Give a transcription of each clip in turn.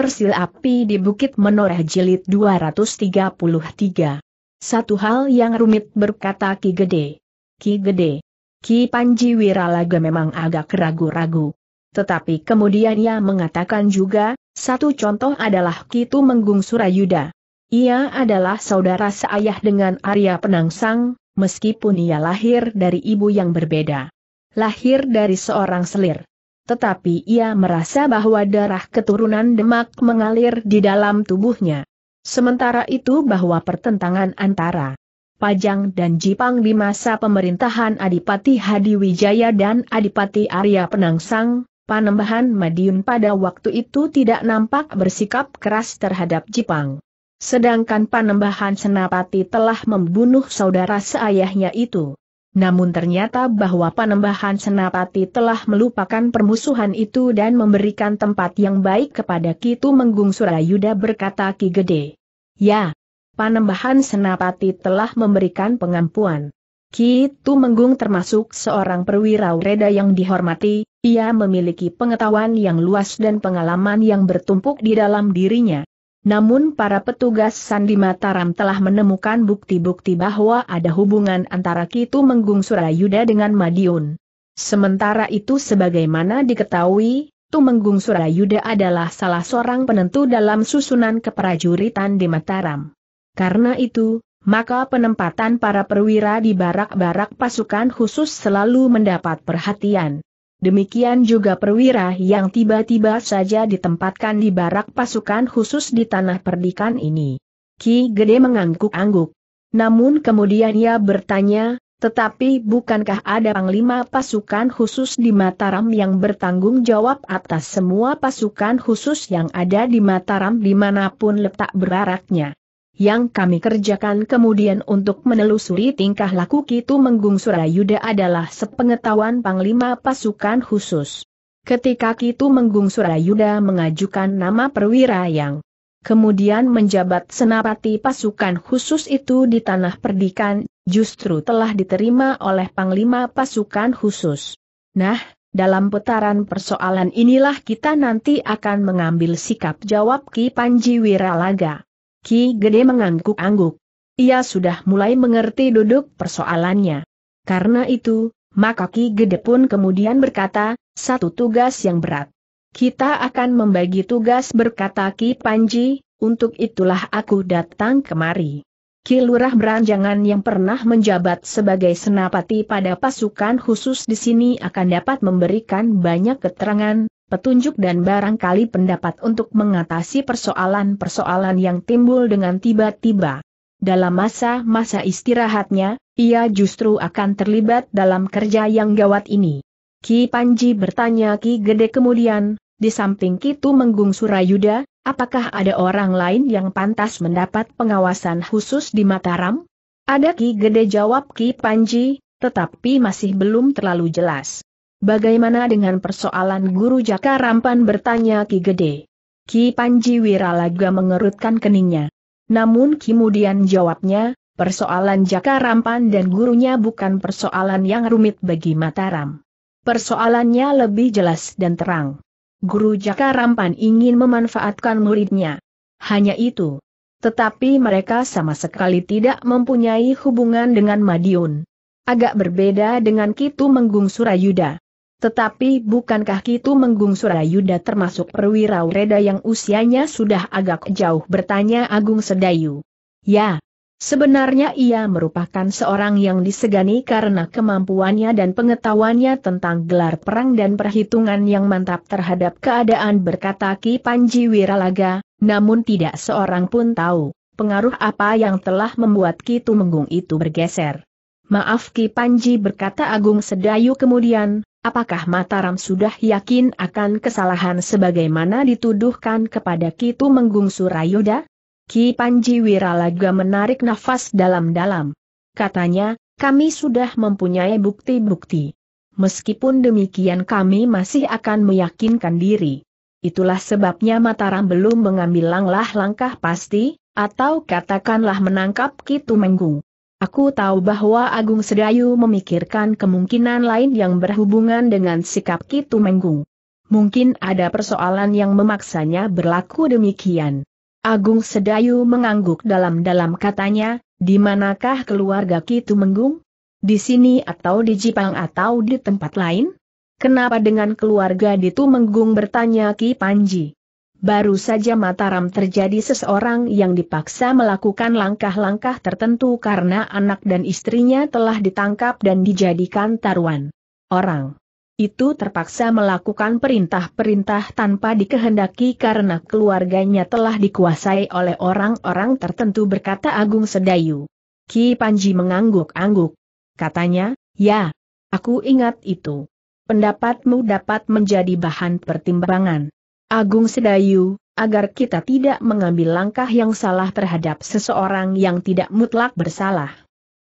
Sil Api di Bukit Menoreh Jilid 233. Satu hal yang rumit berkata Ki Gede. Ki Gede. Ki Panji Wiralaga memang agak ragu-ragu. Tetapi kemudian ia mengatakan juga, satu contoh adalah Ki Tumenggung Surayuda. Ia adalah saudara seayah dengan Arya Penangsang, meskipun ia lahir dari ibu yang berbeda. Lahir dari seorang selir tetapi ia merasa bahwa darah keturunan demak mengalir di dalam tubuhnya. Sementara itu bahwa pertentangan antara Pajang dan Jipang di masa pemerintahan Adipati Hadiwijaya dan Adipati Arya Penangsang, Panembahan Madiun pada waktu itu tidak nampak bersikap keras terhadap Jipang. Sedangkan Panembahan Senapati telah membunuh saudara seayahnya itu. Namun ternyata bahwa panembahan Senapati telah melupakan permusuhan itu dan memberikan tempat yang baik kepada Kitu Menggung Surayuda berkata Ki Gede. Ya, panembahan Senapati telah memberikan pengampuan. Kitu Menggung termasuk seorang perwira reda yang dihormati, ia memiliki pengetahuan yang luas dan pengalaman yang bertumpuk di dalam dirinya. Namun para petugas Sandi Mataram telah menemukan bukti-bukti bahwa ada hubungan antara Kitu Menggung Surayuda dengan Madiun. Sementara itu sebagaimana diketahui, Tumenggung Surayuda adalah salah seorang penentu dalam susunan keprajuritan di Mataram. Karena itu, maka penempatan para perwira di barak-barak pasukan khusus selalu mendapat perhatian. Demikian juga perwira yang tiba-tiba saja ditempatkan di barak pasukan khusus di tanah perdikan ini. Ki Gede mengangguk-angguk. Namun kemudian ia bertanya, tetapi bukankah ada panglima pasukan khusus di Mataram yang bertanggung jawab atas semua pasukan khusus yang ada di Mataram dimanapun letak beraraknya? Yang kami kerjakan kemudian untuk menelusuri tingkah laku Kitu Menggung Surayuda adalah sepengetahuan Panglima Pasukan Khusus. Ketika Kitu Menggung Surayuda mengajukan nama perwira yang kemudian menjabat senapati pasukan khusus itu di tanah perdikan, justru telah diterima oleh Panglima Pasukan Khusus. Nah, dalam putaran persoalan inilah kita nanti akan mengambil sikap jawab Ki Panji Wiralaga. Ki Gede mengangguk-angguk. Ia sudah mulai mengerti duduk persoalannya. Karena itu, maka Ki Gede pun kemudian berkata, satu tugas yang berat. Kita akan membagi tugas berkata Ki Panji, untuk itulah aku datang kemari. Ki Lurah Beranjangan yang pernah menjabat sebagai senapati pada pasukan khusus di sini akan dapat memberikan banyak keterangan, petunjuk dan barangkali pendapat untuk mengatasi persoalan-persoalan yang timbul dengan tiba-tiba. Dalam masa-masa istirahatnya, ia justru akan terlibat dalam kerja yang gawat ini. Ki Panji bertanya Ki Gede kemudian, di samping Kitu Menggung Surayuda, apakah ada orang lain yang pantas mendapat pengawasan khusus di Mataram? Ada Ki Gede jawab Ki Panji, tetapi masih belum terlalu jelas. Bagaimana dengan persoalan guru Jaka Rampan bertanya Ki Gede? Ki Panji Wiralaga mengerutkan keningnya. Namun kemudian jawabnya, persoalan Jaka Rampan dan gurunya bukan persoalan yang rumit bagi Mataram. Persoalannya lebih jelas dan terang. Guru Jaka Rampan ingin memanfaatkan muridnya. Hanya itu. Tetapi mereka sama sekali tidak mempunyai hubungan dengan Madiun. Agak berbeda dengan Kitu Menggung Surayuda. Tetapi bukankah Kitu Menggung Surayuda termasuk perwira reda yang usianya sudah agak jauh bertanya Agung Sedayu? Ya. Sebenarnya ia merupakan seorang yang disegani karena kemampuannya dan pengetahuannya tentang gelar perang dan perhitungan yang mantap terhadap keadaan berkata Ki Panji Wiralaga, namun tidak seorang pun tahu pengaruh apa yang telah membuat Ki Tumenggung itu bergeser. Maaf Ki Panji berkata Agung Sedayu kemudian, Apakah Mataram sudah yakin akan kesalahan sebagaimana dituduhkan kepada Kitu Menggung Surayuda? Ki Panji Wiralaga menarik nafas dalam-dalam. Katanya, kami sudah mempunyai bukti-bukti. Meskipun demikian kami masih akan meyakinkan diri. Itulah sebabnya Mataram belum mengambil langkah langkah pasti, atau katakanlah menangkap Kitu Menggung. Aku tahu bahwa Agung Sedayu memikirkan kemungkinan lain yang berhubungan dengan sikap Kitu Menggung. Mungkin ada persoalan yang memaksanya berlaku demikian. Agung Sedayu mengangguk dalam-dalam katanya, di manakah keluarga Kitu Menggung? Di sini atau di Jipang atau di tempat lain? Kenapa dengan keluarga di Tumenggung bertanya Ki Panji? Baru saja Mataram terjadi seseorang yang dipaksa melakukan langkah-langkah tertentu karena anak dan istrinya telah ditangkap dan dijadikan taruhan. Orang itu terpaksa melakukan perintah-perintah tanpa dikehendaki karena keluarganya telah dikuasai oleh orang-orang tertentu berkata Agung Sedayu. Ki Panji mengangguk-angguk. Katanya, ya, aku ingat itu. Pendapatmu dapat menjadi bahan pertimbangan. Agung Sedayu, agar kita tidak mengambil langkah yang salah terhadap seseorang yang tidak mutlak bersalah.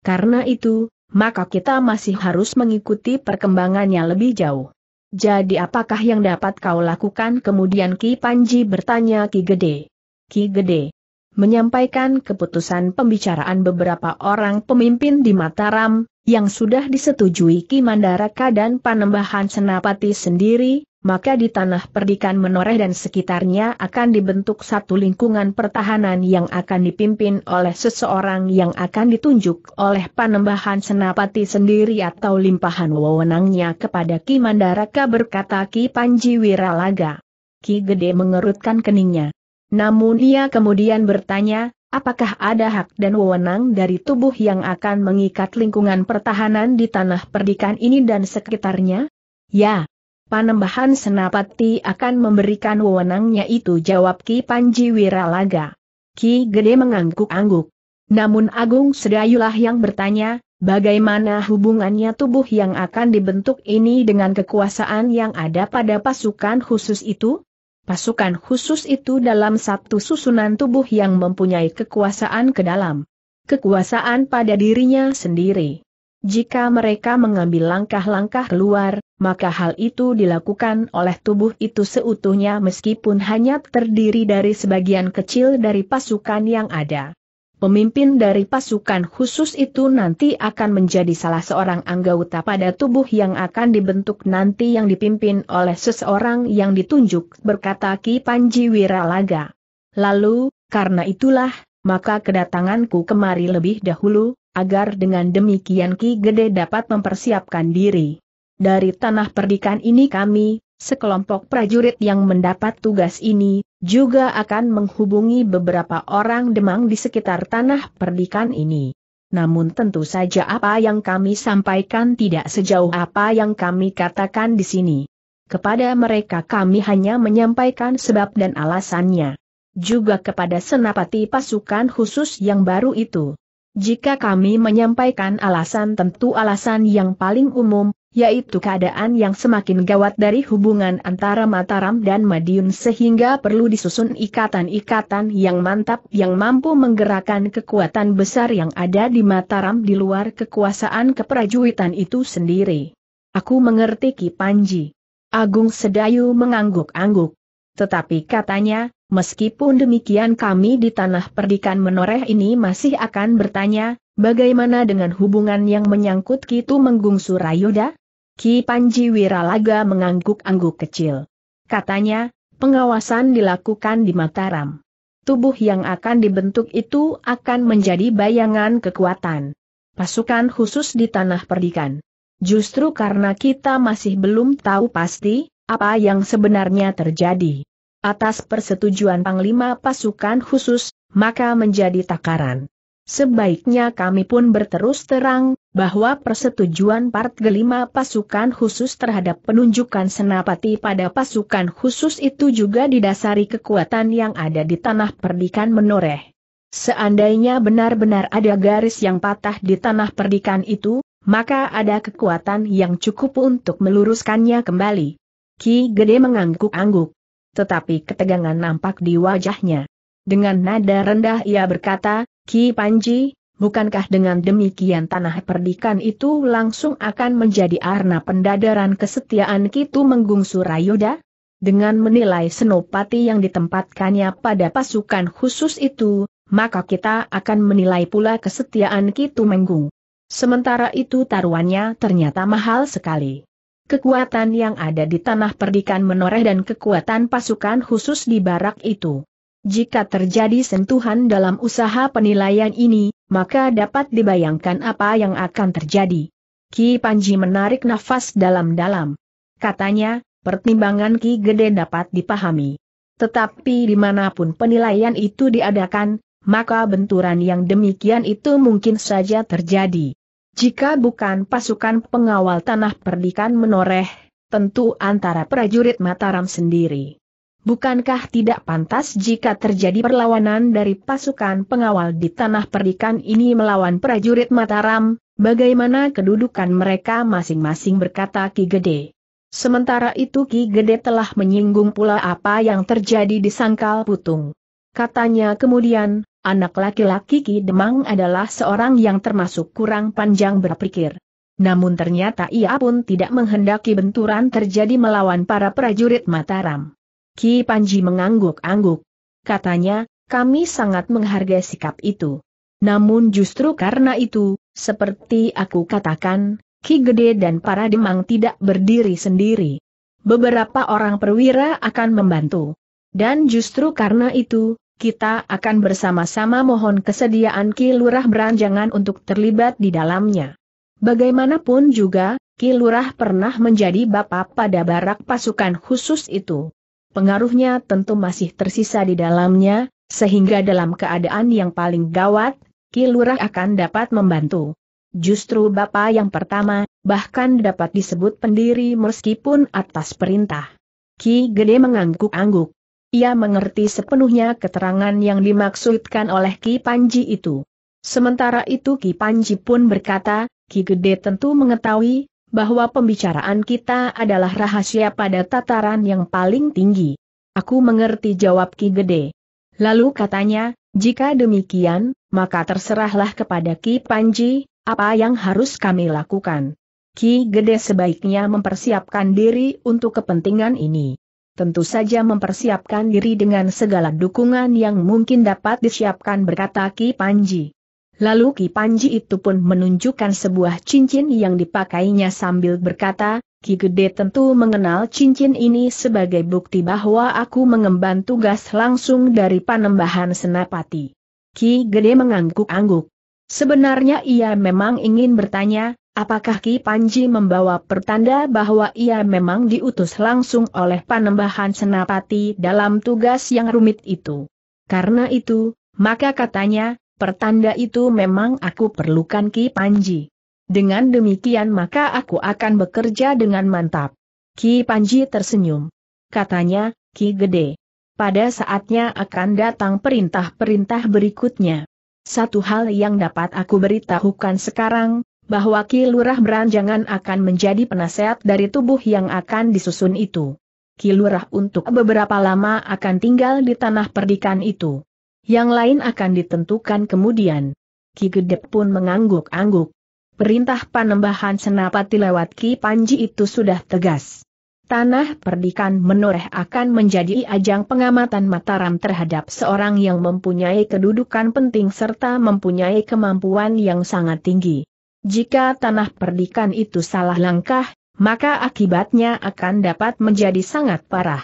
Karena itu, maka kita masih harus mengikuti perkembangannya lebih jauh. Jadi apakah yang dapat kau lakukan kemudian Ki Panji bertanya Ki Gede. Ki Gede menyampaikan keputusan pembicaraan beberapa orang pemimpin di Mataram, yang sudah disetujui Ki Mandaraka dan Panembahan Senapati sendiri, maka di tanah perdikan menoreh dan sekitarnya akan dibentuk satu lingkungan pertahanan yang akan dipimpin oleh seseorang yang akan ditunjuk oleh panembahan senapati sendiri atau limpahan wewenangnya kepada Ki Mandaraka berkata Ki Panji Wiralaga. Ki Gede mengerutkan keningnya. Namun ia kemudian bertanya, Apakah ada hak dan wewenang dari tubuh yang akan mengikat lingkungan pertahanan di tanah perdikan ini dan sekitarnya? Ya, Panembahan Senapati akan memberikan wewenangnya itu jawab Ki Panji Wiralaga. Ki Gede mengangguk-angguk. Namun Agung Sedayulah yang bertanya, bagaimana hubungannya tubuh yang akan dibentuk ini dengan kekuasaan yang ada pada pasukan khusus itu? Pasukan khusus itu dalam satu susunan tubuh yang mempunyai kekuasaan ke dalam. Kekuasaan pada dirinya sendiri. Jika mereka mengambil langkah-langkah keluar, maka hal itu dilakukan oleh tubuh itu seutuhnya meskipun hanya terdiri dari sebagian kecil dari pasukan yang ada. Pemimpin dari pasukan khusus itu nanti akan menjadi salah seorang anggota pada tubuh yang akan dibentuk nanti yang dipimpin oleh seseorang yang ditunjuk berkata Ki Panji Wiralaga. Lalu, karena itulah, maka kedatanganku kemari lebih dahulu, agar dengan demikian Ki Gede dapat mempersiapkan diri. Dari tanah perdikan ini kami, sekelompok prajurit yang mendapat tugas ini, juga akan menghubungi beberapa orang demang di sekitar tanah perdikan ini. Namun tentu saja apa yang kami sampaikan tidak sejauh apa yang kami katakan di sini. Kepada mereka kami hanya menyampaikan sebab dan alasannya. Juga kepada senapati pasukan khusus yang baru itu. Jika kami menyampaikan alasan tentu alasan yang paling umum, yaitu keadaan yang semakin gawat dari hubungan antara Mataram dan Madiun sehingga perlu disusun ikatan-ikatan yang mantap yang mampu menggerakkan kekuatan besar yang ada di Mataram di luar kekuasaan keperajuitan itu sendiri. Aku mengerti Ki Panji. Agung Sedayu mengangguk-angguk. Tetapi katanya, meskipun demikian kami di tanah perdikan menoreh ini masih akan bertanya, bagaimana dengan hubungan yang menyangkut Kitu Menggung Surayoda? Ki Panji Wiralaga mengangguk-angguk kecil. Katanya, pengawasan dilakukan di Mataram. Tubuh yang akan dibentuk itu akan menjadi bayangan kekuatan. Pasukan khusus di tanah perdikan. Justru karena kita masih belum tahu pasti, apa yang sebenarnya terjadi. Atas persetujuan Panglima Pasukan Khusus, maka menjadi takaran. Sebaiknya kami pun berterus terang, bahwa persetujuan part kelima pasukan khusus terhadap penunjukan senapati pada pasukan khusus itu juga didasari kekuatan yang ada di tanah perdikan menoreh. Seandainya benar-benar ada garis yang patah di tanah perdikan itu, maka ada kekuatan yang cukup untuk meluruskannya kembali. Ki Gede mengangguk-angguk. Tetapi ketegangan nampak di wajahnya. Dengan nada rendah ia berkata, Ki Panji, bukankah dengan demikian tanah perdikan itu langsung akan menjadi arna pendadaran kesetiaan Kitu menggungsu Rayuda? Dengan menilai senopati yang ditempatkannya pada pasukan khusus itu, maka kita akan menilai pula kesetiaan Kitu Menggung. Sementara itu taruhannya ternyata mahal sekali kekuatan yang ada di tanah perdikan menoreh dan kekuatan pasukan khusus di barak itu. Jika terjadi sentuhan dalam usaha penilaian ini, maka dapat dibayangkan apa yang akan terjadi. Ki Panji menarik nafas dalam-dalam. Katanya, pertimbangan Ki Gede dapat dipahami. Tetapi dimanapun penilaian itu diadakan, maka benturan yang demikian itu mungkin saja terjadi. Jika bukan pasukan pengawal tanah perdikan menoreh, tentu antara prajurit Mataram sendiri. Bukankah tidak pantas jika terjadi perlawanan dari pasukan pengawal di tanah perdikan ini melawan prajurit Mataram, bagaimana kedudukan mereka masing-masing berkata Ki Gede. Sementara itu Ki Gede telah menyinggung pula apa yang terjadi di Sangkal Putung. Katanya kemudian, Anak laki-laki Ki Demang adalah seorang yang termasuk kurang panjang berpikir. Namun ternyata ia pun tidak menghendaki benturan terjadi melawan para prajurit Mataram. Ki Panji mengangguk-angguk. Katanya, kami sangat menghargai sikap itu. Namun justru karena itu, seperti aku katakan, Ki Gede dan para Demang tidak berdiri sendiri. Beberapa orang perwira akan membantu. Dan justru karena itu, kita akan bersama-sama mohon kesediaan Ki Lurah Beranjangan untuk terlibat di dalamnya. Bagaimanapun juga, Ki Lurah pernah menjadi bapak pada barak pasukan khusus itu. Pengaruhnya tentu masih tersisa di dalamnya, sehingga dalam keadaan yang paling gawat, Ki Lurah akan dapat membantu. Justru bapak yang pertama, bahkan dapat disebut pendiri meskipun atas perintah. Ki Gede mengangguk-angguk. Ia mengerti sepenuhnya keterangan yang dimaksudkan oleh Ki Panji itu. Sementara itu Ki Panji pun berkata, Ki Gede tentu mengetahui, bahwa pembicaraan kita adalah rahasia pada tataran yang paling tinggi. Aku mengerti jawab Ki Gede. Lalu katanya, jika demikian, maka terserahlah kepada Ki Panji, apa yang harus kami lakukan. Ki Gede sebaiknya mempersiapkan diri untuk kepentingan ini tentu saja mempersiapkan diri dengan segala dukungan yang mungkin dapat disiapkan berkata Ki Panji. Lalu Ki Panji itu pun menunjukkan sebuah cincin yang dipakainya sambil berkata, Ki Gede tentu mengenal cincin ini sebagai bukti bahwa aku mengemban tugas langsung dari Panembahan Senapati. Ki Gede mengangguk-angguk. Sebenarnya ia memang ingin bertanya, Apakah Ki Panji membawa pertanda bahwa ia memang diutus langsung oleh panembahan Senapati dalam tugas yang rumit itu? Karena itu, maka katanya, pertanda itu memang aku perlukan Ki Panji. Dengan demikian maka aku akan bekerja dengan mantap. Ki Panji tersenyum. Katanya, Ki Gede. Pada saatnya akan datang perintah-perintah berikutnya. Satu hal yang dapat aku beritahukan sekarang, bahwa Ki Lurah Beranjangan akan menjadi penasehat dari tubuh yang akan disusun itu. Ki Lurah untuk beberapa lama akan tinggal di tanah perdikan itu. Yang lain akan ditentukan kemudian. Ki Gede pun mengangguk-angguk. Perintah panembahan senapati lewat Ki Panji itu sudah tegas. Tanah perdikan menoreh akan menjadi ajang pengamatan Mataram terhadap seorang yang mempunyai kedudukan penting serta mempunyai kemampuan yang sangat tinggi. Jika tanah perdikan itu salah langkah, maka akibatnya akan dapat menjadi sangat parah.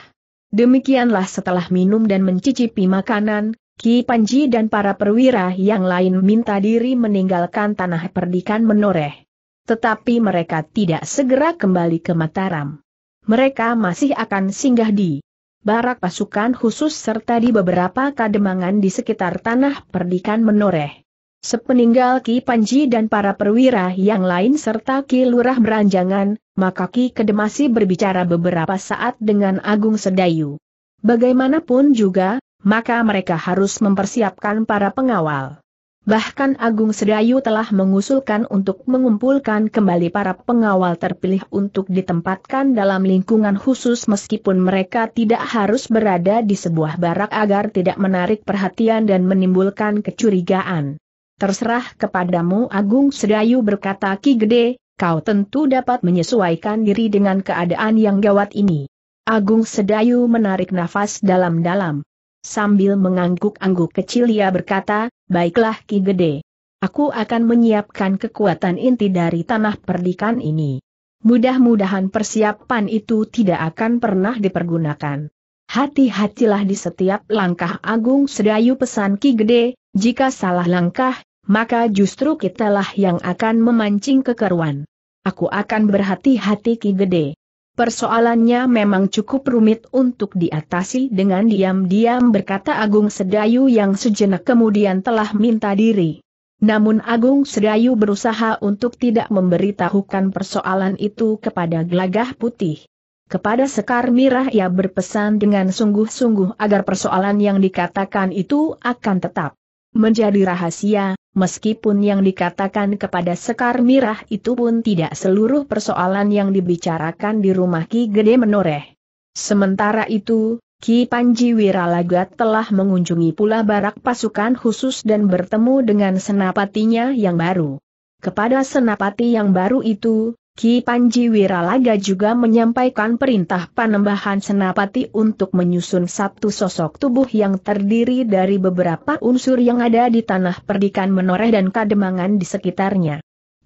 Demikianlah setelah minum dan mencicipi makanan, Ki Panji dan para perwira yang lain minta diri meninggalkan tanah perdikan menoreh. Tetapi mereka tidak segera kembali ke Mataram. Mereka masih akan singgah di barak pasukan khusus serta di beberapa kademangan di sekitar tanah perdikan menoreh. Sepeninggal Ki Panji dan para perwira yang lain serta Ki Lurah Beranjangan, maka Ki Kedemasi berbicara beberapa saat dengan Agung Sedayu. Bagaimanapun juga, maka mereka harus mempersiapkan para pengawal. Bahkan Agung Sedayu telah mengusulkan untuk mengumpulkan kembali para pengawal terpilih untuk ditempatkan dalam lingkungan khusus meskipun mereka tidak harus berada di sebuah barak agar tidak menarik perhatian dan menimbulkan kecurigaan. Terserah kepadamu Agung Sedayu berkata Ki Gede, kau tentu dapat menyesuaikan diri dengan keadaan yang gawat ini. Agung Sedayu menarik nafas dalam-dalam. Sambil mengangguk-angguk kecil ia berkata, baiklah Ki Gede. Aku akan menyiapkan kekuatan inti dari tanah perdikan ini. Mudah-mudahan persiapan itu tidak akan pernah dipergunakan. Hati-hatilah di setiap langkah Agung Sedayu pesan Ki Gede, jika salah langkah, maka justru kitalah yang akan memancing kekeruan. Aku akan berhati-hati Ki Gede. Persoalannya memang cukup rumit untuk diatasi dengan diam-diam berkata Agung Sedayu yang sejenak kemudian telah minta diri. Namun Agung Sedayu berusaha untuk tidak memberitahukan persoalan itu kepada Glagah putih. Kepada Sekar Mirah ia berpesan dengan sungguh-sungguh agar persoalan yang dikatakan itu akan tetap menjadi rahasia, meskipun yang dikatakan kepada Sekar Mirah itu pun tidak seluruh persoalan yang dibicarakan di rumah Ki Gede menoreh. Sementara itu, Ki Panji Wiralagat telah mengunjungi pula barak pasukan khusus dan bertemu dengan senapatinya yang baru. Kepada senapati yang baru itu, Ki Panji Wiralaga juga menyampaikan perintah panembahan senapati untuk menyusun satu sosok tubuh yang terdiri dari beberapa unsur yang ada di tanah perdikan menoreh dan kademangan di sekitarnya.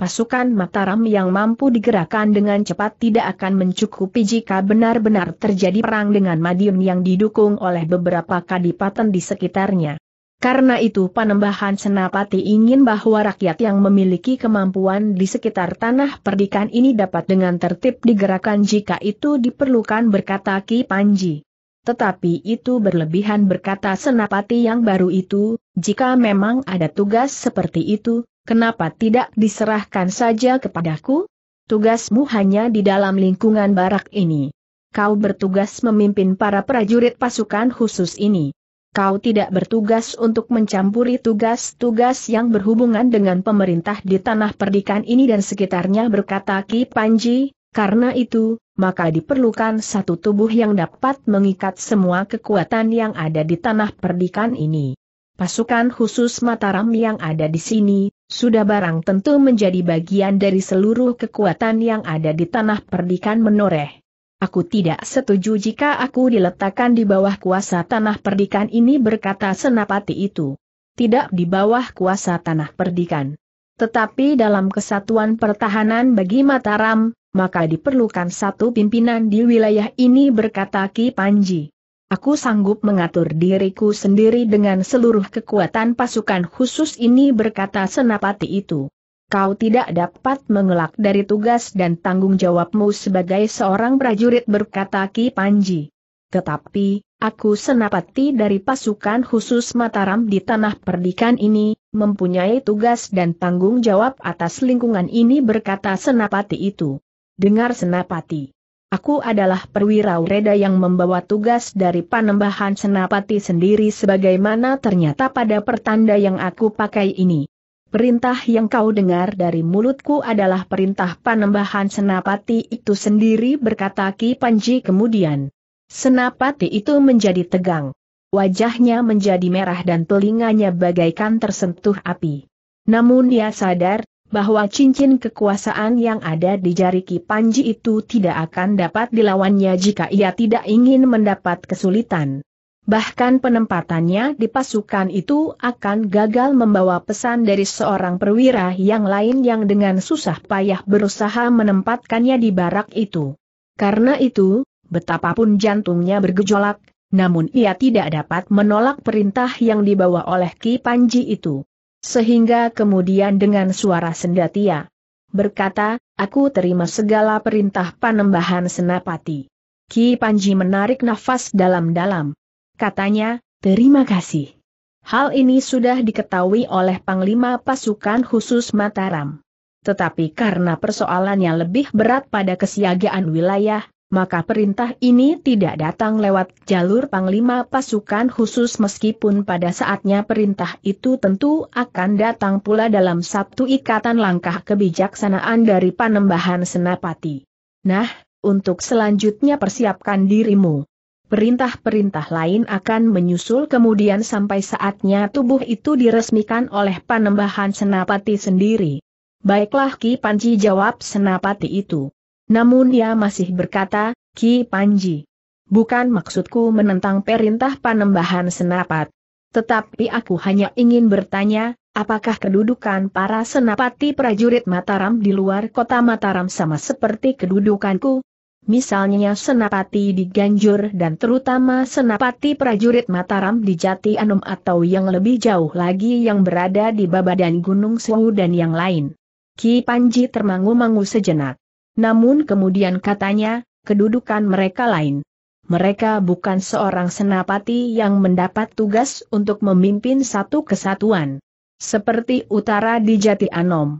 Pasukan Mataram yang mampu digerakkan dengan cepat tidak akan mencukupi jika benar-benar terjadi perang dengan Madiun yang didukung oleh beberapa kadipaten di sekitarnya. Karena itu Panembahan Senapati ingin bahwa rakyat yang memiliki kemampuan di sekitar tanah perdikan ini dapat dengan tertib digerakkan jika itu diperlukan berkata Ki Panji. Tetapi itu berlebihan berkata Senapati yang baru itu, jika memang ada tugas seperti itu, kenapa tidak diserahkan saja kepadaku? Tugasmu hanya di dalam lingkungan barak ini. Kau bertugas memimpin para prajurit pasukan khusus ini kau tidak bertugas untuk mencampuri tugas-tugas yang berhubungan dengan pemerintah di tanah perdikan ini dan sekitarnya berkata Ki Panji, karena itu, maka diperlukan satu tubuh yang dapat mengikat semua kekuatan yang ada di tanah perdikan ini. Pasukan khusus Mataram yang ada di sini, sudah barang tentu menjadi bagian dari seluruh kekuatan yang ada di tanah perdikan menoreh. Aku tidak setuju jika aku diletakkan di bawah kuasa tanah perdikan ini berkata senapati itu. Tidak di bawah kuasa tanah perdikan. Tetapi dalam kesatuan pertahanan bagi Mataram, maka diperlukan satu pimpinan di wilayah ini berkata Ki Panji. Aku sanggup mengatur diriku sendiri dengan seluruh kekuatan pasukan khusus ini berkata senapati itu kau tidak dapat mengelak dari tugas dan tanggung jawabmu sebagai seorang prajurit berkata Ki Panji. Tetapi, aku senapati dari pasukan khusus Mataram di tanah perdikan ini, mempunyai tugas dan tanggung jawab atas lingkungan ini berkata senapati itu. Dengar senapati. Aku adalah perwira Ureda yang membawa tugas dari panembahan senapati sendiri sebagaimana ternyata pada pertanda yang aku pakai ini. Perintah yang kau dengar dari mulutku adalah perintah panembahan Senapati itu sendiri berkata Ki Panji kemudian. Senapati itu menjadi tegang. Wajahnya menjadi merah dan telinganya bagaikan tersentuh api. Namun dia sadar, bahwa cincin kekuasaan yang ada di jari Ki Panji itu tidak akan dapat dilawannya jika ia tidak ingin mendapat kesulitan. Bahkan penempatannya di pasukan itu akan gagal membawa pesan dari seorang perwira yang lain yang dengan susah payah berusaha menempatkannya di barak itu. Karena itu, betapapun jantungnya bergejolak, namun ia tidak dapat menolak perintah yang dibawa oleh Ki Panji itu. Sehingga kemudian dengan suara sendatia berkata, aku terima segala perintah panembahan senapati. Ki Panji menarik nafas dalam-dalam. Katanya, terima kasih. Hal ini sudah diketahui oleh Panglima Pasukan Khusus Mataram. Tetapi karena persoalannya lebih berat pada kesiagaan wilayah, maka perintah ini tidak datang lewat jalur Panglima Pasukan Khusus meskipun pada saatnya perintah itu tentu akan datang pula dalam satu ikatan langkah kebijaksanaan dari Panembahan Senapati. Nah, untuk selanjutnya persiapkan dirimu. Perintah-perintah lain akan menyusul kemudian sampai saatnya tubuh itu diresmikan oleh panembahan Senapati sendiri. Baiklah Ki Panji jawab Senapati itu. Namun ia masih berkata, Ki Panji. Bukan maksudku menentang perintah panembahan Senapat. Tetapi aku hanya ingin bertanya, apakah kedudukan para senapati prajurit Mataram di luar kota Mataram sama seperti kedudukanku? misalnya Senapati di Ganjur dan terutama Senapati prajurit Mataram di Jati Anom atau yang lebih jauh lagi yang berada di Babadan Gunung Sewu dan yang lain. Ki Panji termangu-mangu sejenak. Namun kemudian katanya, kedudukan mereka lain. Mereka bukan seorang senapati yang mendapat tugas untuk memimpin satu kesatuan. Seperti utara di Jati Anom.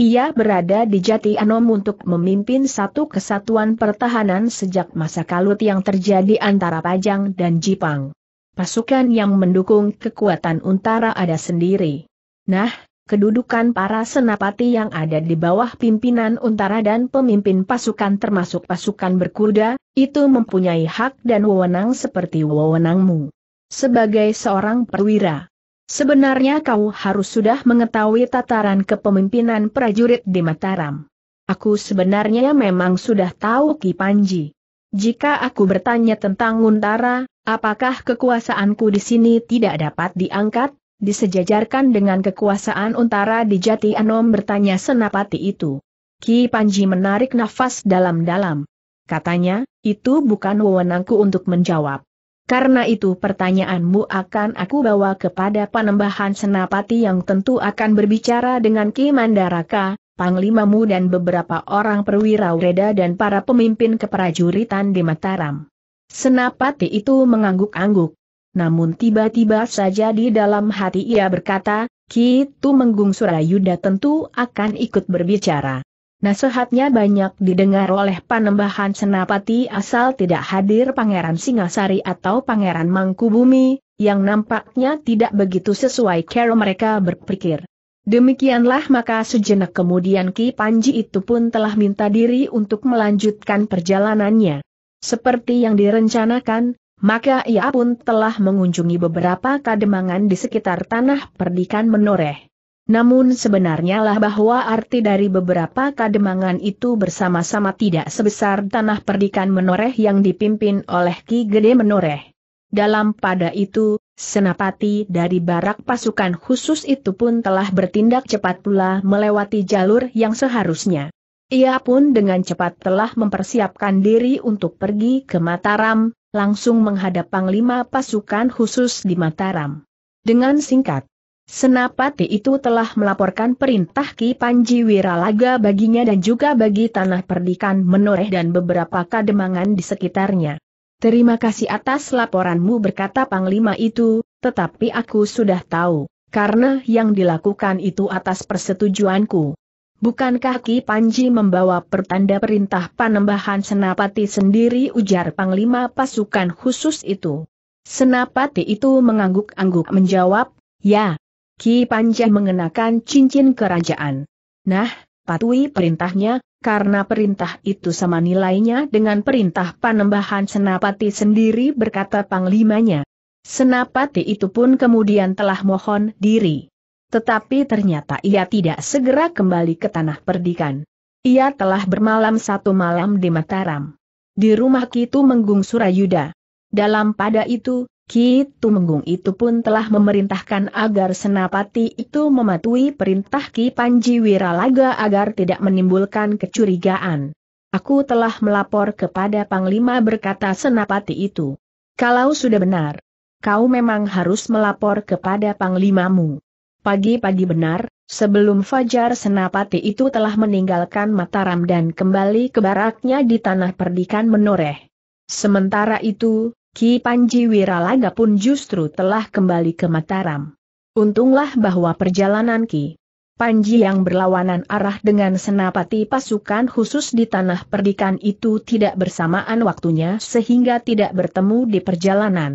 Ia berada di Jati Anom untuk memimpin satu kesatuan pertahanan sejak masa kalut yang terjadi antara Pajang dan Jipang. Pasukan yang mendukung kekuatan Untara ada sendiri. Nah, kedudukan para senapati yang ada di bawah pimpinan Untara dan pemimpin pasukan termasuk pasukan berkuda, itu mempunyai hak dan wewenang seperti wewenangmu. Sebagai seorang perwira, Sebenarnya kau harus sudah mengetahui tataran kepemimpinan prajurit di Mataram. Aku sebenarnya memang sudah tahu Ki Panji. Jika aku bertanya tentang Untara, apakah kekuasaanku di sini tidak dapat diangkat, disejajarkan dengan kekuasaan Untara di Jati Anom bertanya Senapati itu. Ki Panji menarik nafas dalam-dalam. Katanya, itu bukan wewenangku untuk menjawab. Karena itu pertanyaanmu akan aku bawa kepada panembahan senapati yang tentu akan berbicara dengan Ki Mandaraka, Panglimamu dan beberapa orang perwira Ureda dan para pemimpin keprajuritan di Mataram. Senapati itu mengangguk-angguk. Namun tiba-tiba saja di dalam hati ia berkata, Ki Tumenggung Surayuda tentu akan ikut berbicara. Nasihatnya banyak didengar oleh panembahan senapati asal tidak hadir Pangeran Singasari atau Pangeran Mangkubumi, yang nampaknya tidak begitu sesuai cara mereka berpikir. Demikianlah maka sejenak kemudian Ki Panji itu pun telah minta diri untuk melanjutkan perjalanannya. Seperti yang direncanakan, maka ia pun telah mengunjungi beberapa kademangan di sekitar tanah perdikan menoreh. Namun sebenarnya lah bahwa arti dari beberapa kademangan itu bersama-sama tidak sebesar tanah perdikan menoreh yang dipimpin oleh Ki Gede Menoreh. Dalam pada itu, senapati dari barak pasukan khusus itu pun telah bertindak cepat pula melewati jalur yang seharusnya. Ia pun dengan cepat telah mempersiapkan diri untuk pergi ke Mataram, langsung menghadap Panglima pasukan khusus di Mataram. Dengan singkat, Senapati itu telah melaporkan perintah Ki Panji Wiralaga baginya dan juga bagi tanah perdikan menoreh dan beberapa kademangan di sekitarnya. Terima kasih atas laporanmu berkata Panglima itu, tetapi aku sudah tahu, karena yang dilakukan itu atas persetujuanku. Bukankah Ki Panji membawa pertanda perintah panembahan Senapati sendiri ujar Panglima pasukan khusus itu? Senapati itu mengangguk-angguk menjawab, ya, Ki Panjang mengenakan cincin kerajaan. Nah, patuhi perintahnya, karena perintah itu sama nilainya dengan perintah panembahan Senapati sendiri berkata panglimanya. Senapati itu pun kemudian telah mohon diri. Tetapi ternyata ia tidak segera kembali ke tanah perdikan. Ia telah bermalam satu malam di Mataram. Di rumah itu Menggung Surayuda. Dalam pada itu, Ki Tumenggung itu pun telah memerintahkan agar senapati itu mematuhi perintah Ki Panji Wiralaga agar tidak menimbulkan kecurigaan. Aku telah melapor kepada Panglima berkata senapati itu. Kalau sudah benar, kau memang harus melapor kepada Panglimamu. Pagi-pagi benar, sebelum Fajar Senapati itu telah meninggalkan Mataram dan kembali ke baraknya di Tanah Perdikan Menoreh. Sementara itu, Ki Panji Wiralaga pun justru telah kembali ke Mataram. Untunglah bahwa perjalanan Ki Panji yang berlawanan arah dengan senapati pasukan khusus di tanah perdikan itu tidak bersamaan waktunya sehingga tidak bertemu di perjalanan.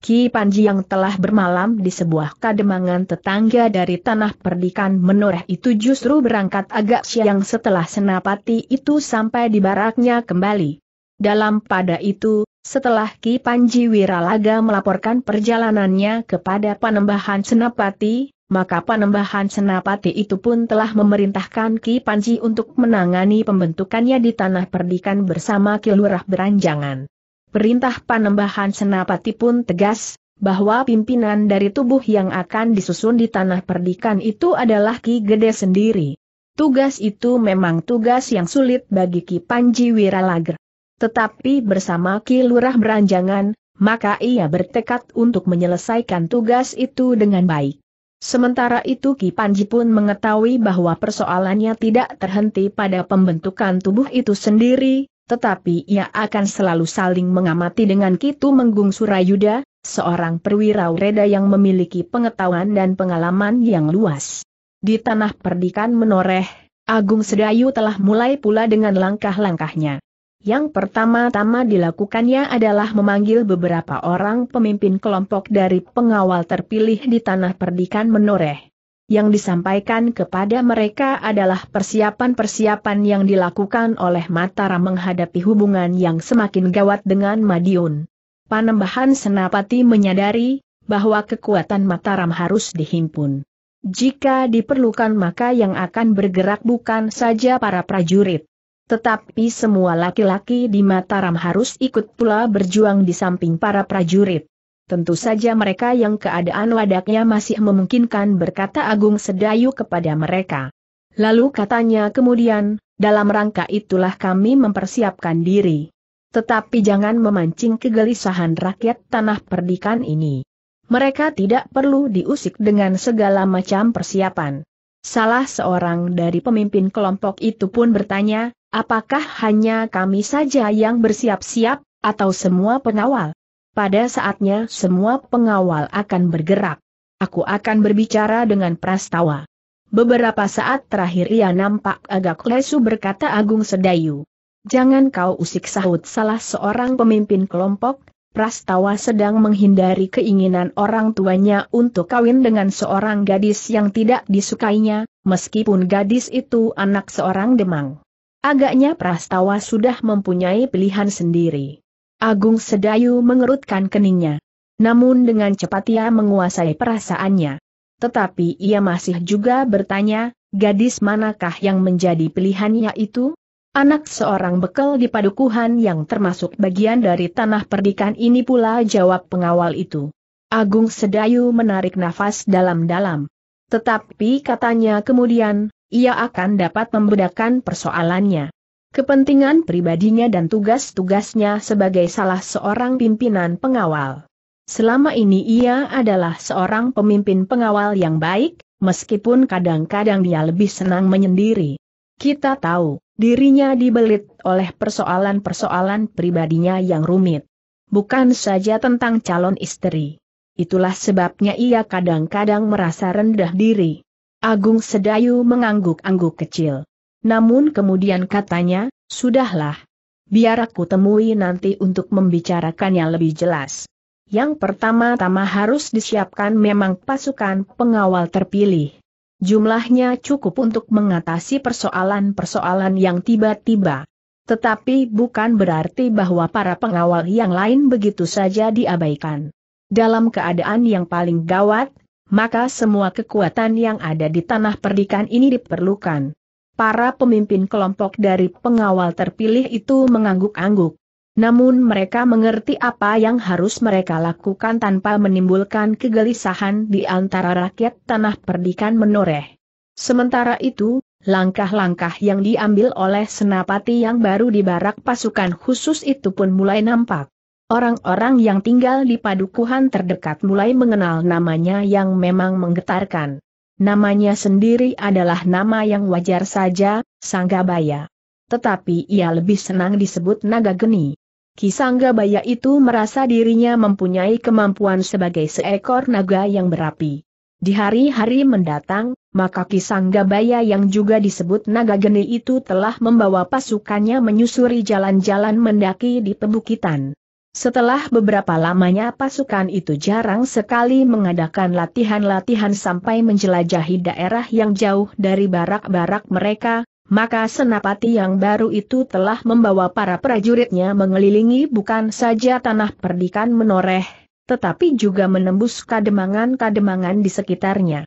Ki Panji yang telah bermalam di sebuah kademangan tetangga dari tanah perdikan menoreh itu justru berangkat agak siang setelah senapati itu sampai di baraknya kembali. Dalam pada itu, setelah Ki Panji Wiralaga melaporkan perjalanannya kepada Panembahan Senapati, maka Panembahan Senapati itu pun telah memerintahkan Ki Panji untuk menangani pembentukannya di tanah perdikan bersama Ki Beranjangan. Perintah Panembahan Senapati pun tegas, bahwa pimpinan dari tubuh yang akan disusun di tanah perdikan itu adalah Ki Gede sendiri. Tugas itu memang tugas yang sulit bagi Ki Panji Wiralaga. Tetapi bersama Ki Lurah beranjangan, maka ia bertekad untuk menyelesaikan tugas itu dengan baik. Sementara itu Ki Panji pun mengetahui bahwa persoalannya tidak terhenti pada pembentukan tubuh itu sendiri, tetapi ia akan selalu saling mengamati dengan Kitu Menggung Surayuda, seorang perwira reda yang memiliki pengetahuan dan pengalaman yang luas. Di tanah perdikan menoreh, Agung Sedayu telah mulai pula dengan langkah-langkahnya. Yang pertama-tama dilakukannya adalah memanggil beberapa orang pemimpin kelompok dari pengawal terpilih di tanah perdikan menoreh. Yang disampaikan kepada mereka adalah persiapan-persiapan yang dilakukan oleh Mataram menghadapi hubungan yang semakin gawat dengan Madiun. Panembahan Senapati menyadari bahwa kekuatan Mataram harus dihimpun. Jika diperlukan maka yang akan bergerak bukan saja para prajurit, tetapi semua laki-laki di Mataram harus ikut pula berjuang di samping para prajurit. Tentu saja mereka yang keadaan wadaknya masih memungkinkan berkata Agung Sedayu kepada mereka. Lalu katanya kemudian, dalam rangka itulah kami mempersiapkan diri. Tetapi jangan memancing kegelisahan rakyat tanah perdikan ini. Mereka tidak perlu diusik dengan segala macam persiapan. Salah seorang dari pemimpin kelompok itu pun bertanya, apakah hanya kami saja yang bersiap-siap, atau semua pengawal? Pada saatnya semua pengawal akan bergerak. Aku akan berbicara dengan Prastawa. Beberapa saat terakhir ia nampak agak lesu berkata Agung Sedayu. Jangan kau usik sahut salah seorang pemimpin kelompok, Prastawa sedang menghindari keinginan orang tuanya untuk kawin dengan seorang gadis yang tidak disukainya, meskipun gadis itu anak seorang demang. Agaknya Prastawa sudah mempunyai pilihan sendiri. Agung Sedayu mengerutkan keningnya. Namun dengan cepat ia menguasai perasaannya. Tetapi ia masih juga bertanya, gadis manakah yang menjadi pilihannya itu? Anak seorang bekel di padukuhan yang termasuk bagian dari tanah perdikan ini pula jawab pengawal itu. Agung Sedayu menarik nafas dalam-dalam. Tetapi katanya kemudian, ia akan dapat membedakan persoalannya. Kepentingan pribadinya dan tugas-tugasnya sebagai salah seorang pimpinan pengawal. Selama ini ia adalah seorang pemimpin pengawal yang baik, meskipun kadang-kadang dia lebih senang menyendiri. Kita tahu, Dirinya dibelit oleh persoalan-persoalan pribadinya yang rumit. Bukan saja tentang calon istri. Itulah sebabnya ia kadang-kadang merasa rendah diri. Agung Sedayu mengangguk-angguk kecil. Namun kemudian katanya, sudahlah. Biar aku temui nanti untuk membicarakannya lebih jelas. Yang pertama-tama harus disiapkan memang pasukan pengawal terpilih. Jumlahnya cukup untuk mengatasi persoalan-persoalan yang tiba-tiba. Tetapi bukan berarti bahwa para pengawal yang lain begitu saja diabaikan. Dalam keadaan yang paling gawat, maka semua kekuatan yang ada di tanah perdikan ini diperlukan. Para pemimpin kelompok dari pengawal terpilih itu mengangguk-angguk. Namun mereka mengerti apa yang harus mereka lakukan tanpa menimbulkan kegelisahan di antara rakyat tanah perdikan menoreh. Sementara itu, langkah-langkah yang diambil oleh senapati yang baru di barak pasukan khusus itu pun mulai nampak. Orang-orang yang tinggal di padukuhan terdekat mulai mengenal namanya yang memang menggetarkan. Namanya sendiri adalah nama yang wajar saja, Sanggabaya. Tetapi ia lebih senang disebut Naga Geni. Kisangga Baya itu merasa dirinya mempunyai kemampuan sebagai seekor naga yang berapi. Di hari-hari mendatang, maka Kisangga Baya yang juga disebut naga geni itu telah membawa pasukannya menyusuri jalan-jalan mendaki di pebukitan. Setelah beberapa lamanya pasukan itu jarang sekali mengadakan latihan-latihan sampai menjelajahi daerah yang jauh dari barak-barak mereka, maka senapati yang baru itu telah membawa para prajuritnya mengelilingi bukan saja tanah perdikan menoreh, tetapi juga menembus kademangan-kademangan di sekitarnya.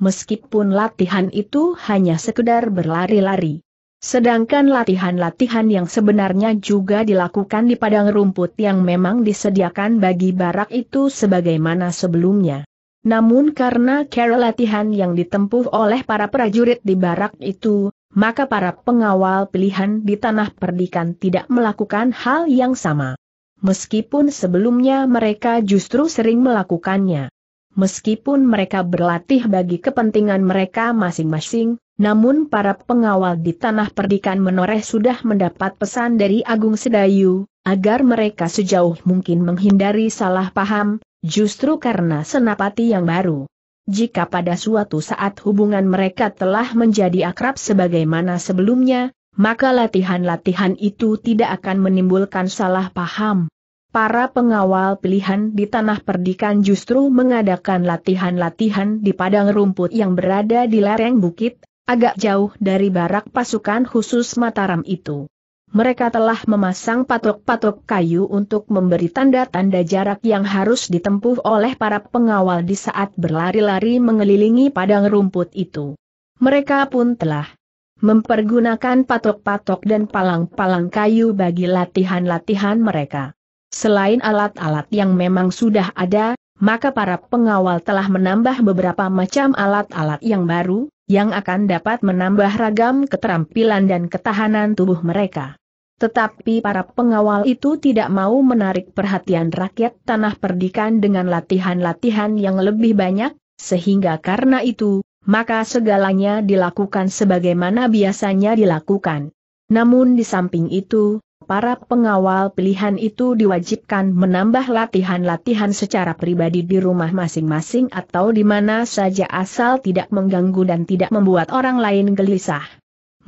Meskipun latihan itu hanya sekedar berlari-lari. Sedangkan latihan-latihan yang sebenarnya juga dilakukan di padang rumput yang memang disediakan bagi barak itu sebagaimana sebelumnya. Namun karena cara latihan yang ditempuh oleh para prajurit di barak itu, maka para pengawal pilihan di tanah perdikan tidak melakukan hal yang sama. Meskipun sebelumnya mereka justru sering melakukannya. Meskipun mereka berlatih bagi kepentingan mereka masing-masing, namun para pengawal di tanah perdikan menoreh sudah mendapat pesan dari Agung Sedayu, agar mereka sejauh mungkin menghindari salah paham, justru karena senapati yang baru. Jika pada suatu saat hubungan mereka telah menjadi akrab sebagaimana sebelumnya, maka latihan-latihan itu tidak akan menimbulkan salah paham. Para pengawal pilihan di tanah perdikan justru mengadakan latihan-latihan di padang rumput yang berada di lereng bukit, agak jauh dari barak pasukan khusus Mataram itu mereka telah memasang patok-patok kayu untuk memberi tanda-tanda jarak yang harus ditempuh oleh para pengawal di saat berlari-lari mengelilingi padang rumput itu. Mereka pun telah mempergunakan patok-patok dan palang-palang kayu bagi latihan-latihan mereka. Selain alat-alat yang memang sudah ada, maka para pengawal telah menambah beberapa macam alat-alat yang baru, yang akan dapat menambah ragam keterampilan dan ketahanan tubuh mereka. Tetapi para pengawal itu tidak mau menarik perhatian rakyat tanah perdikan dengan latihan-latihan yang lebih banyak, sehingga karena itu, maka segalanya dilakukan sebagaimana biasanya dilakukan. Namun di samping itu, para pengawal pilihan itu diwajibkan menambah latihan-latihan secara pribadi di rumah masing-masing atau di mana saja asal tidak mengganggu dan tidak membuat orang lain gelisah.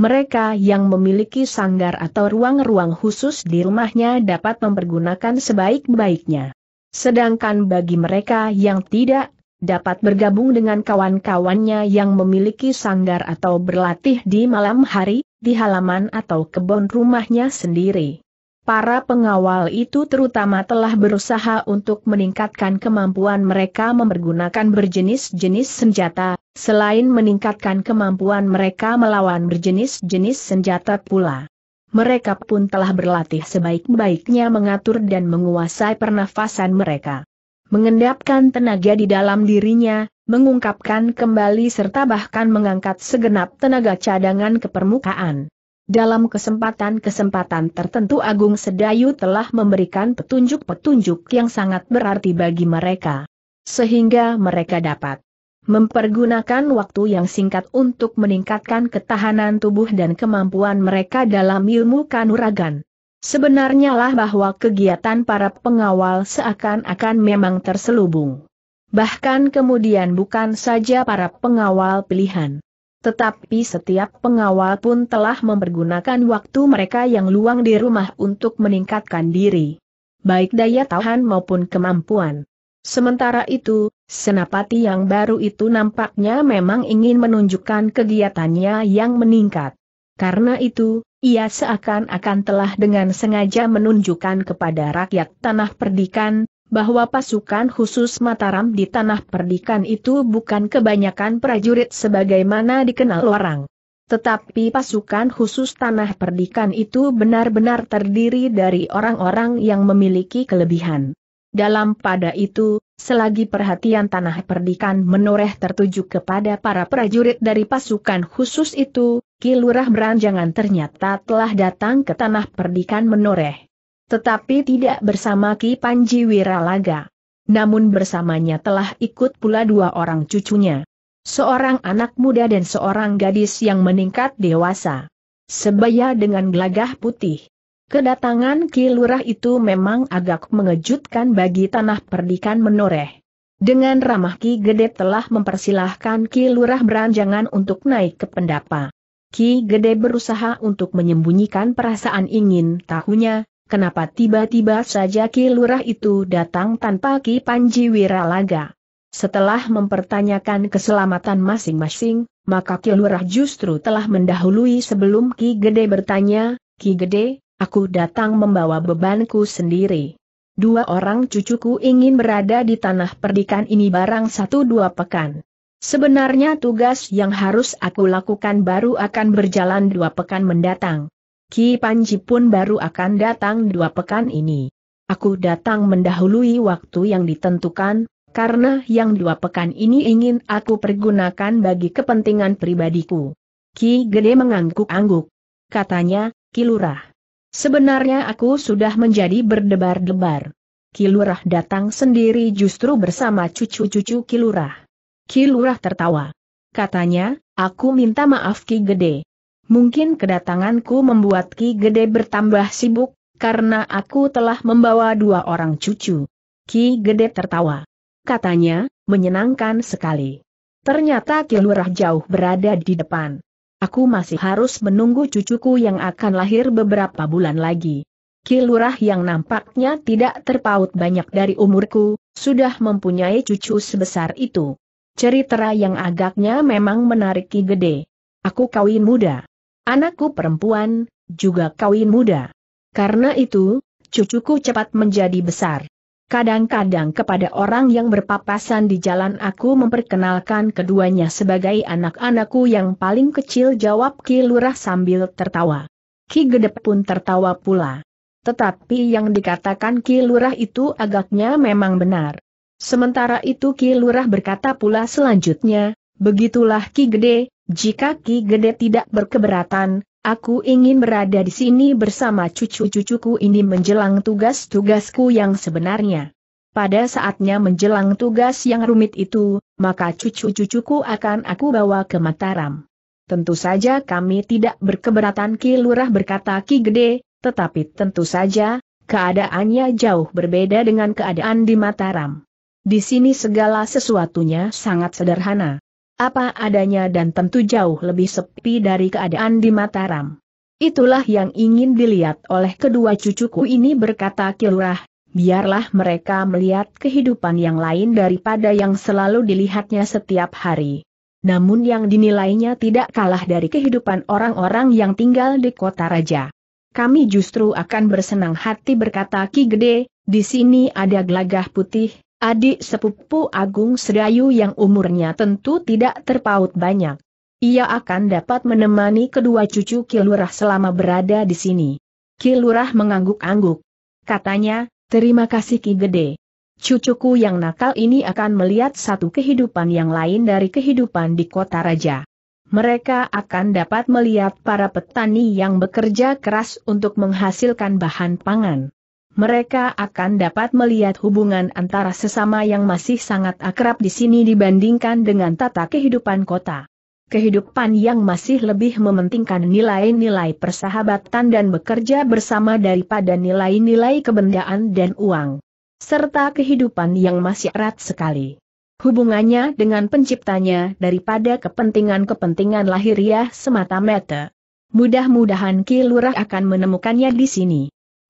Mereka yang memiliki sanggar atau ruang-ruang khusus di rumahnya dapat mempergunakan sebaik-baiknya. Sedangkan bagi mereka yang tidak, dapat bergabung dengan kawan-kawannya yang memiliki sanggar atau berlatih di malam hari, di halaman atau kebun rumahnya sendiri. Para pengawal itu terutama telah berusaha untuk meningkatkan kemampuan mereka mempergunakan berjenis-jenis senjata, selain meningkatkan kemampuan mereka melawan berjenis-jenis senjata pula. Mereka pun telah berlatih sebaik-baiknya mengatur dan menguasai pernafasan mereka. Mengendapkan tenaga di dalam dirinya, mengungkapkan kembali serta bahkan mengangkat segenap tenaga cadangan ke permukaan. Dalam kesempatan-kesempatan tertentu Agung Sedayu telah memberikan petunjuk-petunjuk yang sangat berarti bagi mereka. Sehingga mereka dapat mempergunakan waktu yang singkat untuk meningkatkan ketahanan tubuh dan kemampuan mereka dalam ilmu kanuragan. Sebenarnya lah bahwa kegiatan para pengawal seakan-akan memang terselubung Bahkan kemudian bukan saja para pengawal pilihan. Tetapi setiap pengawal pun telah mempergunakan waktu mereka yang luang di rumah untuk meningkatkan diri. Baik daya tahan maupun kemampuan. Sementara itu, senapati yang baru itu nampaknya memang ingin menunjukkan kegiatannya yang meningkat. Karena itu, ia seakan-akan telah dengan sengaja menunjukkan kepada rakyat tanah perdikan, bahwa pasukan khusus Mataram di tanah perdikan itu bukan kebanyakan prajurit sebagaimana dikenal orang. Tetapi pasukan khusus tanah perdikan itu benar-benar terdiri dari orang-orang yang memiliki kelebihan. Dalam pada itu, selagi perhatian tanah perdikan menoreh tertuju kepada para prajurit dari pasukan khusus itu, Kilurah Beranjangan ternyata telah datang ke tanah perdikan menoreh. Tetapi tidak bersama Ki Panji Wiralaga. Namun bersamanya telah ikut pula dua orang cucunya. Seorang anak muda dan seorang gadis yang meningkat dewasa. Sebaya dengan gelagah putih. Kedatangan Ki Lurah itu memang agak mengejutkan bagi tanah perdikan menoreh. Dengan ramah Ki Gede telah mempersilahkan Ki Lurah beranjangan untuk naik ke pendapa. Ki Gede berusaha untuk menyembunyikan perasaan ingin tahunya, kenapa tiba-tiba saja Ki Lurah itu datang tanpa Ki Panji Wiralaga. Setelah mempertanyakan keselamatan masing-masing, maka Ki Lurah justru telah mendahului sebelum Ki Gede bertanya, Ki Gede, aku datang membawa bebanku sendiri. Dua orang cucuku ingin berada di tanah perdikan ini barang satu dua pekan. Sebenarnya tugas yang harus aku lakukan baru akan berjalan dua pekan mendatang. Ki Panji pun baru akan datang dua pekan ini. Aku datang mendahului waktu yang ditentukan, karena yang dua pekan ini ingin aku pergunakan bagi kepentingan pribadiku. Ki Gede mengangguk-angguk. Katanya, Ki Lurah. Sebenarnya aku sudah menjadi berdebar-debar. Ki Lurah datang sendiri justru bersama cucu-cucu Ki Lurah. Ki Lurah tertawa. Katanya, aku minta maaf Ki Gede. Mungkin kedatanganku membuat Ki Gede bertambah sibuk, karena aku telah membawa dua orang cucu. Ki Gede tertawa. Katanya, menyenangkan sekali. Ternyata Ki Lurah jauh berada di depan. Aku masih harus menunggu cucuku yang akan lahir beberapa bulan lagi. Ki Lurah yang nampaknya tidak terpaut banyak dari umurku, sudah mempunyai cucu sebesar itu. Ceritera yang agaknya memang menarik Ki Gede. Aku kawin muda. Anakku perempuan, juga kawin muda. Karena itu, cucuku cepat menjadi besar. Kadang-kadang kepada orang yang berpapasan di jalan aku memperkenalkan keduanya sebagai anak-anakku yang paling kecil jawab Ki Lurah sambil tertawa. Ki Gede pun tertawa pula. Tetapi yang dikatakan Ki Lurah itu agaknya memang benar. Sementara itu Ki Lurah berkata pula selanjutnya, begitulah Ki Gede, jika Ki Gede tidak berkeberatan, aku ingin berada di sini bersama cucu-cucuku ini menjelang tugas-tugasku yang sebenarnya. Pada saatnya menjelang tugas yang rumit itu, maka cucu-cucuku akan aku bawa ke Mataram. Tentu saja kami tidak berkeberatan Ki Lurah berkata Ki Gede, tetapi tentu saja, keadaannya jauh berbeda dengan keadaan di Mataram. Di sini segala sesuatunya sangat sederhana apa adanya dan tentu jauh lebih sepi dari keadaan di Mataram. Itulah yang ingin dilihat oleh kedua cucuku ini berkata Kilurah, biarlah mereka melihat kehidupan yang lain daripada yang selalu dilihatnya setiap hari. Namun yang dinilainya tidak kalah dari kehidupan orang-orang yang tinggal di kota raja. Kami justru akan bersenang hati berkata Ki Gede, di sini ada gelagah putih, Adik sepupu Agung Sedayu yang umurnya tentu tidak terpaut banyak. Ia akan dapat menemani kedua cucu Kilurah selama berada di sini. Kilurah mengangguk-angguk. Katanya, terima kasih Ki Gede. Cucuku yang nakal ini akan melihat satu kehidupan yang lain dari kehidupan di kota raja. Mereka akan dapat melihat para petani yang bekerja keras untuk menghasilkan bahan pangan mereka akan dapat melihat hubungan antara sesama yang masih sangat akrab di sini dibandingkan dengan tata kehidupan kota. Kehidupan yang masih lebih mementingkan nilai-nilai persahabatan dan bekerja bersama daripada nilai-nilai kebendaan dan uang. Serta kehidupan yang masih erat sekali. Hubungannya dengan penciptanya daripada kepentingan-kepentingan lahiriah semata-mata. Mudah-mudahan Ki Lurah akan menemukannya di sini.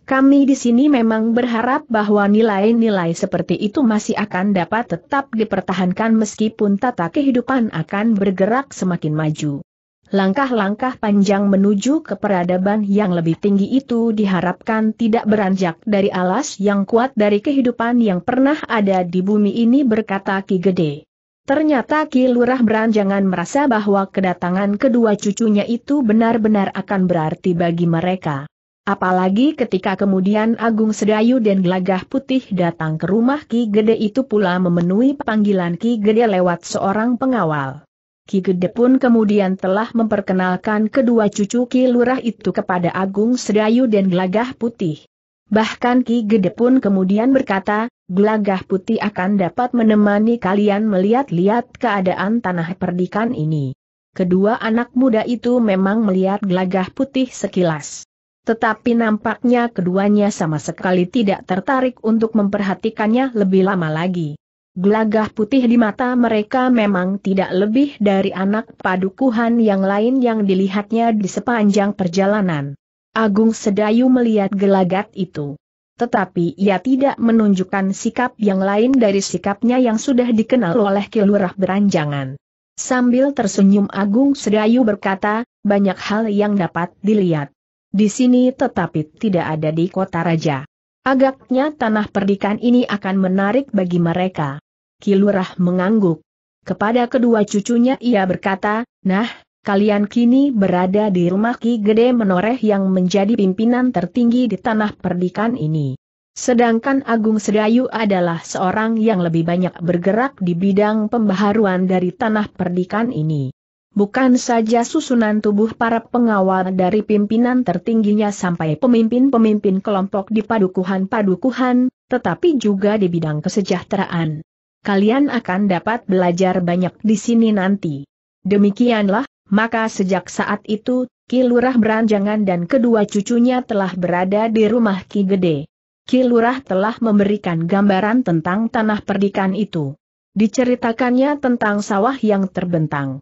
Kami di sini memang berharap bahwa nilai-nilai seperti itu masih akan dapat tetap dipertahankan meskipun tata kehidupan akan bergerak semakin maju. Langkah-langkah panjang menuju ke peradaban yang lebih tinggi itu diharapkan tidak beranjak dari alas yang kuat dari kehidupan yang pernah ada di bumi ini berkata Ki Gede. Ternyata Ki Lurah Beranjangan merasa bahwa kedatangan kedua cucunya itu benar-benar akan berarti bagi mereka. Apalagi ketika kemudian Agung Sedayu dan Gelagah Putih datang ke rumah Ki Gede itu pula memenuhi panggilan Ki Gede lewat seorang pengawal. Ki Gede pun kemudian telah memperkenalkan kedua cucu Ki Lurah itu kepada Agung Sedayu dan Gelagah Putih. Bahkan Ki Gede pun kemudian berkata, Gelagah Putih akan dapat menemani kalian melihat-lihat keadaan tanah perdikan ini. Kedua anak muda itu memang melihat gelagah putih sekilas. Tetapi nampaknya keduanya sama sekali tidak tertarik untuk memperhatikannya lebih lama lagi. Gelagah putih di mata mereka memang tidak lebih dari anak padukuhan yang lain yang dilihatnya di sepanjang perjalanan. Agung Sedayu melihat gelagat itu. Tetapi ia tidak menunjukkan sikap yang lain dari sikapnya yang sudah dikenal oleh Kilurah Beranjangan. Sambil tersenyum Agung Sedayu berkata, banyak hal yang dapat dilihat di sini tetapi tidak ada di kota raja. Agaknya tanah perdikan ini akan menarik bagi mereka. Kilurah mengangguk. Kepada kedua cucunya ia berkata, Nah, kalian kini berada di rumah Ki Gede Menoreh yang menjadi pimpinan tertinggi di tanah perdikan ini. Sedangkan Agung Sedayu adalah seorang yang lebih banyak bergerak di bidang pembaharuan dari tanah perdikan ini bukan saja susunan tubuh para pengawal dari pimpinan tertingginya sampai pemimpin-pemimpin kelompok di padukuhan-padukuhan, tetapi juga di bidang kesejahteraan. Kalian akan dapat belajar banyak di sini nanti. Demikianlah, maka sejak saat itu, Ki Lurah Beranjangan dan kedua cucunya telah berada di rumah Ki Gede. Ki Lurah telah memberikan gambaran tentang tanah perdikan itu. Diceritakannya tentang sawah yang terbentang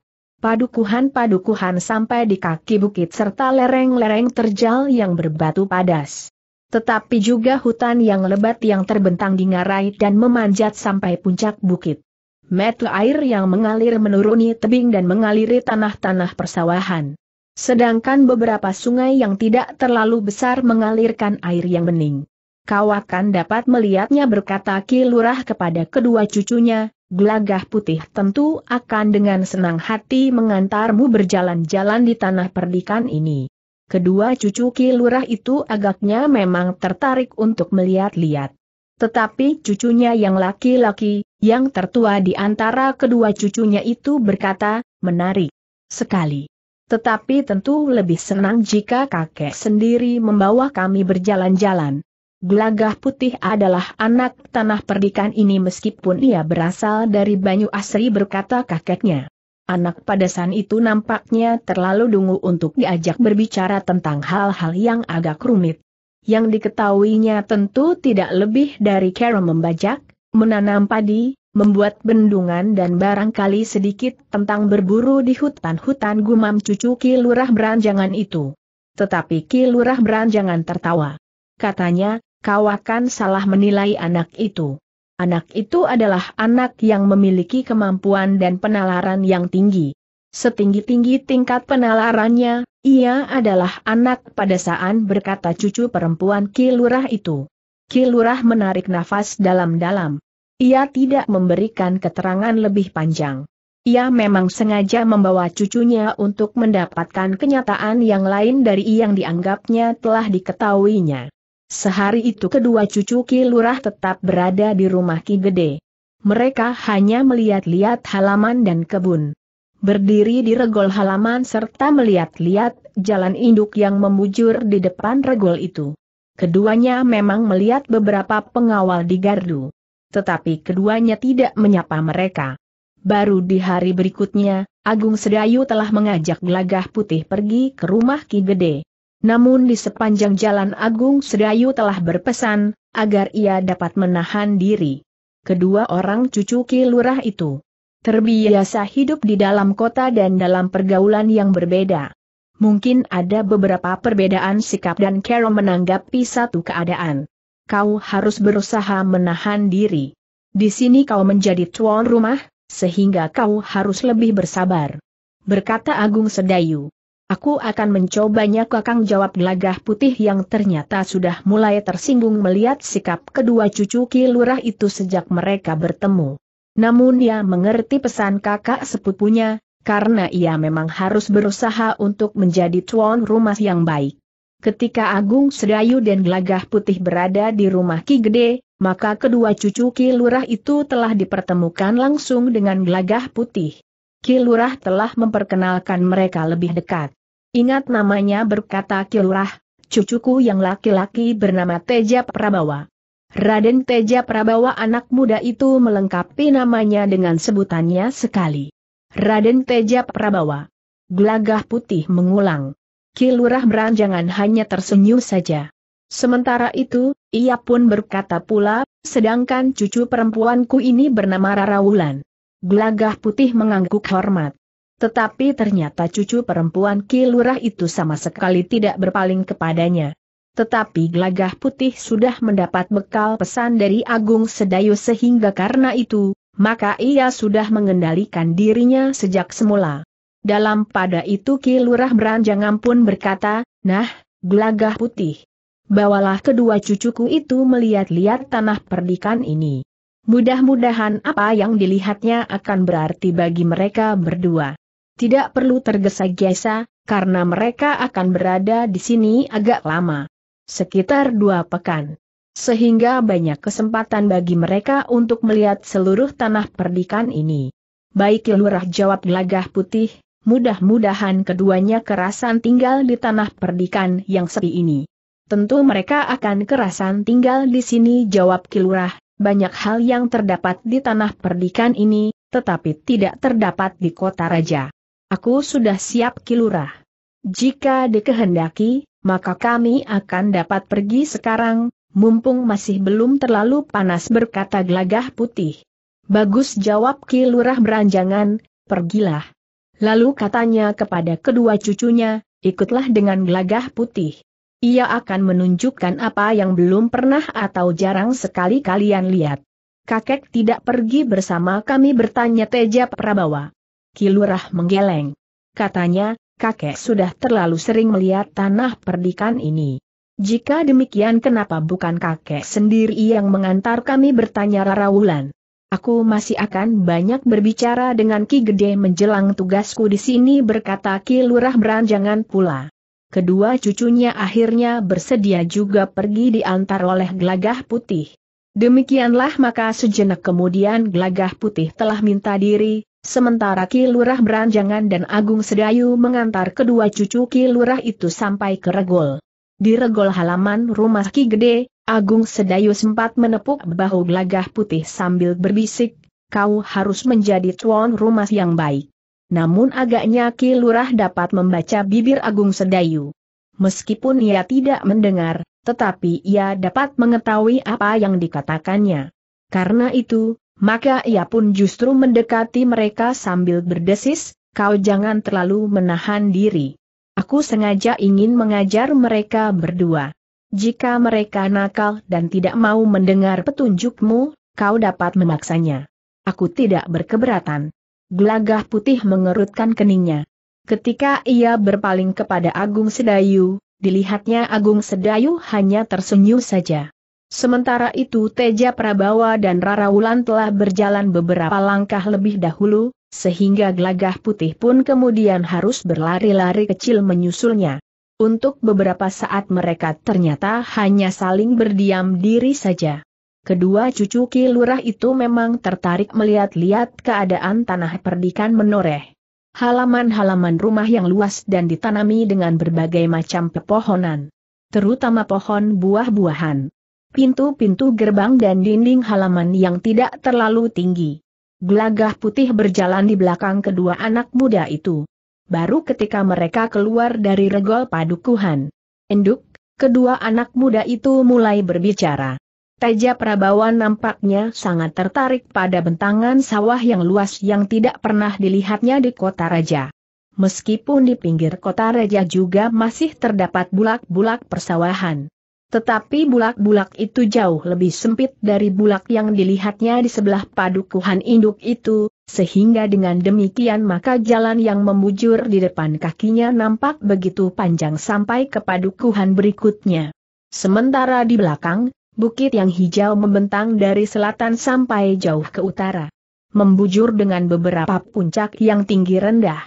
padukuhan-padukuhan sampai di kaki bukit serta lereng-lereng terjal yang berbatu padas. Tetapi juga hutan yang lebat yang terbentang di ngarai dan memanjat sampai puncak bukit. Metu air yang mengalir menuruni tebing dan mengaliri tanah-tanah persawahan. Sedangkan beberapa sungai yang tidak terlalu besar mengalirkan air yang bening. Kawakan dapat melihatnya berkata Kilurah kepada kedua cucunya, Gelagah putih tentu akan dengan senang hati mengantarmu berjalan-jalan di tanah perdikan ini. Kedua cucu Ki Lurah itu agaknya memang tertarik untuk melihat-lihat. Tetapi cucunya yang laki-laki, yang tertua di antara kedua cucunya itu berkata, menarik sekali. Tetapi tentu lebih senang jika kakek sendiri membawa kami berjalan-jalan. Gelagah Putih adalah anak tanah perdikan ini meskipun ia berasal dari Banyu Asri berkata kakeknya. Anak padasan itu nampaknya terlalu dungu untuk diajak berbicara tentang hal-hal yang agak rumit. Yang diketahuinya tentu tidak lebih dari cara membajak, menanam padi, membuat bendungan dan barangkali sedikit tentang berburu di hutan-hutan gumam cucu Ki Lurah Beranjangan itu. Tetapi Ki Lurah Beranjangan tertawa. Katanya, kau akan salah menilai anak itu. Anak itu adalah anak yang memiliki kemampuan dan penalaran yang tinggi. Setinggi-tinggi tingkat penalarannya, ia adalah anak pada saat berkata cucu perempuan Kilurah itu. Kilurah menarik nafas dalam-dalam. Ia tidak memberikan keterangan lebih panjang. Ia memang sengaja membawa cucunya untuk mendapatkan kenyataan yang lain dari yang dianggapnya telah diketahuinya. Sehari itu kedua cucu Ki Lurah tetap berada di rumah Ki Gede. Mereka hanya melihat-lihat halaman dan kebun. Berdiri di regol halaman serta melihat-lihat jalan induk yang membujur di depan regol itu. Keduanya memang melihat beberapa pengawal di gardu. Tetapi keduanya tidak menyapa mereka. Baru di hari berikutnya, Agung Sedayu telah mengajak Gelagah Putih pergi ke rumah Ki Gede. Namun di sepanjang jalan Agung Sedayu telah berpesan, agar ia dapat menahan diri. Kedua orang cucu Ki Lurah itu terbiasa hidup di dalam kota dan dalam pergaulan yang berbeda. Mungkin ada beberapa perbedaan sikap dan Carol menanggapi satu keadaan. Kau harus berusaha menahan diri. Di sini kau menjadi tuan rumah, sehingga kau harus lebih bersabar. Berkata Agung Sedayu. Aku akan mencobanya kakang jawab gelagah putih yang ternyata sudah mulai tersinggung melihat sikap kedua cucu Kilurah itu sejak mereka bertemu. Namun ia mengerti pesan kakak sepupunya, karena ia memang harus berusaha untuk menjadi tuan rumah yang baik. Ketika Agung Sedayu dan Gelagah Putih berada di rumah Ki Gede, maka kedua cucu Ki Lurah itu telah dipertemukan langsung dengan Gelagah Putih. Kilurah telah memperkenalkan mereka lebih dekat. Ingat namanya berkata Kilurah, cucuku yang laki-laki bernama Teja Prabawa. Raden Teja Prabawa anak muda itu melengkapi namanya dengan sebutannya sekali. Raden Teja Prabawa. Gelagah putih mengulang. Kilurah beranjangan hanya tersenyum saja. Sementara itu, ia pun berkata pula, sedangkan cucu perempuanku ini bernama Rara Wulan. Gelagah putih mengangguk hormat. Tetapi ternyata cucu perempuan Kilurah itu sama sekali tidak berpaling kepadanya. Tetapi gelagah putih sudah mendapat bekal pesan dari Agung Sedayu sehingga karena itu, maka ia sudah mengendalikan dirinya sejak semula. Dalam pada itu Kilurah Beranjang Ampun berkata, Nah, gelagah putih. Bawalah kedua cucuku itu melihat-lihat tanah perdikan ini. Mudah-mudahan apa yang dilihatnya akan berarti bagi mereka berdua. Tidak perlu tergesa-gesa, karena mereka akan berada di sini agak lama. Sekitar dua pekan. Sehingga banyak kesempatan bagi mereka untuk melihat seluruh tanah perdikan ini. Baik lurah jawab gelagah putih, mudah-mudahan keduanya kerasan tinggal di tanah perdikan yang sepi ini. Tentu mereka akan kerasan tinggal di sini jawab kilurah, banyak hal yang terdapat di tanah perdikan ini, tetapi tidak terdapat di kota raja. Aku sudah siap kilurah. Jika dikehendaki, maka kami akan dapat pergi sekarang, mumpung masih belum terlalu panas berkata gelagah putih. Bagus jawab kilurah beranjangan, pergilah. Lalu katanya kepada kedua cucunya, ikutlah dengan gelagah putih. Ia akan menunjukkan apa yang belum pernah atau jarang sekali kalian lihat. Kakek tidak pergi bersama kami bertanya Teja Prabawa. Kilurah menggeleng. Katanya, kakek sudah terlalu sering melihat tanah perdikan ini. Jika demikian kenapa bukan kakek sendiri yang mengantar kami bertanya Rara Wulan. Aku masih akan banyak berbicara dengan Ki Gede menjelang tugasku di sini berkata Ki Lurah beranjangan pula kedua cucunya akhirnya bersedia juga pergi diantar oleh Glagah putih. Demikianlah maka sejenak kemudian Glagah putih telah minta diri, sementara Ki Lurah Beranjangan dan Agung Sedayu mengantar kedua cucu Ki Lurah itu sampai ke Regol. Di Regol halaman rumah Ki Gede, Agung Sedayu sempat menepuk bahu Glagah putih sambil berbisik, kau harus menjadi tuan rumah yang baik namun agaknya Ki Lurah dapat membaca bibir Agung Sedayu. Meskipun ia tidak mendengar, tetapi ia dapat mengetahui apa yang dikatakannya. Karena itu, maka ia pun justru mendekati mereka sambil berdesis, kau jangan terlalu menahan diri. Aku sengaja ingin mengajar mereka berdua. Jika mereka nakal dan tidak mau mendengar petunjukmu, kau dapat memaksanya. Aku tidak berkeberatan. Gelagah putih mengerutkan keningnya. Ketika ia berpaling kepada Agung Sedayu, dilihatnya Agung Sedayu hanya tersenyum saja. Sementara itu Teja Prabawa dan Rara Wulan telah berjalan beberapa langkah lebih dahulu, sehingga gelagah putih pun kemudian harus berlari-lari kecil menyusulnya. Untuk beberapa saat mereka ternyata hanya saling berdiam diri saja. Kedua cucu Ki Lurah itu memang tertarik melihat-lihat keadaan tanah perdikan menoreh. Halaman-halaman rumah yang luas dan ditanami dengan berbagai macam pepohonan. Terutama pohon buah-buahan. Pintu-pintu gerbang dan dinding halaman yang tidak terlalu tinggi. Gelagah putih berjalan di belakang kedua anak muda itu. Baru ketika mereka keluar dari regol padukuhan. Enduk, kedua anak muda itu mulai berbicara. Teja Prabawa nampaknya sangat tertarik pada bentangan sawah yang luas yang tidak pernah dilihatnya di kota raja. Meskipun di pinggir kota raja juga masih terdapat bulak-bulak persawahan. Tetapi bulak-bulak itu jauh lebih sempit dari bulak yang dilihatnya di sebelah padukuhan induk itu, sehingga dengan demikian maka jalan yang memujur di depan kakinya nampak begitu panjang sampai ke padukuhan berikutnya. Sementara di belakang, bukit yang hijau membentang dari selatan sampai jauh ke utara. Membujur dengan beberapa puncak yang tinggi rendah.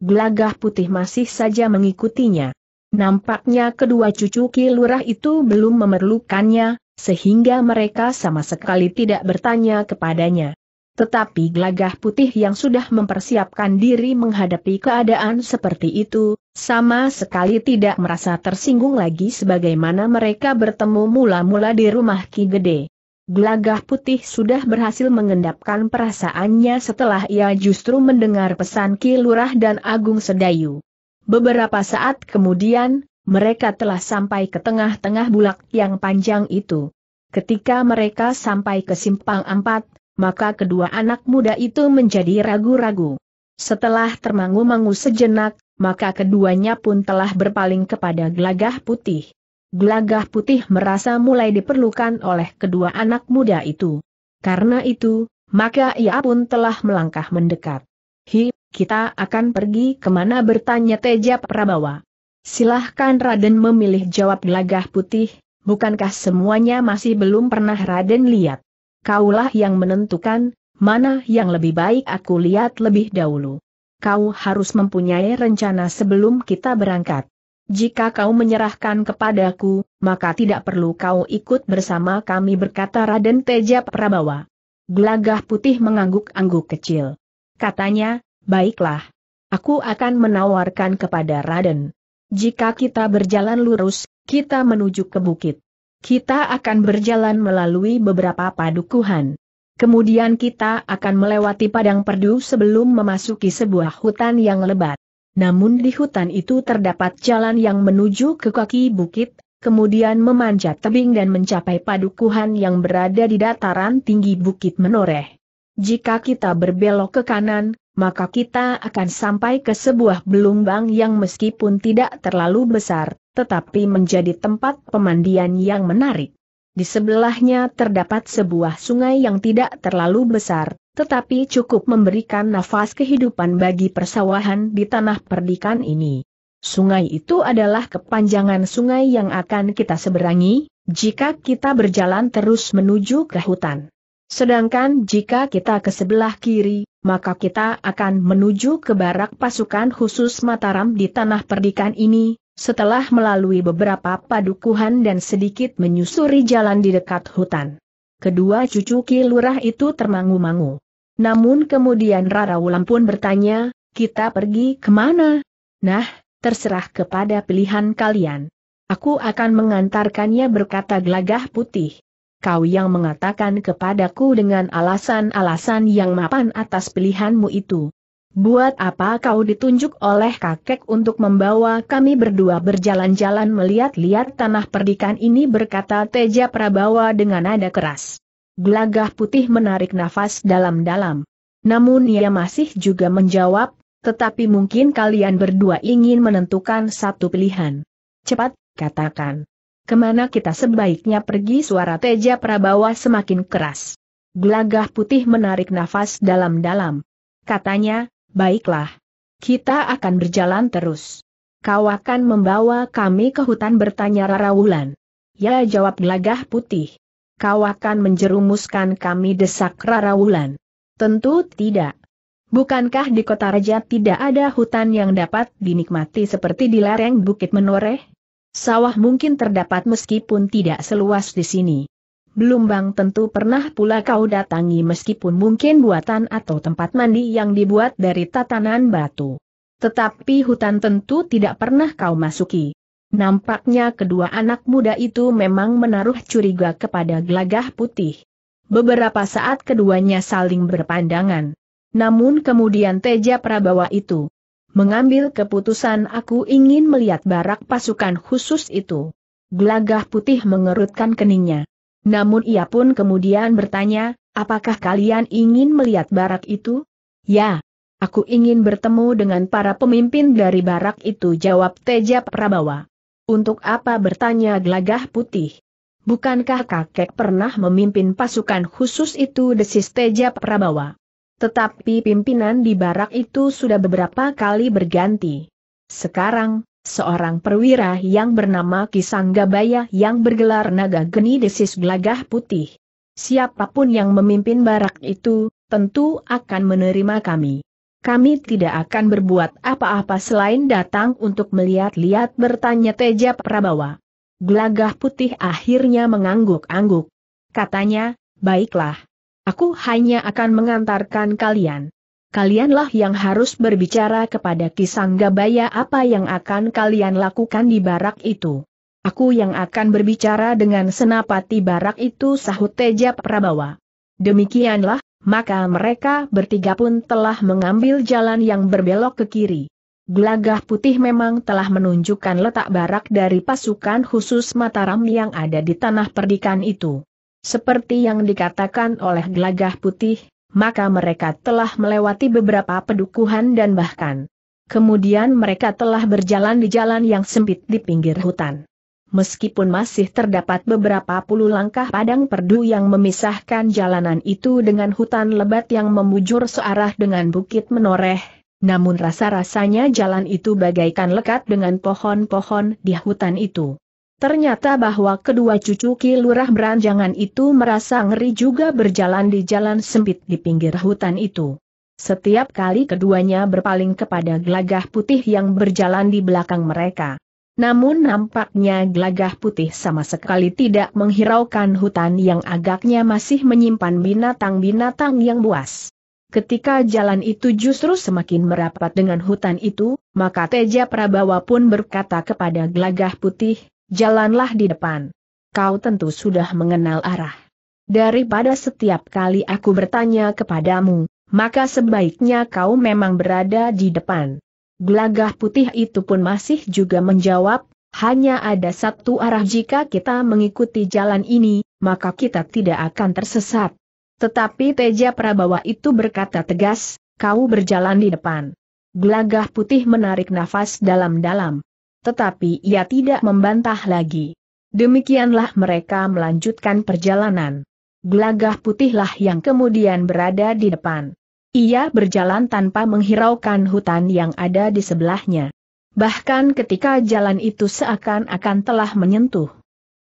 Gelagah putih masih saja mengikutinya. Nampaknya kedua cucu Kilurah itu belum memerlukannya, sehingga mereka sama sekali tidak bertanya kepadanya. Tetapi gelagah putih yang sudah mempersiapkan diri menghadapi keadaan seperti itu, sama sekali tidak merasa tersinggung lagi sebagaimana mereka bertemu mula-mula di rumah Ki Gede. Gelagah putih sudah berhasil mengendapkan perasaannya setelah ia justru mendengar pesan Ki Lurah dan Agung Sedayu. Beberapa saat kemudian, mereka telah sampai ke tengah-tengah bulak yang panjang itu. Ketika mereka sampai ke simpang empat, maka kedua anak muda itu menjadi ragu-ragu. Setelah termangu-mangu sejenak, maka keduanya pun telah berpaling kepada gelagah putih. Gelagah putih merasa mulai diperlukan oleh kedua anak muda itu. Karena itu, maka ia pun telah melangkah mendekat. Hi, kita akan pergi kemana bertanya Teja Prabawa. Silahkan Raden memilih jawab gelagah putih, bukankah semuanya masih belum pernah Raden lihat? Kaulah yang menentukan, mana yang lebih baik aku lihat lebih dahulu. Kau harus mempunyai rencana sebelum kita berangkat. Jika kau menyerahkan kepadaku, maka tidak perlu kau ikut bersama kami berkata Raden Teja Prabawa. Gelagah putih mengangguk-angguk kecil. Katanya, baiklah. Aku akan menawarkan kepada Raden. Jika kita berjalan lurus, kita menuju ke bukit. Kita akan berjalan melalui beberapa padukuhan. Kemudian kita akan melewati padang perdu sebelum memasuki sebuah hutan yang lebat. Namun di hutan itu terdapat jalan yang menuju ke kaki bukit, kemudian memanjat tebing dan mencapai padukuhan yang berada di dataran tinggi bukit menoreh. Jika kita berbelok ke kanan, maka kita akan sampai ke sebuah belumbang yang meskipun tidak terlalu besar, tetapi menjadi tempat pemandian yang menarik. Di sebelahnya terdapat sebuah sungai yang tidak terlalu besar, tetapi cukup memberikan nafas kehidupan bagi persawahan di tanah perdikan ini. Sungai itu adalah kepanjangan sungai yang akan kita seberangi, jika kita berjalan terus menuju ke hutan. Sedangkan jika kita ke sebelah kiri, maka kita akan menuju ke barak pasukan khusus Mataram di tanah perdikan ini, setelah melalui beberapa padukuhan dan sedikit menyusuri jalan di dekat hutan. Kedua cucu Ki Lurah itu termangu-mangu. Namun kemudian Rara Wulan pun bertanya, kita pergi kemana? Nah, terserah kepada pilihan kalian. Aku akan mengantarkannya berkata gelagah putih. Kau yang mengatakan kepadaku dengan alasan-alasan yang mapan atas pilihanmu itu. Buat apa kau ditunjuk oleh kakek untuk membawa kami berdua berjalan-jalan melihat-lihat tanah perdikan ini berkata Teja Prabawa dengan nada keras. Gelagah putih menarik nafas dalam-dalam. Namun ia masih juga menjawab, tetapi mungkin kalian berdua ingin menentukan satu pilihan. Cepat, katakan. Kemana kita sebaiknya pergi suara Teja Prabawa semakin keras. Gelagah putih menarik nafas dalam-dalam. Katanya, Baiklah. Kita akan berjalan terus. Kau akan membawa kami ke hutan bertanya Rara Wulan. Ya jawab gelagah putih. Kau akan menjerumuskan kami desak Rara Wulan. Tentu tidak. Bukankah di kota raja tidak ada hutan yang dapat dinikmati seperti di lereng Bukit Menoreh? Sawah mungkin terdapat meskipun tidak seluas di sini. Belum bang tentu pernah pula kau datangi meskipun mungkin buatan atau tempat mandi yang dibuat dari tatanan batu. Tetapi hutan tentu tidak pernah kau masuki. Nampaknya kedua anak muda itu memang menaruh curiga kepada gelagah putih. Beberapa saat keduanya saling berpandangan. Namun kemudian Teja Prabawa itu mengambil keputusan aku ingin melihat barak pasukan khusus itu. Gelagah putih mengerutkan keningnya. Namun ia pun kemudian bertanya, apakah kalian ingin melihat barak itu? Ya, aku ingin bertemu dengan para pemimpin dari barak itu jawab Teja Prabawa. Untuk apa bertanya gelagah putih? Bukankah kakek pernah memimpin pasukan khusus itu desis Teja Prabawa? Tetapi pimpinan di barak itu sudah beberapa kali berganti. Sekarang, Seorang perwira yang bernama Kisanggabaya yang bergelar naga geni desis gelagah putih. Siapapun yang memimpin barak itu, tentu akan menerima kami. Kami tidak akan berbuat apa-apa selain datang untuk melihat-lihat bertanya Teja Prabawa. Gelagah putih akhirnya mengangguk-angguk. Katanya, baiklah. Aku hanya akan mengantarkan kalian kalianlah yang harus berbicara kepada Kisanggabaya apa yang akan kalian lakukan di barak itu. Aku yang akan berbicara dengan senapati barak itu sahut Teja Prabawa. Demikianlah, maka mereka bertiga pun telah mengambil jalan yang berbelok ke kiri. Gelagah putih memang telah menunjukkan letak barak dari pasukan khusus Mataram yang ada di tanah perdikan itu. Seperti yang dikatakan oleh gelagah putih, maka mereka telah melewati beberapa pedukuhan dan bahkan kemudian mereka telah berjalan di jalan yang sempit di pinggir hutan. Meskipun masih terdapat beberapa puluh langkah padang perdu yang memisahkan jalanan itu dengan hutan lebat yang memujur searah dengan bukit menoreh, namun rasa-rasanya jalan itu bagaikan lekat dengan pohon-pohon di hutan itu. Ternyata bahwa kedua cucu Ki Lurah Beranjangan itu merasa ngeri juga berjalan di jalan sempit di pinggir hutan itu. Setiap kali keduanya berpaling kepada gelagah putih yang berjalan di belakang mereka. Namun nampaknya gelagah putih sama sekali tidak menghiraukan hutan yang agaknya masih menyimpan binatang-binatang yang buas. Ketika jalan itu justru semakin merapat dengan hutan itu, maka Teja Prabawa pun berkata kepada gelagah putih, Jalanlah di depan. Kau tentu sudah mengenal arah. Daripada setiap kali aku bertanya kepadamu, maka sebaiknya kau memang berada di depan. Gelagah putih itu pun masih juga menjawab, hanya ada satu arah jika kita mengikuti jalan ini, maka kita tidak akan tersesat. Tetapi Teja Prabawa itu berkata tegas, kau berjalan di depan. Gelagah putih menarik nafas dalam-dalam tetapi ia tidak membantah lagi. Demikianlah mereka melanjutkan perjalanan. Gelagah putihlah yang kemudian berada di depan. Ia berjalan tanpa menghiraukan hutan yang ada di sebelahnya. Bahkan ketika jalan itu seakan-akan telah menyentuh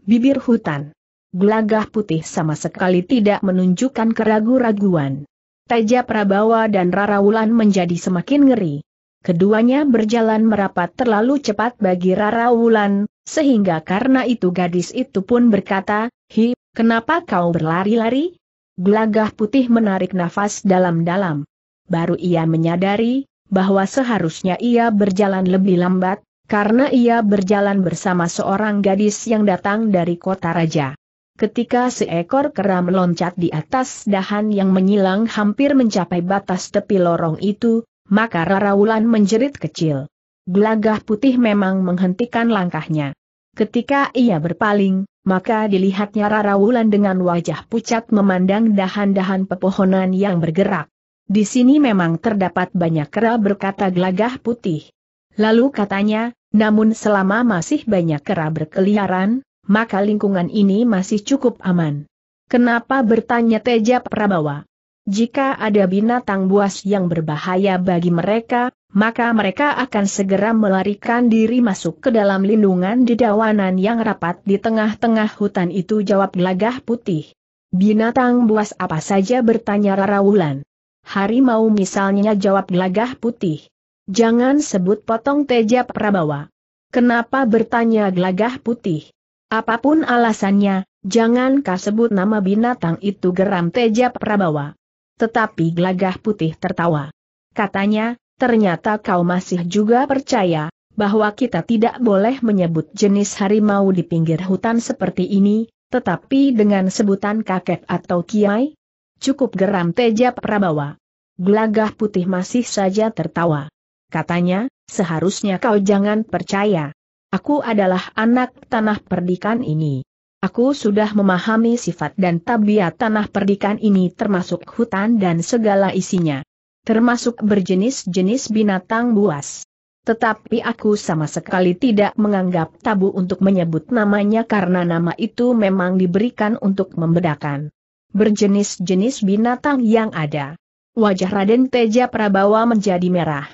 bibir hutan. Gelagah putih sama sekali tidak menunjukkan keragu-raguan. Teja Prabawa dan Rara Wulan menjadi semakin ngeri. Keduanya berjalan merapat terlalu cepat bagi Rara Wulan, sehingga karena itu gadis itu pun berkata, Hi, kenapa kau berlari-lari? Gelagah putih menarik nafas dalam-dalam. Baru ia menyadari, bahwa seharusnya ia berjalan lebih lambat, karena ia berjalan bersama seorang gadis yang datang dari kota raja. Ketika seekor kera meloncat di atas dahan yang menyilang hampir mencapai batas tepi lorong itu, maka Raraulan menjerit kecil. Gelagah putih memang menghentikan langkahnya. Ketika ia berpaling, maka dilihatnya Raraulan dengan wajah pucat memandang dahan-dahan pepohonan yang bergerak. Di sini memang terdapat banyak kera berkata gelagah putih. Lalu katanya, namun selama masih banyak kera berkeliaran, maka lingkungan ini masih cukup aman. Kenapa bertanya Teja Prabawa? Jika ada binatang buas yang berbahaya bagi mereka, maka mereka akan segera melarikan diri masuk ke dalam lindungan di dedawanan yang rapat di tengah-tengah hutan itu jawab gelagah putih. Binatang buas apa saja bertanya Rara Wulan. Harimau misalnya jawab gelagah putih. Jangan sebut potong teja Prabawa. Kenapa bertanya gelagah putih? Apapun alasannya, jangan kasebut sebut nama binatang itu geram Teja Prabawa tetapi Glagah putih tertawa. Katanya, ternyata kau masih juga percaya, bahwa kita tidak boleh menyebut jenis harimau di pinggir hutan seperti ini, tetapi dengan sebutan kakek atau kiai? Cukup geram Teja Prabawa. Glagah putih masih saja tertawa. Katanya, seharusnya kau jangan percaya. Aku adalah anak tanah perdikan ini. Aku sudah memahami sifat dan tabiat tanah perdikan ini termasuk hutan dan segala isinya. Termasuk berjenis-jenis binatang buas. Tetapi aku sama sekali tidak menganggap tabu untuk menyebut namanya karena nama itu memang diberikan untuk membedakan berjenis-jenis binatang yang ada. Wajah Raden Teja Prabawa menjadi merah.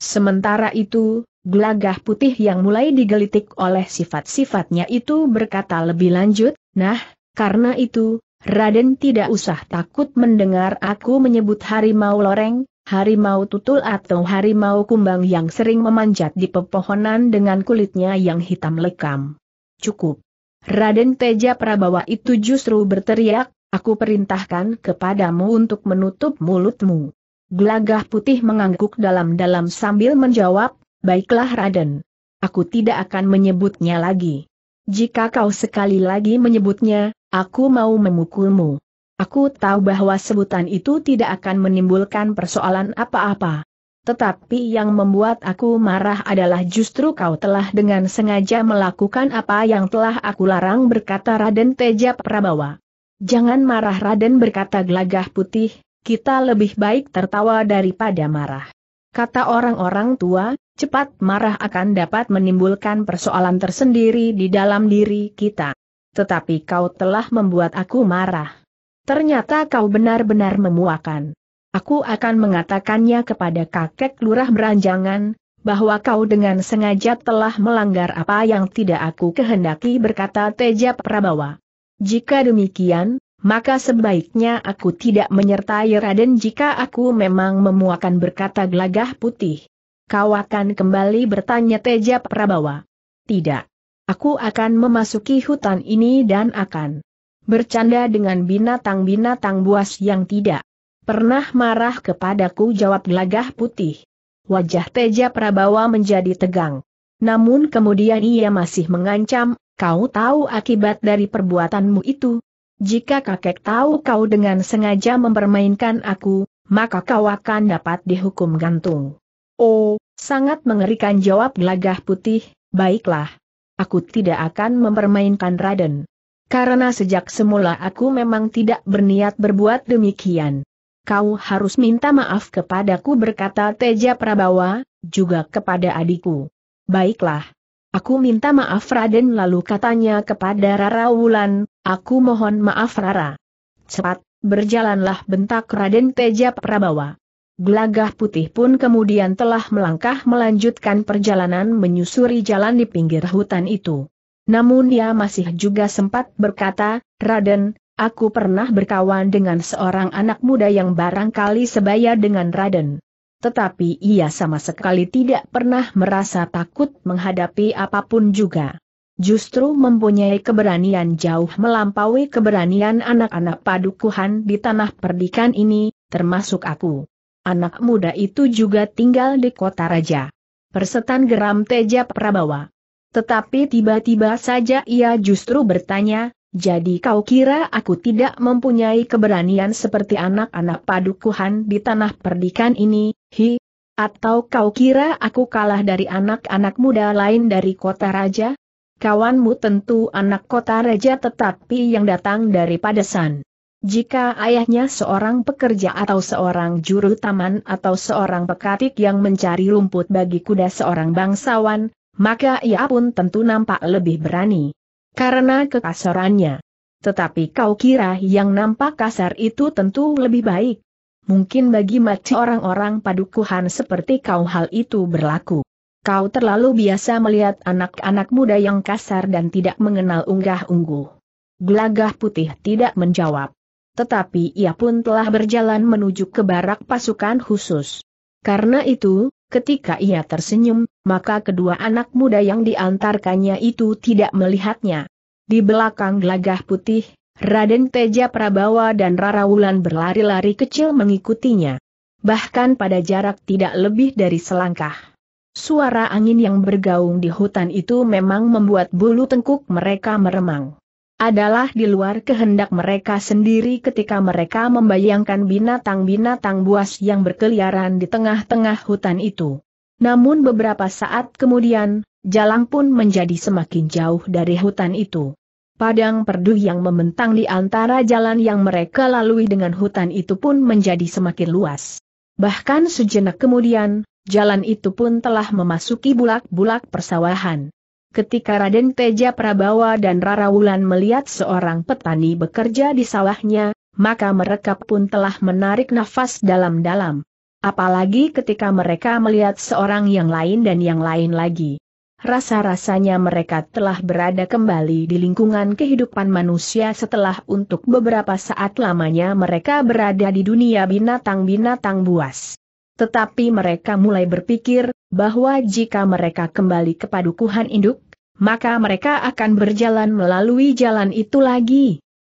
Sementara itu, Gelagah putih yang mulai digelitik oleh sifat-sifatnya itu berkata lebih lanjut, nah, karena itu, Raden tidak usah takut mendengar aku menyebut harimau loreng, harimau tutul atau harimau kumbang yang sering memanjat di pepohonan dengan kulitnya yang hitam lekam. Cukup. Raden Teja Prabawa itu justru berteriak, aku perintahkan kepadamu untuk menutup mulutmu. Gelagah putih mengangguk dalam-dalam sambil menjawab, Baiklah Raden. Aku tidak akan menyebutnya lagi. Jika kau sekali lagi menyebutnya, aku mau memukulmu. Aku tahu bahwa sebutan itu tidak akan menimbulkan persoalan apa-apa. Tetapi yang membuat aku marah adalah justru kau telah dengan sengaja melakukan apa yang telah aku larang berkata Raden Teja Prabawa. Jangan marah Raden berkata gelagah putih, kita lebih baik tertawa daripada marah. Kata orang-orang tua, cepat marah akan dapat menimbulkan persoalan tersendiri di dalam diri kita. Tetapi kau telah membuat aku marah. Ternyata kau benar-benar memuakan. Aku akan mengatakannya kepada kakek lurah beranjangan, bahwa kau dengan sengaja telah melanggar apa yang tidak aku kehendaki berkata Teja Prabawa. Jika demikian, maka sebaiknya aku tidak menyertai Raden jika aku memang memuakan berkata gelagah putih. Kau akan kembali bertanya Teja Prabawa. Tidak. Aku akan memasuki hutan ini dan akan bercanda dengan binatang-binatang buas yang tidak pernah marah kepadaku jawab gelagah putih. Wajah Teja Prabawa menjadi tegang. Namun kemudian ia masih mengancam, kau tahu akibat dari perbuatanmu itu. Jika kakek tahu kau dengan sengaja mempermainkan aku, maka kau akan dapat dihukum gantung. Oh, sangat mengerikan jawab gelagah putih, baiklah. Aku tidak akan mempermainkan Raden. Karena sejak semula aku memang tidak berniat berbuat demikian. Kau harus minta maaf kepadaku berkata Teja Prabawa, juga kepada adikku. Baiklah. Aku minta maaf Raden lalu katanya kepada Rara Wulan, aku mohon maaf Rara. Cepat, berjalanlah bentak Raden Teja Prabawa. Gelagah putih pun kemudian telah melangkah melanjutkan perjalanan menyusuri jalan di pinggir hutan itu. Namun ia masih juga sempat berkata, Raden, aku pernah berkawan dengan seorang anak muda yang barangkali sebaya dengan Raden. Tetapi ia sama sekali tidak pernah merasa takut menghadapi apapun juga. Justru mempunyai keberanian jauh melampaui keberanian anak-anak padukuhan di tanah perdikan ini, termasuk aku anak muda itu juga tinggal di kota raja. Persetan geram Teja Prabawa. Tetapi tiba-tiba saja ia justru bertanya, jadi kau kira aku tidak mempunyai keberanian seperti anak-anak padukuhan di tanah perdikan ini, hi? Atau kau kira aku kalah dari anak-anak muda lain dari kota raja? Kawanmu tentu anak kota raja tetapi yang datang dari padesan. Jika ayahnya seorang pekerja atau seorang juru taman atau seorang pekatik yang mencari rumput bagi kuda seorang bangsawan, maka ia pun tentu nampak lebih berani. Karena kekasarannya. Tetapi kau kira yang nampak kasar itu tentu lebih baik. Mungkin bagi mati orang-orang padukuhan seperti kau hal itu berlaku. Kau terlalu biasa melihat anak-anak muda yang kasar dan tidak mengenal unggah-ungguh. Gelagah putih tidak menjawab tetapi ia pun telah berjalan menuju ke barak pasukan khusus. Karena itu, ketika ia tersenyum, maka kedua anak muda yang diantarkannya itu tidak melihatnya. Di belakang gelagah putih, Raden Teja Prabawa dan Rara Wulan berlari-lari kecil mengikutinya. Bahkan pada jarak tidak lebih dari selangkah. Suara angin yang bergaung di hutan itu memang membuat bulu tengkuk mereka meremang adalah di luar kehendak mereka sendiri ketika mereka membayangkan binatang-binatang buas yang berkeliaran di tengah-tengah hutan itu. Namun beberapa saat kemudian, jalan pun menjadi semakin jauh dari hutan itu. Padang perdu yang membentang di antara jalan yang mereka lalui dengan hutan itu pun menjadi semakin luas. Bahkan sejenak kemudian, jalan itu pun telah memasuki bulak-bulak persawahan. Ketika Raden Teja Prabawa dan Rara Wulan melihat seorang petani bekerja di sawahnya, maka mereka pun telah menarik nafas dalam-dalam. Apalagi ketika mereka melihat seorang yang lain dan yang lain lagi. Rasa-rasanya mereka telah berada kembali di lingkungan kehidupan manusia setelah untuk beberapa saat lamanya mereka berada di dunia binatang-binatang buas. Tetapi mereka mulai berpikir, bahwa jika mereka kembali ke padukuhan induk, maka mereka akan berjalan melalui jalan itu lagi.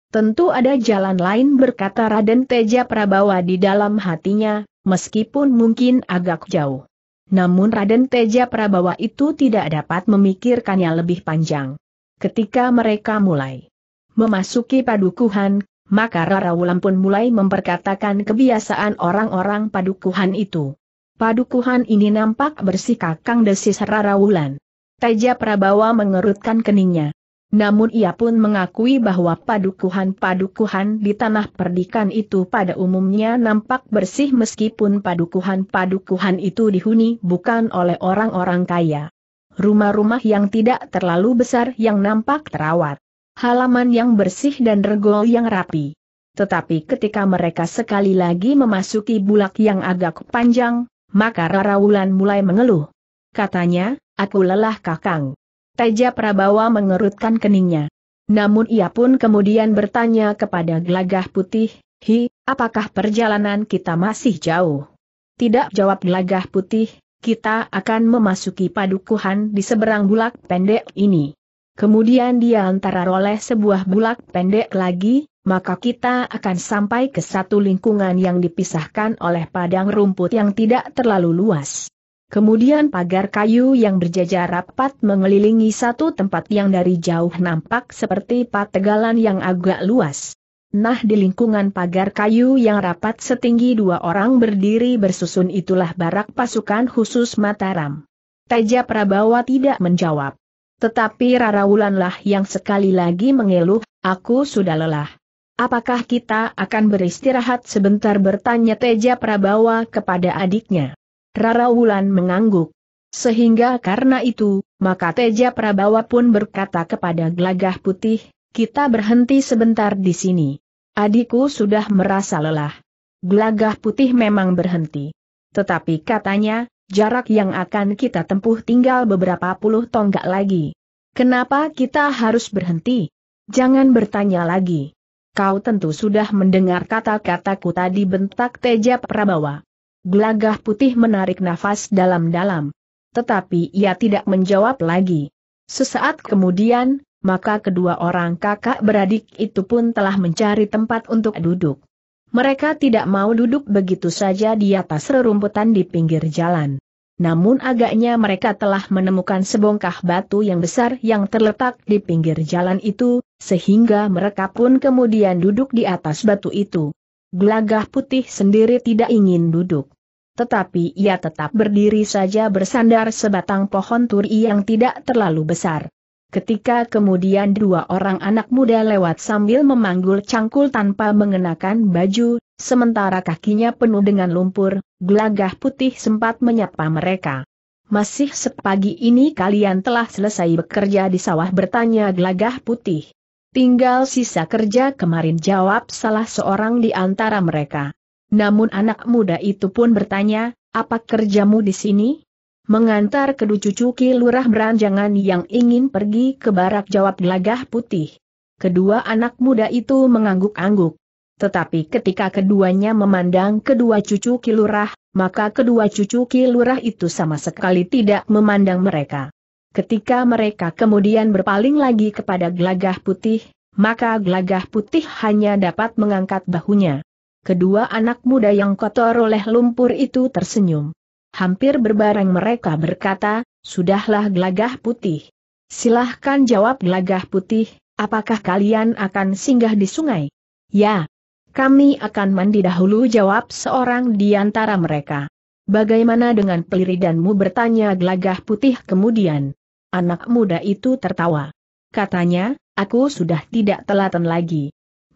Tentu ada jalan lain berkata Raden Teja Prabawa di dalam hatinya, meskipun mungkin agak jauh. Namun Raden Teja Prabawa itu tidak dapat memikirkannya lebih panjang. Ketika mereka mulai memasuki padukuhan, maka Rara Rarawulan pun mulai memperkatakan kebiasaan orang-orang padukuhan itu. Padukuhan ini nampak bersih kakang desis Wulan. Teja Prabawa mengerutkan keningnya. Namun ia pun mengakui bahwa padukuhan-padukuhan di tanah perdikan itu pada umumnya nampak bersih meskipun padukuhan-padukuhan itu dihuni bukan oleh orang-orang kaya. Rumah-rumah yang tidak terlalu besar yang nampak terawat. Halaman yang bersih dan regol yang rapi. Tetapi ketika mereka sekali lagi memasuki bulak yang agak panjang, maka Rara Wulan mulai mengeluh. Katanya, Aku lelah kakang. Teja Prabawa mengerutkan keningnya. Namun ia pun kemudian bertanya kepada Gelagah Putih, Hi, apakah perjalanan kita masih jauh? Tidak jawab Gelagah Putih, kita akan memasuki padukuhan di seberang bulak pendek ini. Kemudian dia antara roleh sebuah bulak pendek lagi, maka kita akan sampai ke satu lingkungan yang dipisahkan oleh padang rumput yang tidak terlalu luas. Kemudian pagar kayu yang berjajar rapat mengelilingi satu tempat yang dari jauh nampak seperti pategalan yang agak luas. Nah di lingkungan pagar kayu yang rapat setinggi dua orang berdiri bersusun itulah barak pasukan khusus Mataram. Teja Prabawa tidak menjawab. Tetapi Rara Wulanlah yang sekali lagi mengeluh, aku sudah lelah. Apakah kita akan beristirahat sebentar bertanya Teja Prabawa kepada adiknya. Rara Wulan mengangguk. Sehingga karena itu, maka Teja Prabawa pun berkata kepada Glagah Putih, kita berhenti sebentar di sini. Adikku sudah merasa lelah. Glagah Putih memang berhenti. Tetapi katanya, jarak yang akan kita tempuh tinggal beberapa puluh tonggak lagi. Kenapa kita harus berhenti? Jangan bertanya lagi. Kau tentu sudah mendengar kata-kataku tadi bentak Teja Prabawa. Gelagah putih menarik nafas dalam-dalam. Tetapi ia tidak menjawab lagi. Sesaat kemudian, maka kedua orang kakak beradik itu pun telah mencari tempat untuk duduk. Mereka tidak mau duduk begitu saja di atas rerumputan di pinggir jalan. Namun agaknya mereka telah menemukan sebongkah batu yang besar yang terletak di pinggir jalan itu, sehingga mereka pun kemudian duduk di atas batu itu. Gelagah putih sendiri tidak ingin duduk tetapi ia tetap berdiri saja bersandar sebatang pohon turi yang tidak terlalu besar. Ketika kemudian dua orang anak muda lewat sambil memanggul cangkul tanpa mengenakan baju, sementara kakinya penuh dengan lumpur, gelagah putih sempat menyapa mereka. Masih sepagi ini kalian telah selesai bekerja di sawah bertanya gelagah putih. Tinggal sisa kerja kemarin jawab salah seorang di antara mereka. Namun anak muda itu pun bertanya, apa kerjamu di sini? Mengantar kedua cucu Ki Lurah Beranjangan yang ingin pergi ke barak jawab gelagah putih. Kedua anak muda itu mengangguk-angguk. Tetapi ketika keduanya memandang kedua cucu Ki Lurah, maka kedua cucu Ki Lurah itu sama sekali tidak memandang mereka. Ketika mereka kemudian berpaling lagi kepada gelagah putih, maka gelagah putih hanya dapat mengangkat bahunya. Kedua anak muda yang kotor oleh lumpur itu tersenyum. Hampir berbareng mereka berkata, sudahlah gelagah putih. Silahkan jawab gelagah putih, apakah kalian akan singgah di sungai? Ya. Kami akan mandi dahulu jawab seorang di antara mereka. Bagaimana dengan peliridanmu bertanya gelagah putih kemudian? Anak muda itu tertawa. Katanya, aku sudah tidak telaten lagi.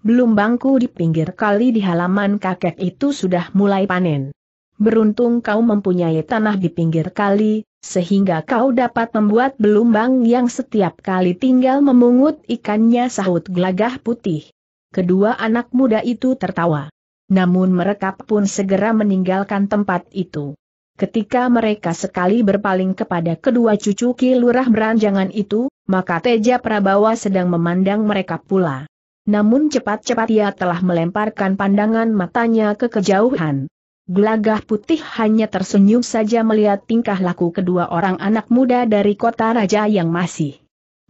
Belum bangku di pinggir kali di halaman kakek itu sudah mulai panen. Beruntung kau mempunyai tanah di pinggir kali, sehingga kau dapat membuat belumbang yang setiap kali tinggal memungut ikannya sahut gelagah putih. Kedua anak muda itu tertawa. Namun mereka pun segera meninggalkan tempat itu. Ketika mereka sekali berpaling kepada kedua cucu kilurah Beranjangan itu, maka Teja Prabawa sedang memandang mereka pula. Namun cepat-cepat ia telah melemparkan pandangan matanya ke kejauhan. Gelagah putih hanya tersenyum saja melihat tingkah laku kedua orang anak muda dari kota raja yang masih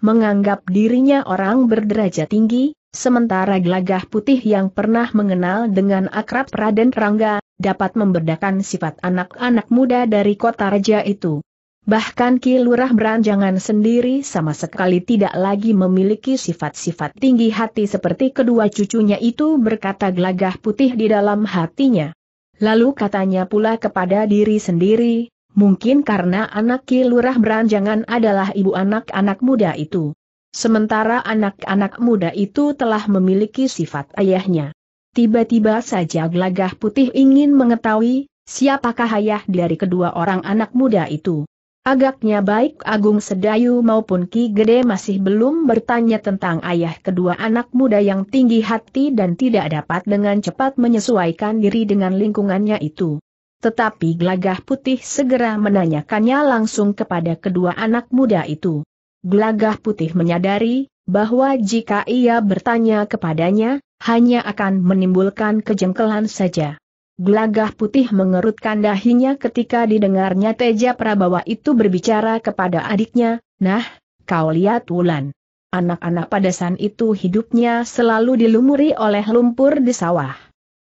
menganggap dirinya orang berderajat tinggi, sementara gelagah putih yang pernah mengenal dengan akrab Raden Rangga, dapat membedakan sifat anak-anak muda dari kota raja itu. Bahkan Ki Lurah beranjangan sendiri sama sekali tidak lagi memiliki sifat-sifat tinggi hati seperti kedua cucunya itu berkata gelagah putih di dalam hatinya. Lalu katanya pula kepada diri sendiri, mungkin karena anak Ki Lurah beranjangan adalah ibu anak-anak muda itu. Sementara anak-anak muda itu telah memiliki sifat ayahnya. Tiba-tiba saja gelagah putih ingin mengetahui, siapakah ayah dari kedua orang anak muda itu. Agaknya baik Agung Sedayu maupun Ki Gede masih belum bertanya tentang ayah kedua anak muda yang tinggi hati dan tidak dapat dengan cepat menyesuaikan diri dengan lingkungannya itu. Tetapi Glagah Putih segera menanyakannya langsung kepada kedua anak muda itu. Glagah Putih menyadari bahwa jika ia bertanya kepadanya, hanya akan menimbulkan kejengkelan saja. Gelagah putih mengerutkan dahinya ketika didengarnya Teja Prabawa itu berbicara kepada adiknya, Nah, kau lihat Wulan. Anak-anak pada saat itu hidupnya selalu dilumuri oleh lumpur di sawah.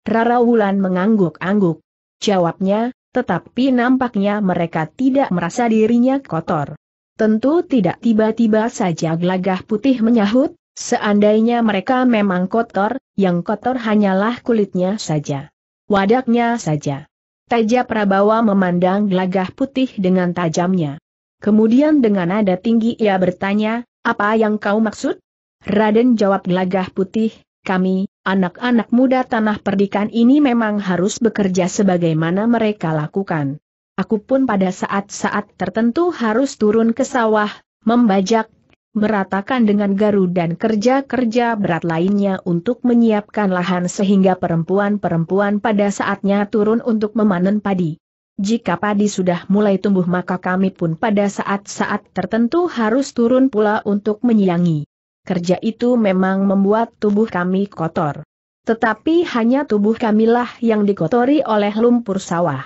Rara Wulan mengangguk-angguk. Jawabnya, tetapi nampaknya mereka tidak merasa dirinya kotor. Tentu tidak tiba-tiba saja gelagah putih menyahut, seandainya mereka memang kotor, yang kotor hanyalah kulitnya saja. Wadaknya saja. Teja Prabawa memandang gelagah putih dengan tajamnya. Kemudian dengan nada tinggi ia bertanya, apa yang kau maksud? Raden jawab gelagah putih, kami, anak-anak muda tanah perdikan ini memang harus bekerja sebagaimana mereka lakukan. Aku pun pada saat-saat tertentu harus turun ke sawah, membajak, meratakan dengan garu dan kerja-kerja berat lainnya untuk menyiapkan lahan sehingga perempuan-perempuan pada saatnya turun untuk memanen padi. Jika padi sudah mulai tumbuh maka kami pun pada saat-saat tertentu harus turun pula untuk menyiangi. Kerja itu memang membuat tubuh kami kotor. Tetapi hanya tubuh kamilah yang dikotori oleh lumpur sawah.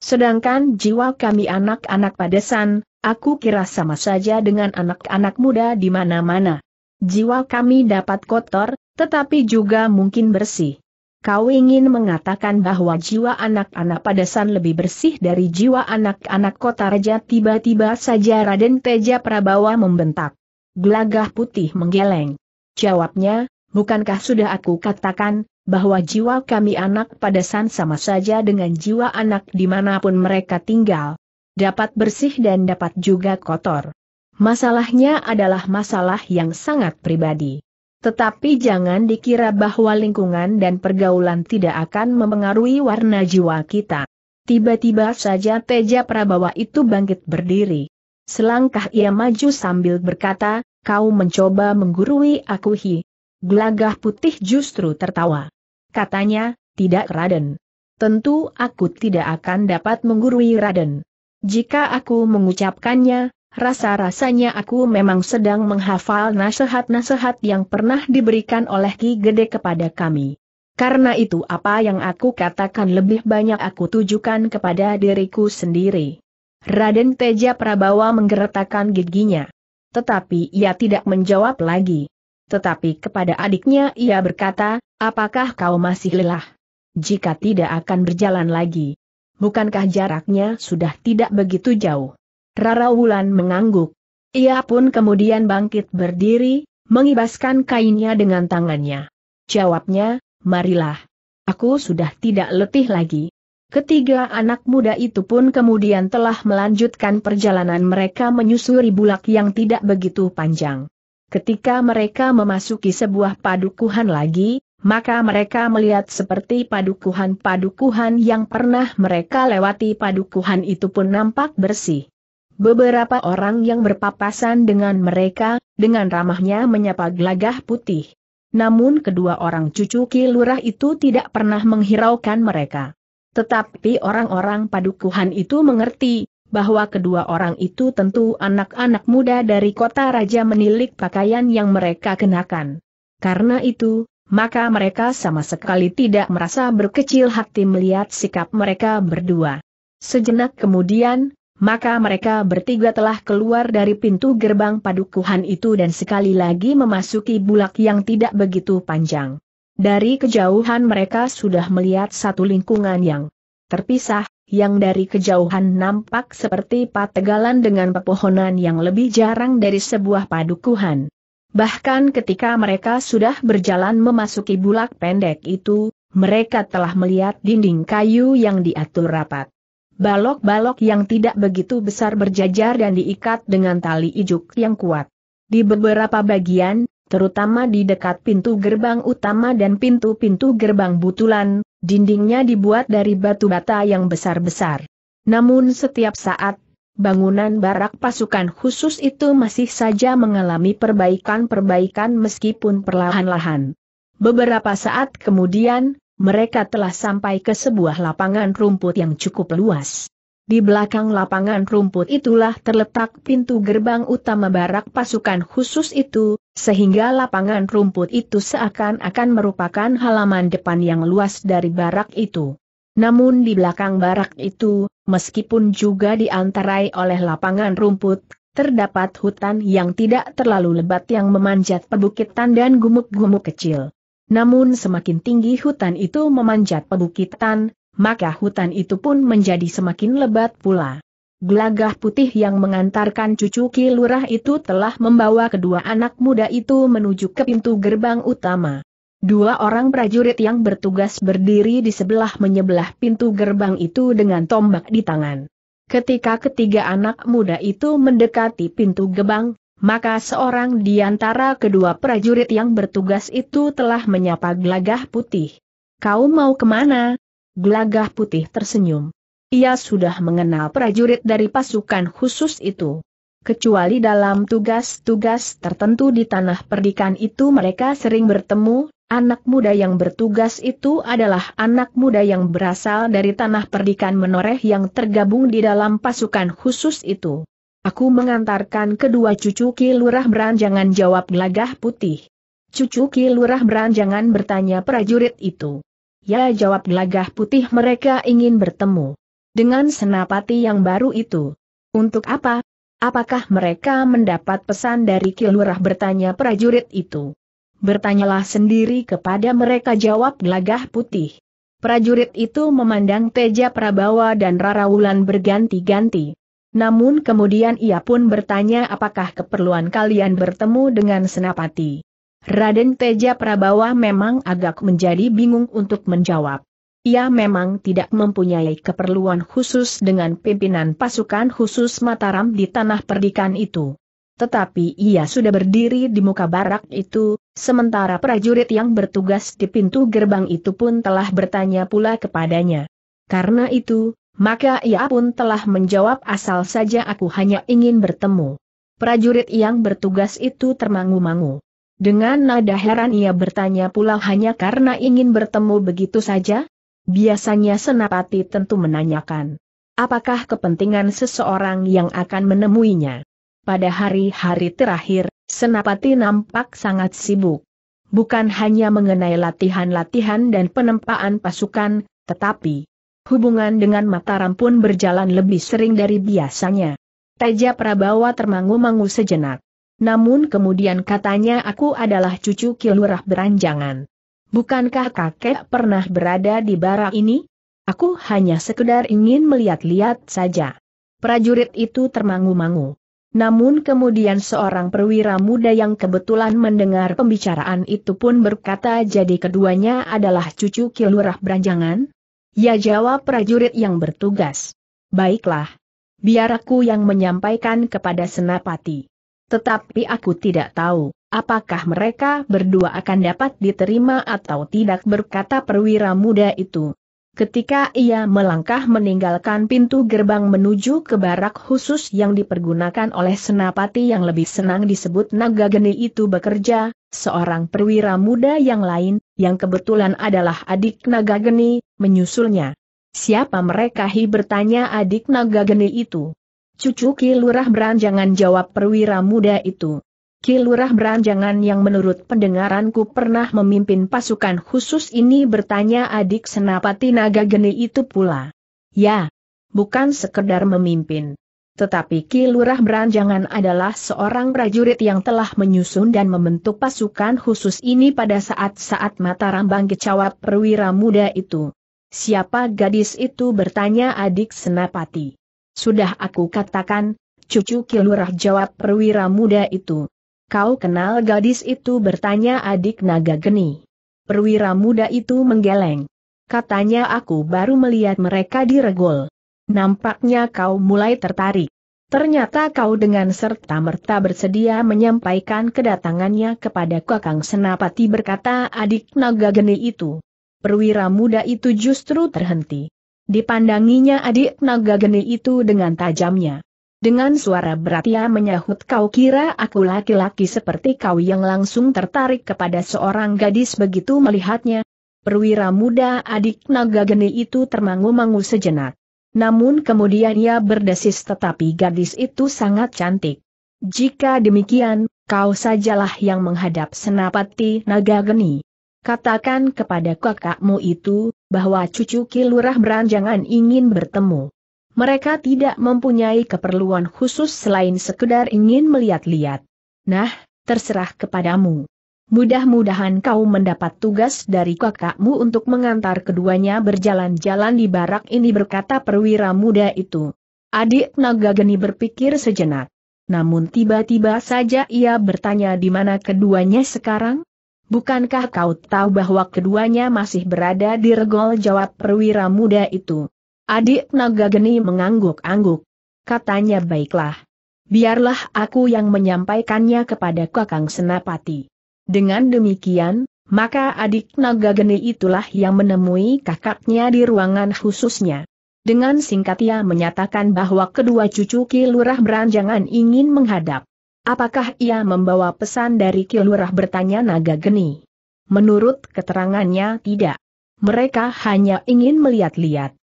Sedangkan jiwa kami anak-anak padesan, Aku kira sama saja dengan anak-anak muda di mana-mana. Jiwa kami dapat kotor, tetapi juga mungkin bersih. Kau ingin mengatakan bahwa jiwa anak-anak padasan lebih bersih dari jiwa anak-anak kota raja tiba-tiba saja Raden Teja Prabawa membentak. Gelagah putih menggeleng. Jawabnya, bukankah sudah aku katakan, bahwa jiwa kami anak padasan sama saja dengan jiwa anak dimanapun mereka tinggal dapat bersih dan dapat juga kotor. Masalahnya adalah masalah yang sangat pribadi. Tetapi jangan dikira bahwa lingkungan dan pergaulan tidak akan mempengaruhi warna jiwa kita. Tiba-tiba saja Teja Prabawa itu bangkit berdiri. Selangkah ia maju sambil berkata, kau mencoba menggurui aku hi. Gelagah putih justru tertawa. Katanya, tidak Raden. Tentu aku tidak akan dapat menggurui Raden. Jika aku mengucapkannya, Rasa-rasanya aku memang sedang menghafal nasihat-nasihat yang pernah diberikan oleh Ki Gede kepada kami. Karena itu apa yang aku katakan lebih banyak aku tujukan kepada diriku sendiri. Raden Teja Prabawa menggeretakkan giginya. Tetapi ia tidak menjawab lagi. Tetapi kepada adiknya ia berkata, apakah kau masih lelah? Jika tidak akan berjalan lagi bukankah jaraknya sudah tidak begitu jauh? Rara Wulan mengangguk. Ia pun kemudian bangkit berdiri, mengibaskan kainnya dengan tangannya. Jawabnya, marilah. Aku sudah tidak letih lagi. Ketiga anak muda itu pun kemudian telah melanjutkan perjalanan mereka menyusuri bulak yang tidak begitu panjang. Ketika mereka memasuki sebuah padukuhan lagi, maka mereka melihat seperti padukuhan-padukuhan yang pernah mereka lewati padukuhan itu pun nampak bersih. Beberapa orang yang berpapasan dengan mereka, dengan ramahnya menyapa gelagah putih. Namun kedua orang cucu kilurah itu tidak pernah menghiraukan mereka. Tetapi orang-orang padukuhan itu mengerti, bahwa kedua orang itu tentu anak-anak muda dari kota raja menilik pakaian yang mereka kenakan. Karena itu, maka mereka sama sekali tidak merasa berkecil hati melihat sikap mereka berdua. Sejenak kemudian, maka mereka bertiga telah keluar dari pintu gerbang padukuhan itu dan sekali lagi memasuki bulak yang tidak begitu panjang. Dari kejauhan mereka sudah melihat satu lingkungan yang terpisah, yang dari kejauhan nampak seperti pategalan dengan pepohonan yang lebih jarang dari sebuah padukuhan. Bahkan ketika mereka sudah berjalan memasuki bulak pendek itu, mereka telah melihat dinding kayu yang diatur rapat. Balok-balok yang tidak begitu besar berjajar dan diikat dengan tali ijuk yang kuat. Di beberapa bagian, terutama di dekat pintu gerbang utama dan pintu-pintu gerbang butulan, dindingnya dibuat dari batu bata yang besar-besar. Namun setiap saat bangunan barak pasukan khusus itu masih saja mengalami perbaikan-perbaikan meskipun perlahan-lahan. Beberapa saat kemudian, mereka telah sampai ke sebuah lapangan rumput yang cukup luas. Di belakang lapangan rumput itulah terletak pintu gerbang utama barak pasukan khusus itu, sehingga lapangan rumput itu seakan-akan merupakan halaman depan yang luas dari barak itu. Namun di belakang barak itu, meskipun juga diantarai oleh lapangan rumput, terdapat hutan yang tidak terlalu lebat yang memanjat perbukitan dan gumuk-gumuk kecil. Namun semakin tinggi hutan itu memanjat perbukitan, maka hutan itu pun menjadi semakin lebat pula. Gelagah putih yang mengantarkan cucu Kilurah itu telah membawa kedua anak muda itu menuju ke pintu gerbang utama. Dua orang prajurit yang bertugas berdiri di sebelah menyebelah pintu gerbang itu dengan tombak di tangan. Ketika ketiga anak muda itu mendekati pintu gerbang, maka seorang di antara kedua prajurit yang bertugas itu telah menyapa gelagah putih. Kau mau kemana? Gelagah putih tersenyum. Ia sudah mengenal prajurit dari pasukan khusus itu. Kecuali dalam tugas-tugas tertentu di tanah perdikan itu mereka sering bertemu, Anak muda yang bertugas itu adalah anak muda yang berasal dari tanah perdikan menoreh yang tergabung di dalam pasukan khusus itu. Aku mengantarkan kedua cucu Ki Lurah Beranjangan jawab gelagah putih. Cucu Ki Lurah Beranjangan bertanya prajurit itu. Ya jawab gelagah putih mereka ingin bertemu. Dengan senapati yang baru itu. Untuk apa? Apakah mereka mendapat pesan dari Ki Lurah bertanya prajurit itu. Bertanyalah sendiri kepada mereka jawab gelagah putih. Prajurit itu memandang Teja Prabawa dan Rara Wulan berganti-ganti. Namun kemudian ia pun bertanya apakah keperluan kalian bertemu dengan Senapati. Raden Teja Prabawa memang agak menjadi bingung untuk menjawab. Ia memang tidak mempunyai keperluan khusus dengan pimpinan pasukan khusus Mataram di tanah perdikan itu. Tetapi ia sudah berdiri di muka barak itu, Sementara prajurit yang bertugas di pintu gerbang itu pun telah bertanya pula kepadanya. Karena itu, maka ia pun telah menjawab asal saja aku hanya ingin bertemu. Prajurit yang bertugas itu termangu-mangu. Dengan nada heran ia bertanya pula hanya karena ingin bertemu begitu saja? Biasanya senapati tentu menanyakan. Apakah kepentingan seseorang yang akan menemuinya? Pada hari-hari terakhir, Senapati nampak sangat sibuk. Bukan hanya mengenai latihan-latihan dan penempaan pasukan, tetapi hubungan dengan Mataram pun berjalan lebih sering dari biasanya. Teja Prabawa termangu-mangu sejenak. Namun kemudian katanya aku adalah cucu Kilurah Beranjangan. Bukankah kakek pernah berada di barak ini? Aku hanya sekedar ingin melihat-lihat saja. Prajurit itu termangu-mangu. Namun kemudian seorang perwira muda yang kebetulan mendengar pembicaraan itu pun berkata jadi keduanya adalah cucu Kilurah Beranjangan? Ya jawab prajurit yang bertugas. Baiklah. Biar aku yang menyampaikan kepada Senapati. Tetapi aku tidak tahu, apakah mereka berdua akan dapat diterima atau tidak berkata perwira muda itu. Ketika ia melangkah meninggalkan pintu gerbang menuju ke barak khusus yang dipergunakan oleh senapati yang lebih senang disebut naga geni itu bekerja, seorang perwira muda yang lain, yang kebetulan adalah adik naga geni, menyusulnya. Siapa mereka hi bertanya adik naga geni itu. Cucu Ki Lurah Beranjangan jawab perwira muda itu. Kilurah Beranjangan yang menurut pendengaranku pernah memimpin pasukan khusus ini bertanya adik senapati naga geni itu pula. Ya, bukan sekedar memimpin. Tetapi Kilurah Beranjangan adalah seorang prajurit yang telah menyusun dan membentuk pasukan khusus ini pada saat-saat mata rambang kecawa perwira muda itu. Siapa gadis itu bertanya adik senapati. Sudah aku katakan, cucu Kilurah jawab perwira muda itu. Kau kenal gadis itu bertanya adik naga geni. Perwira muda itu menggeleng. Katanya aku baru melihat mereka di regol. Nampaknya kau mulai tertarik. Ternyata kau dengan serta-merta bersedia menyampaikan kedatangannya kepada Kakang Senapati berkata adik naga geni itu. Perwira muda itu justru terhenti. Dipandanginya adik naga geni itu dengan tajamnya. Dengan suara berat ia menyahut kau kira aku laki-laki seperti kau yang langsung tertarik kepada seorang gadis begitu melihatnya. Perwira muda adik naga geni itu termangu-mangu sejenak. Namun kemudian ia berdesis tetapi gadis itu sangat cantik. Jika demikian, kau sajalah yang menghadap senapati naga geni. Katakan kepada kakakmu itu, bahwa cucu kilurah beranjangan ingin bertemu. Mereka tidak mempunyai keperluan khusus selain sekedar ingin melihat-lihat. Nah, terserah kepadamu. Mudah-mudahan kau mendapat tugas dari kakakmu untuk mengantar keduanya berjalan-jalan di barak ini berkata perwira muda itu. Adik naga geni berpikir sejenak. Namun tiba-tiba saja ia bertanya di mana keduanya sekarang? Bukankah kau tahu bahwa keduanya masih berada di regol jawab perwira muda itu? Adik naga geni mengangguk-angguk. Katanya baiklah. Biarlah aku yang menyampaikannya kepada Kakang Senapati. Dengan demikian, maka adik naga geni itulah yang menemui kakaknya di ruangan khususnya. Dengan singkat ia menyatakan bahwa kedua cucu Kilurah beranjangan ingin menghadap. Apakah ia membawa pesan dari Kilurah bertanya Naga Geni? Menurut keterangannya tidak. Mereka hanya ingin melihat-lihat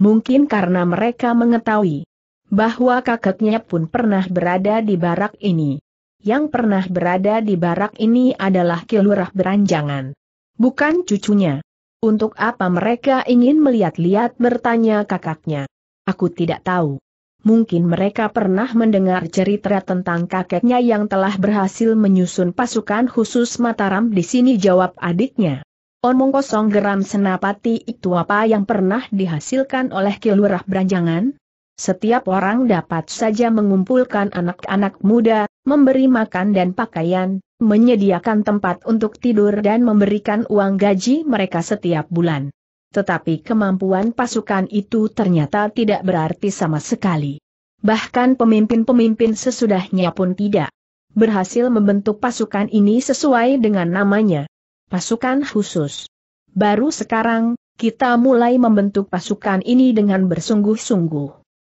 mungkin karena mereka mengetahui bahwa kakeknya pun pernah berada di barak ini. Yang pernah berada di barak ini adalah kilurah beranjangan. Bukan cucunya. Untuk apa mereka ingin melihat-lihat bertanya kakaknya? Aku tidak tahu. Mungkin mereka pernah mendengar cerita tentang kakeknya yang telah berhasil menyusun pasukan khusus Mataram di sini jawab adiknya. Omong kosong geram senapati itu apa yang pernah dihasilkan oleh kilurah beranjangan? Setiap orang dapat saja mengumpulkan anak-anak muda, memberi makan dan pakaian, menyediakan tempat untuk tidur dan memberikan uang gaji mereka setiap bulan. Tetapi kemampuan pasukan itu ternyata tidak berarti sama sekali. Bahkan pemimpin-pemimpin sesudahnya pun tidak berhasil membentuk pasukan ini sesuai dengan namanya pasukan khusus. Baru sekarang, kita mulai membentuk pasukan ini dengan bersungguh-sungguh.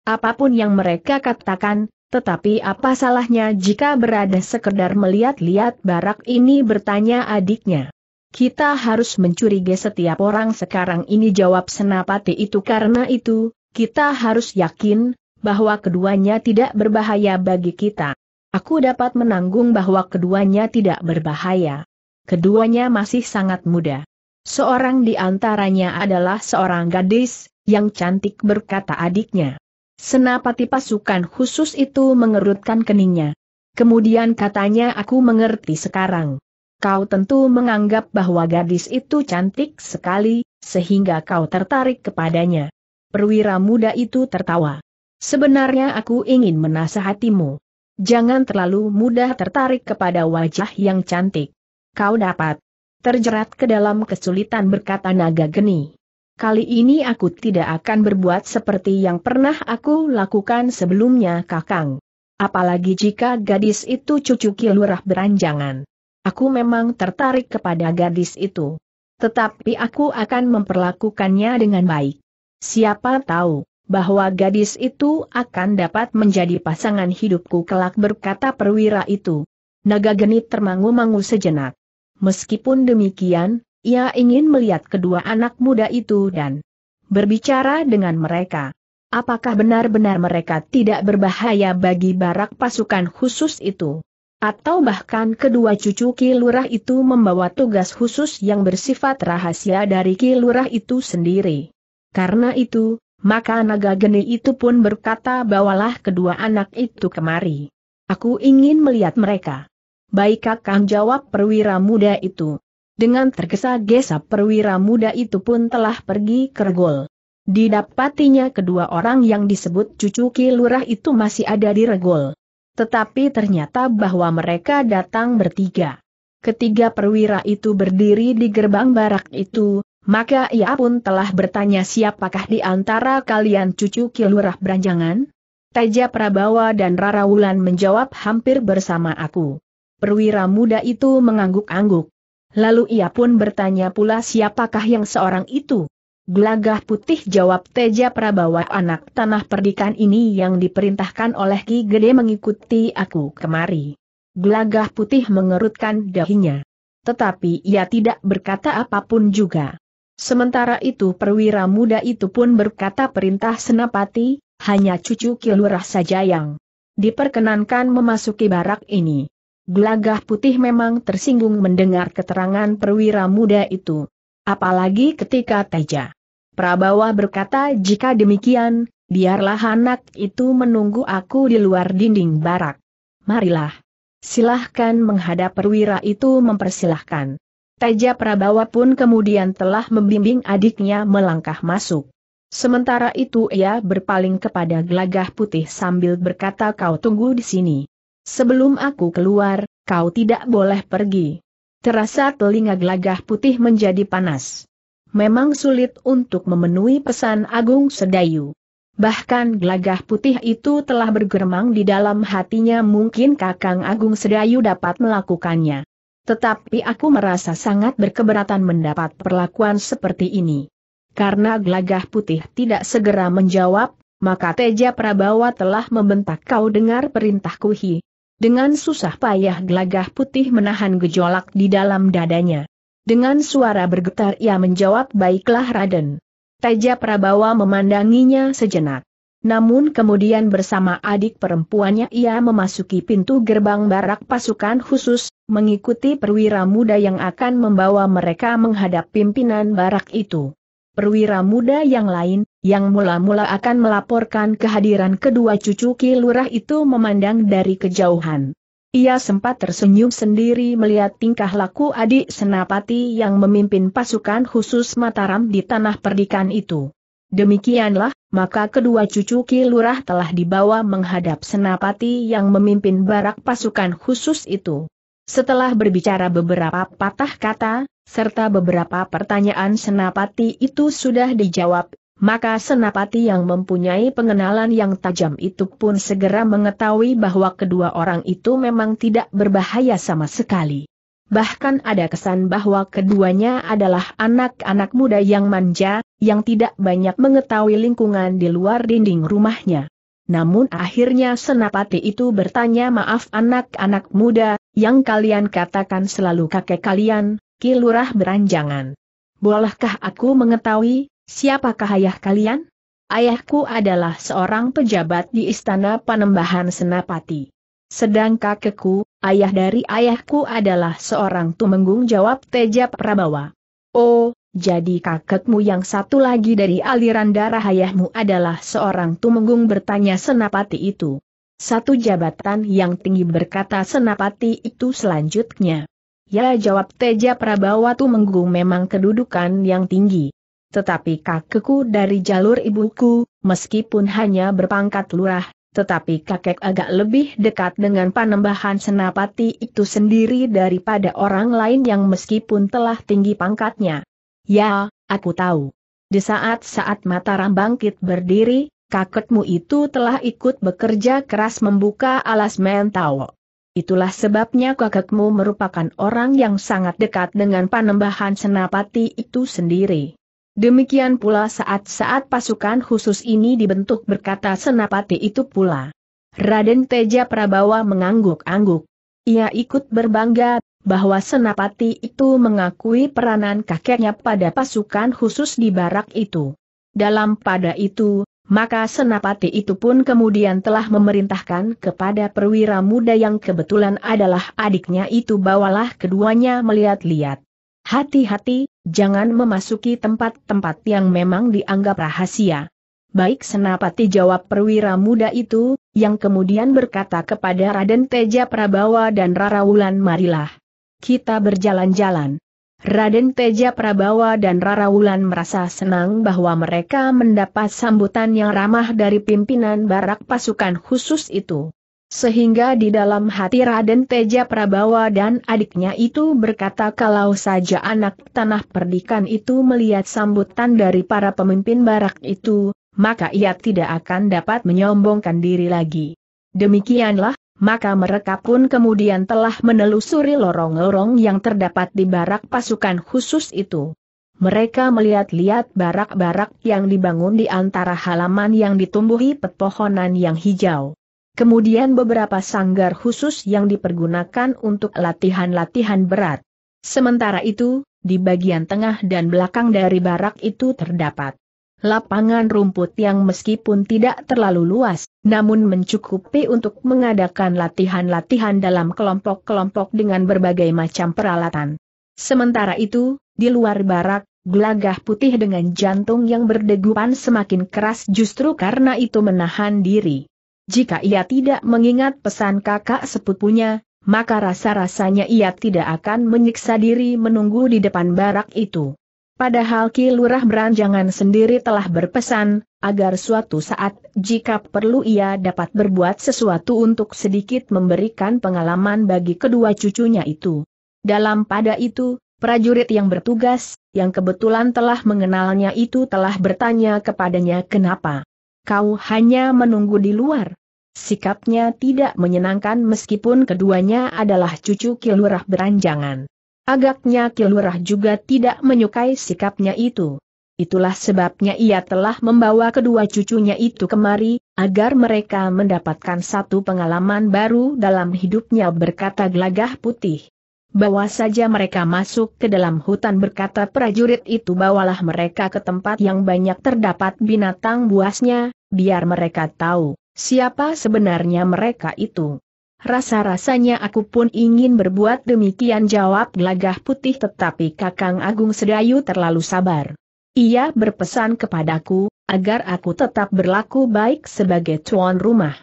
Apapun yang mereka katakan, tetapi apa salahnya jika berada sekedar melihat-lihat barak ini bertanya adiknya. Kita harus mencurigai setiap orang sekarang ini jawab senapati itu karena itu, kita harus yakin, bahwa keduanya tidak berbahaya bagi kita. Aku dapat menanggung bahwa keduanya tidak berbahaya keduanya masih sangat muda. Seorang di antaranya adalah seorang gadis, yang cantik berkata adiknya. Senapati pasukan khusus itu mengerutkan keningnya. Kemudian katanya aku mengerti sekarang. Kau tentu menganggap bahwa gadis itu cantik sekali, sehingga kau tertarik kepadanya. Perwira muda itu tertawa. Sebenarnya aku ingin menasehatimu. Jangan terlalu mudah tertarik kepada wajah yang cantik kau dapat terjerat ke dalam kesulitan berkata naga geni. Kali ini aku tidak akan berbuat seperti yang pernah aku lakukan sebelumnya kakang. Apalagi jika gadis itu cucu kilurah beranjangan. Aku memang tertarik kepada gadis itu. Tetapi aku akan memperlakukannya dengan baik. Siapa tahu, bahwa gadis itu akan dapat menjadi pasangan hidupku kelak berkata perwira itu. Naga genit termangu-mangu sejenak. Meskipun demikian, ia ingin melihat kedua anak muda itu dan berbicara dengan mereka. Apakah benar-benar mereka tidak berbahaya bagi barak pasukan khusus itu? Atau bahkan kedua cucu Kilurah itu membawa tugas khusus yang bersifat rahasia dari Kilurah itu sendiri. Karena itu, maka naga geni itu pun berkata bawalah kedua anak itu kemari. Aku ingin melihat mereka. Baik kakang jawab perwira muda itu. Dengan tergesa-gesa perwira muda itu pun telah pergi ke regol Didapatinya kedua orang yang disebut cucu kilurah itu masih ada di regol. Tetapi ternyata bahwa mereka datang bertiga. Ketiga perwira itu berdiri di gerbang barak itu, maka ia pun telah bertanya siapakah di antara kalian cucu kilurah beranjangan? Teja Prabawa dan Rara Wulan menjawab hampir bersama aku perwira muda itu mengangguk-angguk. Lalu ia pun bertanya pula siapakah yang seorang itu. Gelagah putih jawab Teja Prabawa anak tanah perdikan ini yang diperintahkan oleh Ki Gede mengikuti aku kemari. Gelagah putih mengerutkan dahinya. Tetapi ia tidak berkata apapun juga. Sementara itu perwira muda itu pun berkata perintah senapati, hanya cucu kilurah saja yang diperkenankan memasuki barak ini. Gelagah putih memang tersinggung mendengar keterangan perwira muda itu. Apalagi ketika Teja. Prabawa berkata jika demikian, biarlah anak itu menunggu aku di luar dinding barak. Marilah. Silahkan menghadap perwira itu mempersilahkan. Teja Prabawa pun kemudian telah membimbing adiknya melangkah masuk. Sementara itu ia berpaling kepada gelagah putih sambil berkata kau tunggu di sini. Sebelum aku keluar, kau tidak boleh pergi. Terasa telinga gelagah putih menjadi panas. Memang sulit untuk memenuhi pesan Agung Sedayu. Bahkan gelagah putih itu telah bergermang di dalam hatinya mungkin Kakang Agung Sedayu dapat melakukannya. Tetapi aku merasa sangat berkeberatan mendapat perlakuan seperti ini. Karena gelagah putih tidak segera menjawab, maka Teja Prabawa telah membentak kau dengar perintahku hi, dengan susah payah gelagah putih menahan gejolak di dalam dadanya. Dengan suara bergetar ia menjawab baiklah Raden. Teja Prabawa memandanginya sejenak. Namun kemudian bersama adik perempuannya ia memasuki pintu gerbang barak pasukan khusus, mengikuti perwira muda yang akan membawa mereka menghadap pimpinan barak itu. Perwira muda yang lain, yang mula-mula akan melaporkan kehadiran kedua cucu Ki Lurah itu memandang dari kejauhan. Ia sempat tersenyum sendiri melihat tingkah laku adik Senapati yang memimpin pasukan khusus Mataram di tanah perdikan itu. Demikianlah, maka kedua cucu Ki Lurah telah dibawa menghadap Senapati yang memimpin barak pasukan khusus itu. Setelah berbicara beberapa patah kata, serta beberapa pertanyaan Senapati itu sudah dijawab maka Senapati yang mempunyai pengenalan yang tajam itu pun segera mengetahui bahwa kedua orang itu memang tidak berbahaya sama sekali. Bahkan ada kesan bahwa keduanya adalah anak-anak muda yang manja, yang tidak banyak mengetahui lingkungan di luar dinding rumahnya. Namun akhirnya Senapati itu bertanya maaf anak-anak muda, yang kalian katakan selalu kakek kalian, Kilurah beranjangan. Bolehkah aku mengetahui, Siapakah ayah kalian? Ayahku adalah seorang pejabat di Istana Panembahan Senapati. Sedang kakekku, ayah dari ayahku adalah seorang tumenggung jawab Teja Prabawa. Oh, jadi kakekmu yang satu lagi dari aliran darah ayahmu adalah seorang tumenggung bertanya Senapati itu. Satu jabatan yang tinggi berkata Senapati itu selanjutnya. Ya jawab Teja Prabawa Tumenggung memang kedudukan yang tinggi tetapi kakekku dari jalur ibuku, meskipun hanya berpangkat lurah, tetapi kakek agak lebih dekat dengan panembahan senapati itu sendiri daripada orang lain yang meskipun telah tinggi pangkatnya. Ya, aku tahu. Di saat-saat Mataram bangkit berdiri, kakekmu itu telah ikut bekerja keras membuka alas mentawo. Itulah sebabnya kakekmu merupakan orang yang sangat dekat dengan panembahan senapati itu sendiri. Demikian pula saat-saat pasukan khusus ini dibentuk berkata senapati itu pula. Raden Teja Prabawa mengangguk-angguk. Ia ikut berbangga bahwa senapati itu mengakui peranan kakeknya pada pasukan khusus di barak itu. Dalam pada itu, maka senapati itu pun kemudian telah memerintahkan kepada perwira muda yang kebetulan adalah adiknya itu bawalah keduanya melihat-lihat. Hati-hati, Jangan memasuki tempat-tempat yang memang dianggap rahasia. Baik senapati jawab perwira muda itu, yang kemudian berkata kepada Raden Teja Prabawa dan Rarawulan marilah. Kita berjalan-jalan. Raden Teja Prabawa dan Rarawulan merasa senang bahwa mereka mendapat sambutan yang ramah dari pimpinan barak pasukan khusus itu. Sehingga di dalam hati Raden Teja Prabawa dan adiknya itu berkata kalau saja anak tanah perdikan itu melihat sambutan dari para pemimpin barak itu, maka ia tidak akan dapat menyombongkan diri lagi. Demikianlah, maka mereka pun kemudian telah menelusuri lorong-lorong yang terdapat di barak pasukan khusus itu. Mereka melihat-lihat barak-barak yang dibangun di antara halaman yang ditumbuhi pepohonan yang hijau kemudian beberapa sanggar khusus yang dipergunakan untuk latihan-latihan berat. Sementara itu, di bagian tengah dan belakang dari barak itu terdapat lapangan rumput yang meskipun tidak terlalu luas, namun mencukupi untuk mengadakan latihan-latihan dalam kelompok-kelompok dengan berbagai macam peralatan. Sementara itu, di luar barak, gelagah putih dengan jantung yang berdegupan semakin keras justru karena itu menahan diri. Jika ia tidak mengingat pesan kakak sepupunya, maka rasa-rasanya ia tidak akan menyiksa diri menunggu di depan barak itu. Padahal Ki Lurah Beranjangan sendiri telah berpesan, agar suatu saat jika perlu ia dapat berbuat sesuatu untuk sedikit memberikan pengalaman bagi kedua cucunya itu. Dalam pada itu, prajurit yang bertugas, yang kebetulan telah mengenalnya itu telah bertanya kepadanya kenapa kau hanya menunggu di luar. Sikapnya tidak menyenangkan meskipun keduanya adalah cucu Kilurah beranjangan. Agaknya Kilurah juga tidak menyukai sikapnya itu. Itulah sebabnya ia telah membawa kedua cucunya itu kemari, agar mereka mendapatkan satu pengalaman baru dalam hidupnya berkata gelagah putih. Bawa saja mereka masuk ke dalam hutan berkata prajurit itu bawalah mereka ke tempat yang banyak terdapat binatang buasnya, biar mereka tahu siapa sebenarnya mereka itu. Rasa-rasanya aku pun ingin berbuat demikian jawab gelagah putih tetapi Kakang Agung Sedayu terlalu sabar. Ia berpesan kepadaku, agar aku tetap berlaku baik sebagai tuan rumah.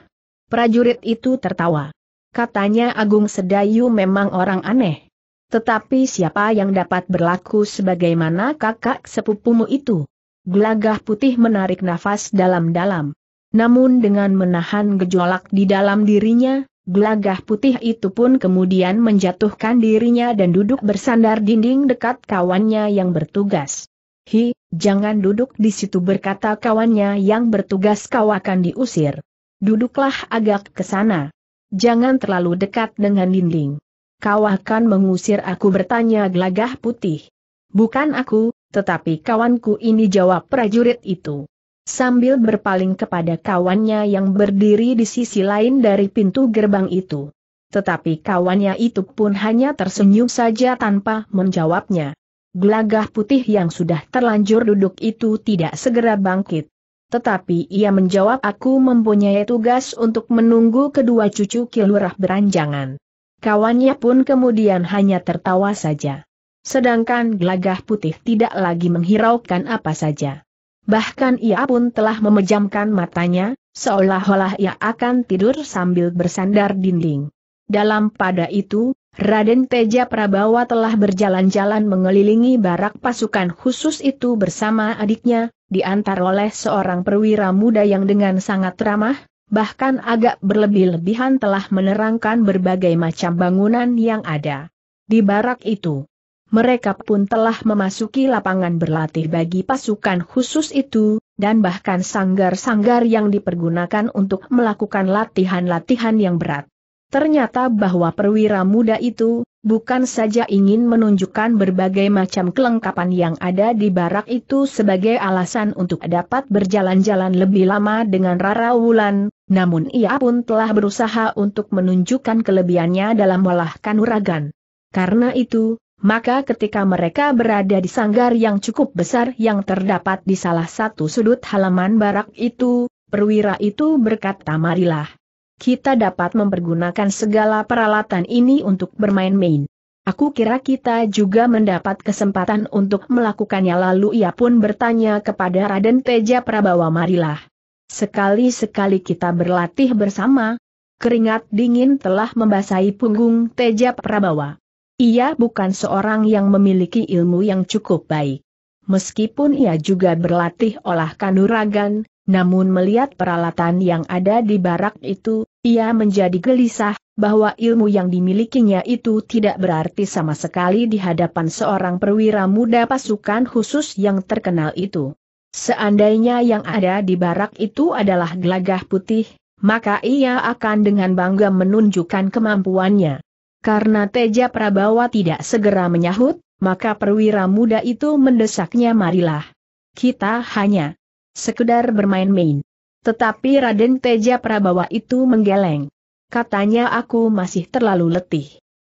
Prajurit itu tertawa. Katanya Agung Sedayu memang orang aneh. Tetapi siapa yang dapat berlaku sebagaimana kakak sepupumu itu? Gelagah putih menarik nafas dalam-dalam. Namun dengan menahan gejolak di dalam dirinya, gelagah putih itu pun kemudian menjatuhkan dirinya dan duduk bersandar dinding dekat kawannya yang bertugas. Hi, jangan duduk di situ berkata kawannya yang bertugas kau akan diusir. Duduklah agak ke sana. Jangan terlalu dekat dengan dinding. Kau akan mengusir aku bertanya gelagah putih. Bukan aku, tetapi kawanku ini jawab prajurit itu. Sambil berpaling kepada kawannya yang berdiri di sisi lain dari pintu gerbang itu. Tetapi kawannya itu pun hanya tersenyum saja tanpa menjawabnya. Gelagah putih yang sudah terlanjur duduk itu tidak segera bangkit. Tetapi ia menjawab aku mempunyai tugas untuk menunggu kedua cucu kilurah beranjangan. Kawannya pun kemudian hanya tertawa saja. Sedangkan gelagah putih tidak lagi menghiraukan apa saja. Bahkan ia pun telah memejamkan matanya, seolah-olah ia akan tidur sambil bersandar dinding. Dalam pada itu, Raden Teja Prabawa telah berjalan-jalan mengelilingi barak pasukan khusus itu bersama adiknya, diantar oleh seorang perwira muda yang dengan sangat ramah, bahkan agak berlebih-lebihan telah menerangkan berbagai macam bangunan yang ada di barak itu. Mereka pun telah memasuki lapangan berlatih bagi pasukan khusus itu, dan bahkan sanggar-sanggar yang dipergunakan untuk melakukan latihan-latihan yang berat. Ternyata bahwa perwira muda itu, bukan saja ingin menunjukkan berbagai macam kelengkapan yang ada di barak itu sebagai alasan untuk dapat berjalan-jalan lebih lama dengan Rara Wulan, namun ia pun telah berusaha untuk menunjukkan kelebihannya dalam olah kanuragan. Karena itu, maka ketika mereka berada di sanggar yang cukup besar yang terdapat di salah satu sudut halaman barak itu, perwira itu berkata marilah kita dapat mempergunakan segala peralatan ini untuk bermain-main. Aku kira kita juga mendapat kesempatan untuk melakukannya lalu ia pun bertanya kepada Raden Teja Prabawa marilah. Sekali-sekali kita berlatih bersama. Keringat dingin telah membasahi punggung Teja Prabawa. Ia bukan seorang yang memiliki ilmu yang cukup baik. Meskipun ia juga berlatih olah kanuragan, namun melihat peralatan yang ada di barak itu, ia menjadi gelisah, bahwa ilmu yang dimilikinya itu tidak berarti sama sekali di hadapan seorang perwira muda pasukan khusus yang terkenal itu. Seandainya yang ada di barak itu adalah gelagah putih, maka ia akan dengan bangga menunjukkan kemampuannya. Karena Teja Prabawa tidak segera menyahut, maka perwira muda itu mendesaknya marilah. Kita hanya Sekedar bermain-main. Tetapi Raden Teja Prabawa itu menggeleng. Katanya aku masih terlalu letih.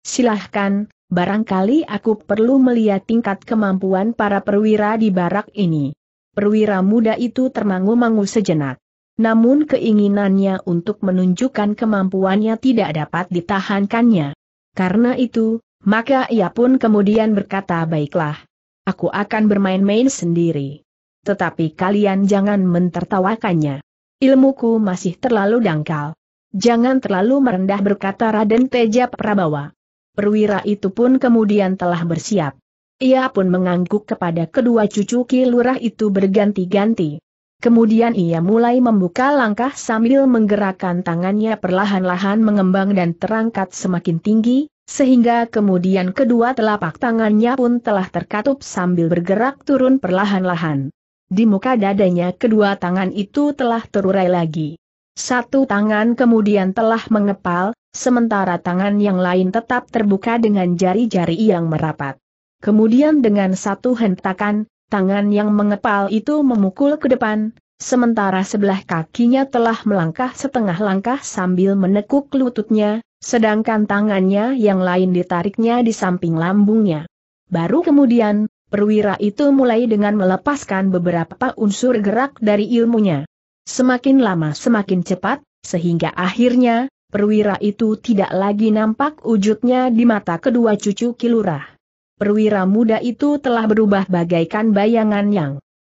Silahkan, barangkali aku perlu melihat tingkat kemampuan para perwira di barak ini. Perwira muda itu termangu-mangu sejenak. Namun keinginannya untuk menunjukkan kemampuannya tidak dapat ditahankannya. Karena itu, maka ia pun kemudian berkata baiklah. Aku akan bermain-main sendiri tetapi kalian jangan mentertawakannya. Ilmuku masih terlalu dangkal. Jangan terlalu merendah berkata Raden Teja Prabawa. Perwira itu pun kemudian telah bersiap. Ia pun mengangguk kepada kedua cucu Ki itu berganti-ganti. Kemudian ia mulai membuka langkah sambil menggerakkan tangannya perlahan-lahan mengembang dan terangkat semakin tinggi, sehingga kemudian kedua telapak tangannya pun telah terkatup sambil bergerak turun perlahan-lahan. Di muka dadanya kedua tangan itu telah terurai lagi. Satu tangan kemudian telah mengepal, sementara tangan yang lain tetap terbuka dengan jari-jari yang merapat. Kemudian dengan satu hentakan, tangan yang mengepal itu memukul ke depan, sementara sebelah kakinya telah melangkah setengah langkah sambil menekuk lututnya, sedangkan tangannya yang lain ditariknya di samping lambungnya. Baru kemudian, perwira itu mulai dengan melepaskan beberapa unsur gerak dari ilmunya. Semakin lama semakin cepat, sehingga akhirnya, perwira itu tidak lagi nampak wujudnya di mata kedua cucu kilurah. Perwira muda itu telah berubah bagaikan bayangan yang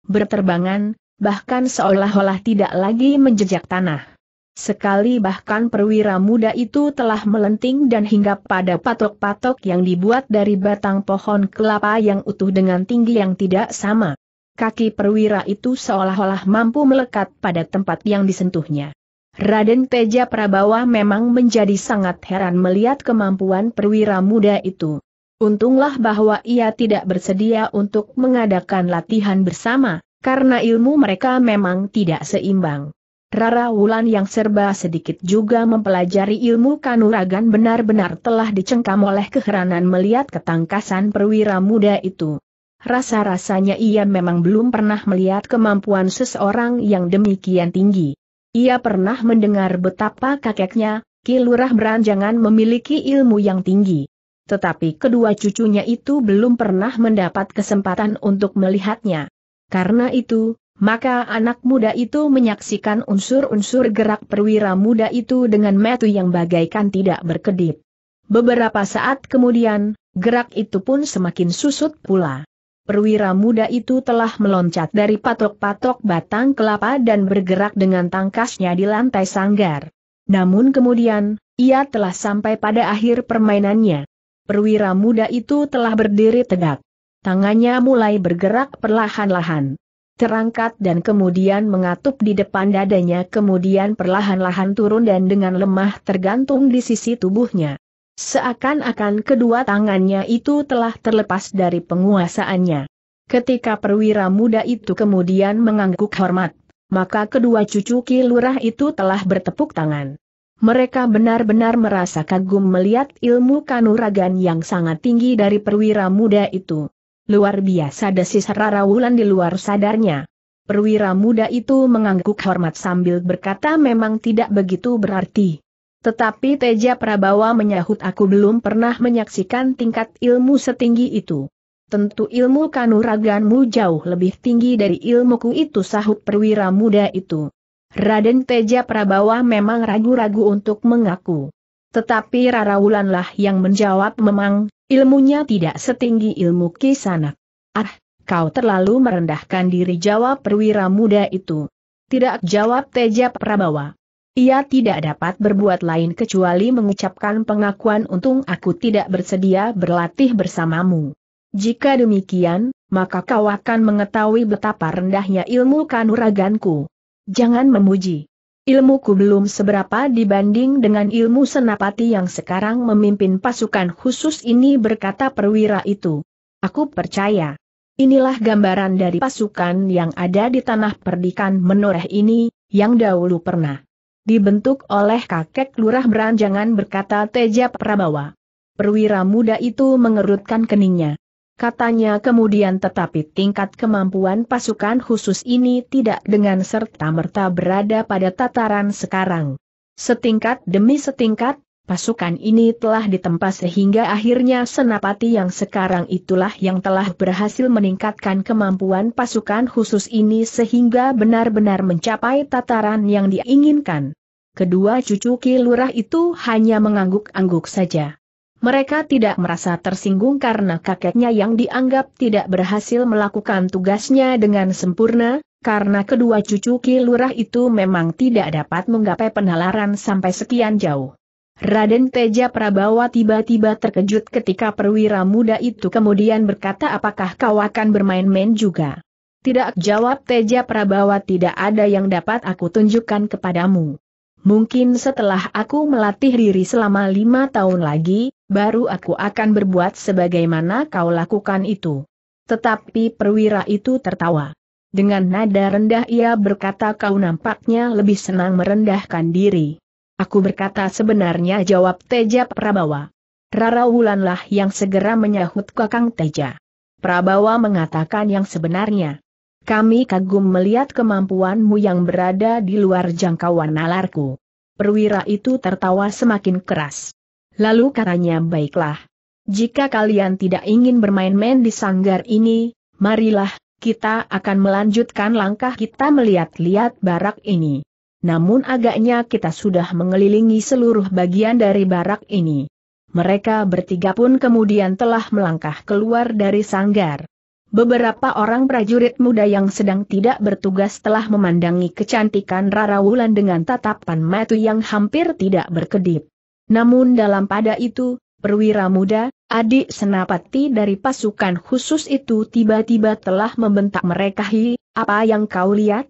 berterbangan, bahkan seolah-olah tidak lagi menjejak tanah. Sekali bahkan perwira muda itu telah melenting dan hingga pada patok-patok yang dibuat dari batang pohon kelapa yang utuh dengan tinggi yang tidak sama. Kaki perwira itu seolah-olah mampu melekat pada tempat yang disentuhnya. Raden Teja Prabawa memang menjadi sangat heran melihat kemampuan perwira muda itu. Untunglah bahwa ia tidak bersedia untuk mengadakan latihan bersama, karena ilmu mereka memang tidak seimbang. Rara Wulan yang serba sedikit juga mempelajari ilmu kanuragan benar-benar telah dicengkam oleh keheranan melihat ketangkasan perwira muda itu. Rasa-rasanya ia memang belum pernah melihat kemampuan seseorang yang demikian tinggi. Ia pernah mendengar betapa kakeknya, Kilurah Beranjangan memiliki ilmu yang tinggi. Tetapi kedua cucunya itu belum pernah mendapat kesempatan untuk melihatnya. Karena itu, maka anak muda itu menyaksikan unsur-unsur gerak perwira muda itu dengan metu yang bagaikan tidak berkedip. Beberapa saat kemudian, gerak itu pun semakin susut pula. Perwira muda itu telah meloncat dari patok-patok batang kelapa dan bergerak dengan tangkasnya di lantai sanggar. Namun kemudian, ia telah sampai pada akhir permainannya. Perwira muda itu telah berdiri tegak. Tangannya mulai bergerak perlahan-lahan terangkat dan kemudian mengatup di depan dadanya kemudian perlahan-lahan turun dan dengan lemah tergantung di sisi tubuhnya. Seakan-akan kedua tangannya itu telah terlepas dari penguasaannya. Ketika perwira muda itu kemudian mengangguk hormat, maka kedua cucu Ki Lurah itu telah bertepuk tangan. Mereka benar-benar merasa kagum melihat ilmu kanuragan yang sangat tinggi dari perwira muda itu luar biasa desis Rara Wulan di luar sadarnya. Perwira muda itu mengangguk hormat sambil berkata memang tidak begitu berarti. Tetapi Teja Prabawa menyahut aku belum pernah menyaksikan tingkat ilmu setinggi itu. Tentu ilmu kanuraganmu jauh lebih tinggi dari ilmuku itu sahut perwira muda itu. Raden Teja Prabawa memang ragu-ragu untuk mengaku. Tetapi Rara Wulanlah yang menjawab memang, Ilmunya tidak setinggi ilmu kisanak. Ah, kau terlalu merendahkan diri jawab perwira muda itu. Tidak jawab Teja Prabawa. Ia tidak dapat berbuat lain kecuali mengucapkan pengakuan untung aku tidak bersedia berlatih bersamamu. Jika demikian, maka kau akan mengetahui betapa rendahnya ilmu kanuraganku. Jangan memuji ilmuku belum seberapa dibanding dengan ilmu senapati yang sekarang memimpin pasukan khusus ini berkata perwira itu. Aku percaya. Inilah gambaran dari pasukan yang ada di tanah perdikan menoreh ini, yang dahulu pernah dibentuk oleh kakek lurah beranjangan berkata Teja Prabawa. Perwira muda itu mengerutkan keningnya katanya kemudian tetapi tingkat kemampuan pasukan khusus ini tidak dengan serta-merta berada pada tataran sekarang. Setingkat demi setingkat, pasukan ini telah ditempa sehingga akhirnya senapati yang sekarang itulah yang telah berhasil meningkatkan kemampuan pasukan khusus ini sehingga benar-benar mencapai tataran yang diinginkan. Kedua cucu Ki itu hanya mengangguk-angguk saja. Mereka tidak merasa tersinggung karena kakeknya yang dianggap tidak berhasil melakukan tugasnya dengan sempurna, karena kedua cucu Ki Lurah itu memang tidak dapat menggapai penalaran sampai sekian jauh. Raden Teja Prabawa tiba-tiba terkejut ketika perwira muda itu kemudian berkata apakah kau akan bermain-main juga. Tidak jawab Teja Prabawa tidak ada yang dapat aku tunjukkan kepadamu. Mungkin setelah aku melatih diri selama lima tahun lagi, baru aku akan berbuat sebagaimana kau lakukan itu. Tetapi perwira itu tertawa. Dengan nada rendah ia berkata kau nampaknya lebih senang merendahkan diri. Aku berkata sebenarnya jawab Teja Prabawa. Rara Wulanlah yang segera menyahut kakang Teja. Prabawa mengatakan yang sebenarnya. Kami kagum melihat kemampuanmu yang berada di luar jangkauan nalarku. Perwira itu tertawa semakin keras. Lalu katanya baiklah. Jika kalian tidak ingin bermain-main di sanggar ini, marilah, kita akan melanjutkan langkah kita melihat-lihat barak ini. Namun agaknya kita sudah mengelilingi seluruh bagian dari barak ini. Mereka bertiga pun kemudian telah melangkah keluar dari sanggar. Beberapa orang prajurit muda yang sedang tidak bertugas telah memandangi kecantikan Rara Wulan dengan tatapan matu yang hampir tidak berkedip. Namun dalam pada itu, perwira muda, adik senapati dari pasukan khusus itu tiba-tiba telah membentak mereka hi, apa yang kau lihat?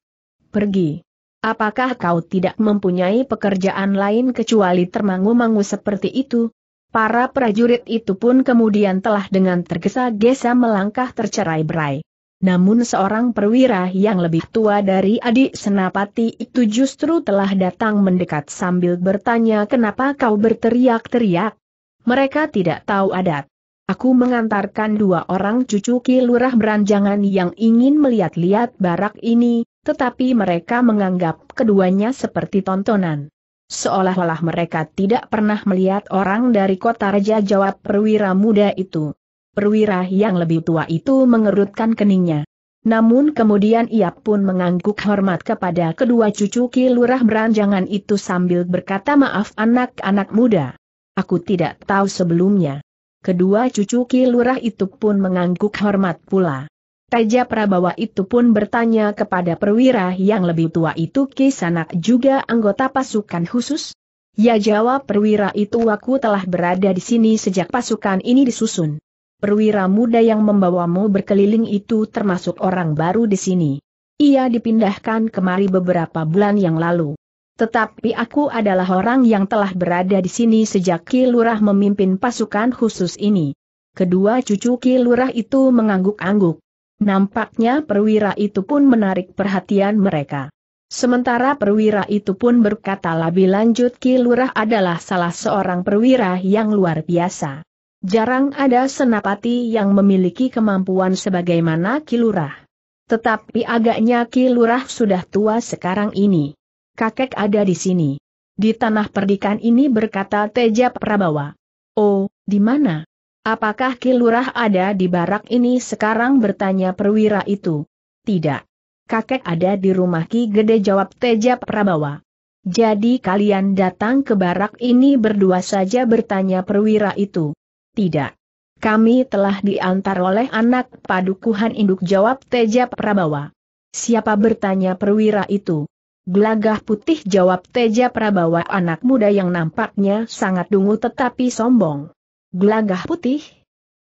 Pergi. Apakah kau tidak mempunyai pekerjaan lain kecuali termangu-mangu seperti itu? Para prajurit itu pun kemudian telah dengan tergesa-gesa melangkah tercerai-berai. Namun seorang perwira yang lebih tua dari adik senapati itu justru telah datang mendekat sambil bertanya kenapa kau berteriak-teriak. Mereka tidak tahu adat. Aku mengantarkan dua orang cucu Ki Lurah beranjangan yang ingin melihat-lihat barak ini, tetapi mereka menganggap keduanya seperti tontonan. Seolah-olah mereka tidak pernah melihat orang dari kota Raja jawab perwira muda itu. Perwira yang lebih tua itu mengerutkan keningnya. Namun kemudian ia pun mengangguk hormat kepada kedua cucu Ki Lurah Beranjangan itu sambil berkata maaf anak-anak muda. Aku tidak tahu sebelumnya. Kedua cucu Ki Lurah itu pun mengangguk hormat pula. Teja Prabawa itu pun bertanya kepada perwira yang lebih tua itu Ki Sanak juga anggota pasukan khusus? Ya jawab perwira itu aku telah berada di sini sejak pasukan ini disusun perwira muda yang membawamu berkeliling itu termasuk orang baru di sini. Ia dipindahkan kemari beberapa bulan yang lalu. Tetapi aku adalah orang yang telah berada di sini sejak Ki memimpin pasukan khusus ini. Kedua cucu Ki itu mengangguk-angguk. Nampaknya perwira itu pun menarik perhatian mereka. Sementara perwira itu pun berkata lebih lanjut Ki adalah salah seorang perwira yang luar biasa. Jarang ada senapati yang memiliki kemampuan sebagaimana Kilurah. Tetapi agaknya Kilurah sudah tua sekarang ini. Kakek ada di sini. Di tanah perdikan ini berkata Teja Prabawa. Oh, di mana? Apakah Kilurah ada di barak ini sekarang bertanya perwira itu? Tidak. Kakek ada di rumah Ki Gede jawab Teja Prabawa. Jadi kalian datang ke barak ini berdua saja bertanya perwira itu. Tidak. Kami telah diantar oleh anak padukuhan induk jawab Teja Prabawa. Siapa bertanya perwira itu? Glagah putih jawab Teja Prabawa anak muda yang nampaknya sangat dungu tetapi sombong. Glagah putih?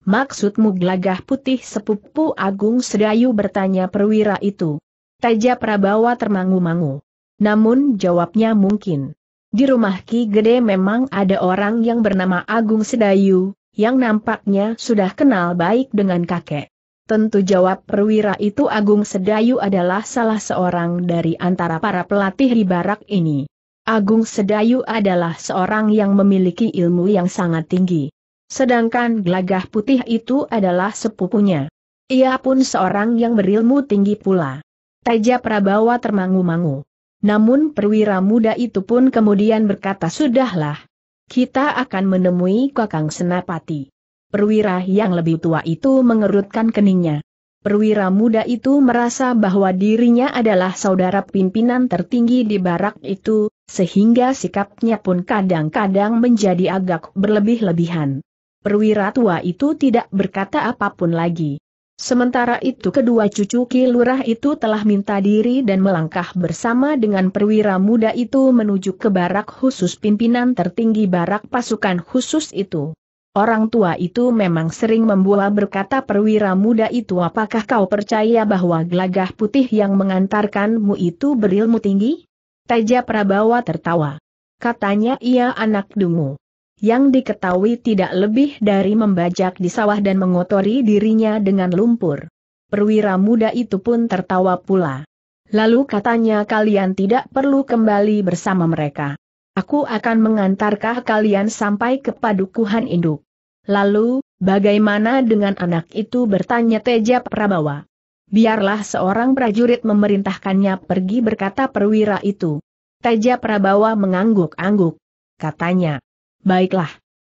Maksudmu Glagah putih sepupu Agung Sedayu bertanya perwira itu. Teja Prabawa termangu-mangu. Namun jawabnya mungkin. Di rumah Ki Gede memang ada orang yang bernama Agung Sedayu, yang nampaknya sudah kenal baik dengan kakek. Tentu jawab perwira itu Agung Sedayu adalah salah seorang dari antara para pelatih di barak ini. Agung Sedayu adalah seorang yang memiliki ilmu yang sangat tinggi. Sedangkan gelagah putih itu adalah sepupunya. Ia pun seorang yang berilmu tinggi pula. Teja Prabawa termangu-mangu. Namun perwira muda itu pun kemudian berkata sudahlah, kita akan menemui Kakang Senapati. Perwira yang lebih tua itu mengerutkan keningnya. Perwira muda itu merasa bahwa dirinya adalah saudara pimpinan tertinggi di barak itu, sehingga sikapnya pun kadang-kadang menjadi agak berlebih-lebihan. Perwira tua itu tidak berkata apapun lagi. Sementara itu kedua cucu kilurah itu telah minta diri dan melangkah bersama dengan perwira muda itu menuju ke barak khusus pimpinan tertinggi barak pasukan khusus itu. Orang tua itu memang sering membuat berkata perwira muda itu apakah kau percaya bahwa gelagah putih yang mengantarkanmu itu berilmu tinggi? Teja Prabawa tertawa. Katanya ia anak dungu yang diketahui tidak lebih dari membajak di sawah dan mengotori dirinya dengan lumpur. Perwira muda itu pun tertawa pula. Lalu katanya kalian tidak perlu kembali bersama mereka. Aku akan mengantarkah kalian sampai ke padukuhan induk. Lalu, bagaimana dengan anak itu bertanya Teja Prabawa. Biarlah seorang prajurit memerintahkannya pergi berkata perwira itu. Teja Prabawa mengangguk-angguk. Katanya, Baiklah.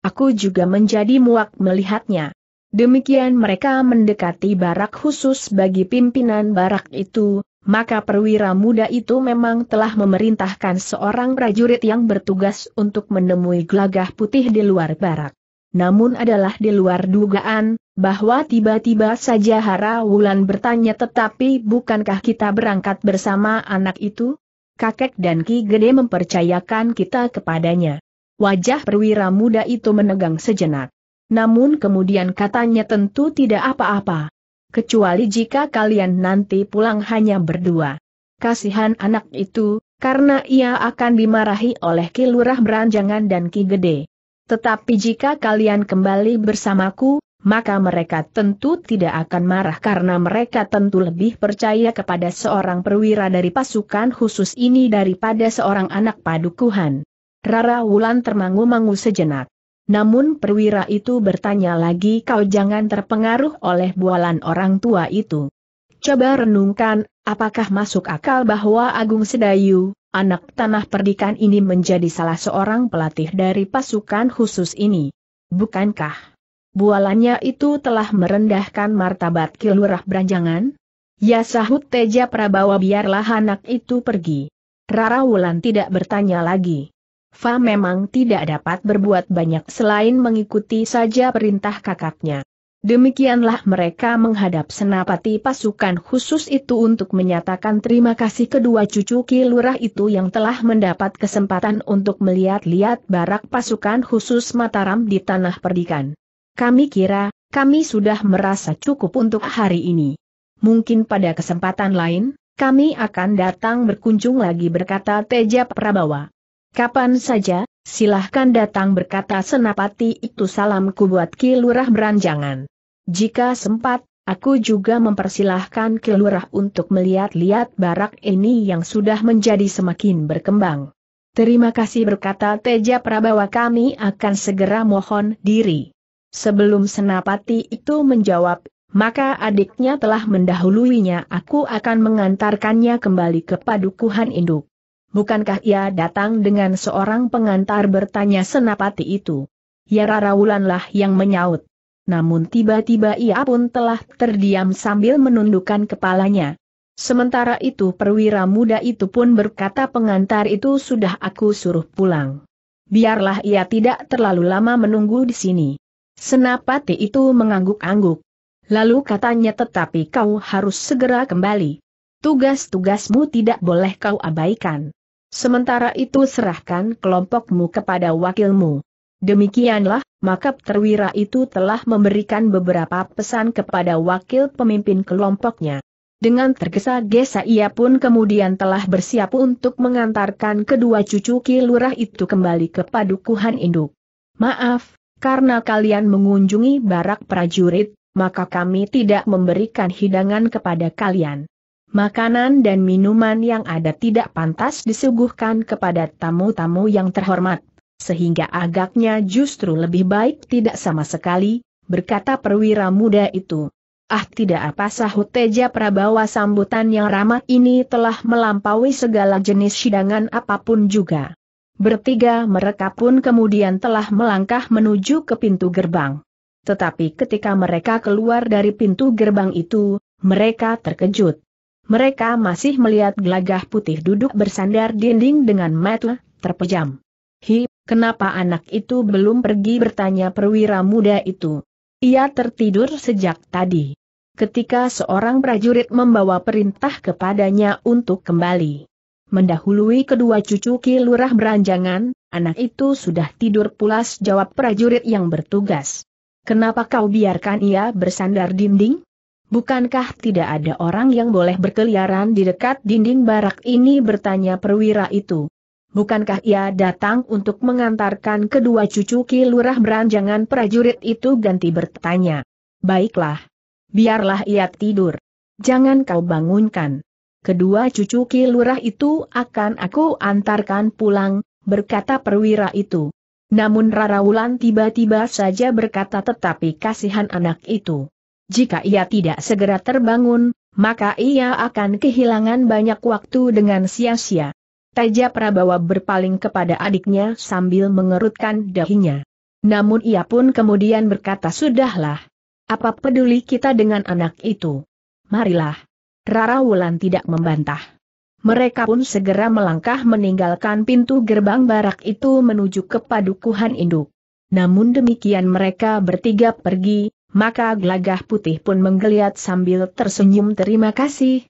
Aku juga menjadi muak melihatnya. Demikian mereka mendekati barak khusus bagi pimpinan barak itu, maka perwira muda itu memang telah memerintahkan seorang prajurit yang bertugas untuk menemui gelagah putih di luar barak. Namun adalah di luar dugaan, bahwa tiba-tiba saja Hara Wulan bertanya tetapi bukankah kita berangkat bersama anak itu? Kakek dan Ki Gede mempercayakan kita kepadanya. Wajah perwira muda itu menegang sejenak. Namun kemudian katanya tentu tidak apa-apa. Kecuali jika kalian nanti pulang hanya berdua. Kasihan anak itu, karena ia akan dimarahi oleh Ki Lurah Beranjangan dan Ki Gede. Tetapi jika kalian kembali bersamaku, maka mereka tentu tidak akan marah karena mereka tentu lebih percaya kepada seorang perwira dari pasukan khusus ini daripada seorang anak padukuhan. Rara Wulan termangu-mangu sejenak. Namun perwira itu bertanya lagi kau jangan terpengaruh oleh bualan orang tua itu. Coba renungkan, apakah masuk akal bahwa Agung Sedayu, anak tanah perdikan ini menjadi salah seorang pelatih dari pasukan khusus ini? Bukankah bualannya itu telah merendahkan martabat kilurah beranjangan? Ya sahut Teja Prabawa biarlah anak itu pergi. Rara Wulan tidak bertanya lagi. Fa memang tidak dapat berbuat banyak selain mengikuti saja perintah kakaknya. Demikianlah mereka menghadap senapati pasukan khusus itu untuk menyatakan terima kasih kedua cucu kilurah itu yang telah mendapat kesempatan untuk melihat-lihat barak pasukan khusus Mataram di Tanah Perdikan. Kami kira, kami sudah merasa cukup untuk hari ini. Mungkin pada kesempatan lain, kami akan datang berkunjung lagi berkata Teja Prabawa. Kapan saja, silahkan datang berkata senapati itu salamku buat Kilurah Beranjangan. Jika sempat, aku juga mempersilahkan Kilurah untuk melihat-lihat barak ini yang sudah menjadi semakin berkembang. Terima kasih berkata Teja Prabawa kami akan segera mohon diri. Sebelum senapati itu menjawab, maka adiknya telah mendahuluinya aku akan mengantarkannya kembali ke padukuhan induk bukankah ia datang dengan seorang pengantar bertanya senapati itu? Ya Wulanlah yang menyaut. Namun tiba-tiba ia pun telah terdiam sambil menundukkan kepalanya. Sementara itu perwira muda itu pun berkata pengantar itu sudah aku suruh pulang. Biarlah ia tidak terlalu lama menunggu di sini. Senapati itu mengangguk-angguk. Lalu katanya tetapi kau harus segera kembali. Tugas-tugasmu tidak boleh kau abaikan. Sementara itu serahkan kelompokmu kepada wakilmu. Demikianlah, maka terwira itu telah memberikan beberapa pesan kepada wakil pemimpin kelompoknya. Dengan tergesa-gesa ia pun kemudian telah bersiap untuk mengantarkan kedua cucu kilurah itu kembali ke padukuhan induk. Maaf, karena kalian mengunjungi barak prajurit, maka kami tidak memberikan hidangan kepada kalian makanan dan minuman yang ada tidak pantas disuguhkan kepada tamu-tamu yang terhormat, sehingga agaknya justru lebih baik tidak sama sekali, berkata perwira muda itu. Ah tidak apa sahut Teja Prabawa sambutan yang ramah ini telah melampaui segala jenis sidangan apapun juga. Bertiga mereka pun kemudian telah melangkah menuju ke pintu gerbang. Tetapi ketika mereka keluar dari pintu gerbang itu, mereka terkejut. Mereka masih melihat gelagah putih duduk bersandar dinding dengan mata terpejam. Hi, kenapa anak itu belum pergi bertanya perwira muda itu. Ia tertidur sejak tadi. Ketika seorang prajurit membawa perintah kepadanya untuk kembali. Mendahului kedua cucu Ki Lurah beranjangan, anak itu sudah tidur pulas jawab prajurit yang bertugas. Kenapa kau biarkan ia bersandar dinding? Bukankah tidak ada orang yang boleh berkeliaran di dekat dinding barak ini bertanya perwira itu? Bukankah ia datang untuk mengantarkan kedua cucu Ki Lurah beranjangan prajurit itu ganti bertanya? Baiklah. Biarlah ia tidur. Jangan kau bangunkan. Kedua cucu Ki Lurah itu akan aku antarkan pulang, berkata perwira itu. Namun Rara Wulan tiba-tiba saja berkata tetapi kasihan anak itu. Jika ia tidak segera terbangun, maka ia akan kehilangan banyak waktu dengan sia-sia. Teja Prabawa berpaling kepada adiknya sambil mengerutkan dahinya. Namun ia pun kemudian berkata sudahlah. Apa peduli kita dengan anak itu? Marilah. Rara Wulan tidak membantah. Mereka pun segera melangkah meninggalkan pintu gerbang barak itu menuju ke padukuhan induk. Namun demikian mereka bertiga pergi, maka Glagah putih pun menggeliat sambil tersenyum terima kasih.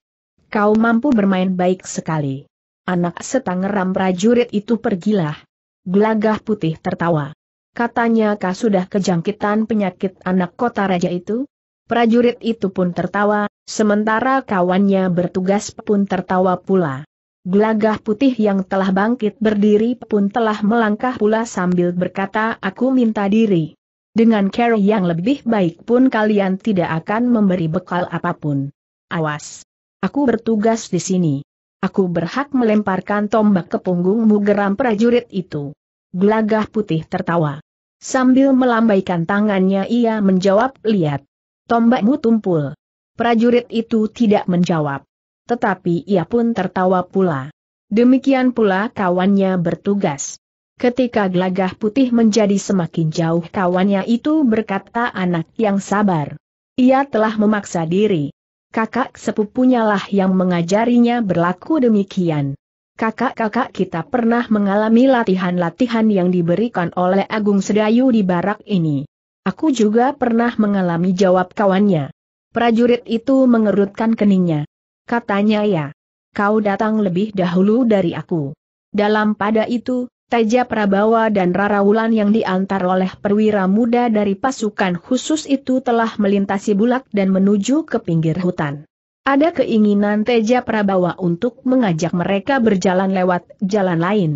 Kau mampu bermain baik sekali. Anak setangeram prajurit itu pergilah. Glagah putih tertawa. Katanya kau sudah kejangkitan penyakit anak kota raja itu? Prajurit itu pun tertawa, sementara kawannya bertugas pun tertawa pula. Glagah putih yang telah bangkit berdiri pun telah melangkah pula sambil berkata aku minta diri. Dengan care yang lebih baik pun kalian tidak akan memberi bekal apapun. Awas! Aku bertugas di sini. Aku berhak melemparkan tombak ke punggungmu geram prajurit itu. Gelagah putih tertawa. Sambil melambaikan tangannya ia menjawab, lihat. Tombakmu tumpul. Prajurit itu tidak menjawab. Tetapi ia pun tertawa pula. Demikian pula kawannya bertugas. Ketika gelagah putih menjadi semakin jauh kawannya itu berkata anak yang sabar. Ia telah memaksa diri. Kakak sepupunya lah yang mengajarinya berlaku demikian. Kakak-kakak kita pernah mengalami latihan-latihan yang diberikan oleh Agung Sedayu di barak ini. Aku juga pernah mengalami jawab kawannya. Prajurit itu mengerutkan keningnya. Katanya ya, kau datang lebih dahulu dari aku. Dalam pada itu, Taja Prabawa dan Rara Wulan yang diantar oleh perwira muda dari pasukan khusus itu telah melintasi bulak dan menuju ke pinggir hutan. Ada keinginan Teja Prabawa untuk mengajak mereka berjalan lewat jalan lain.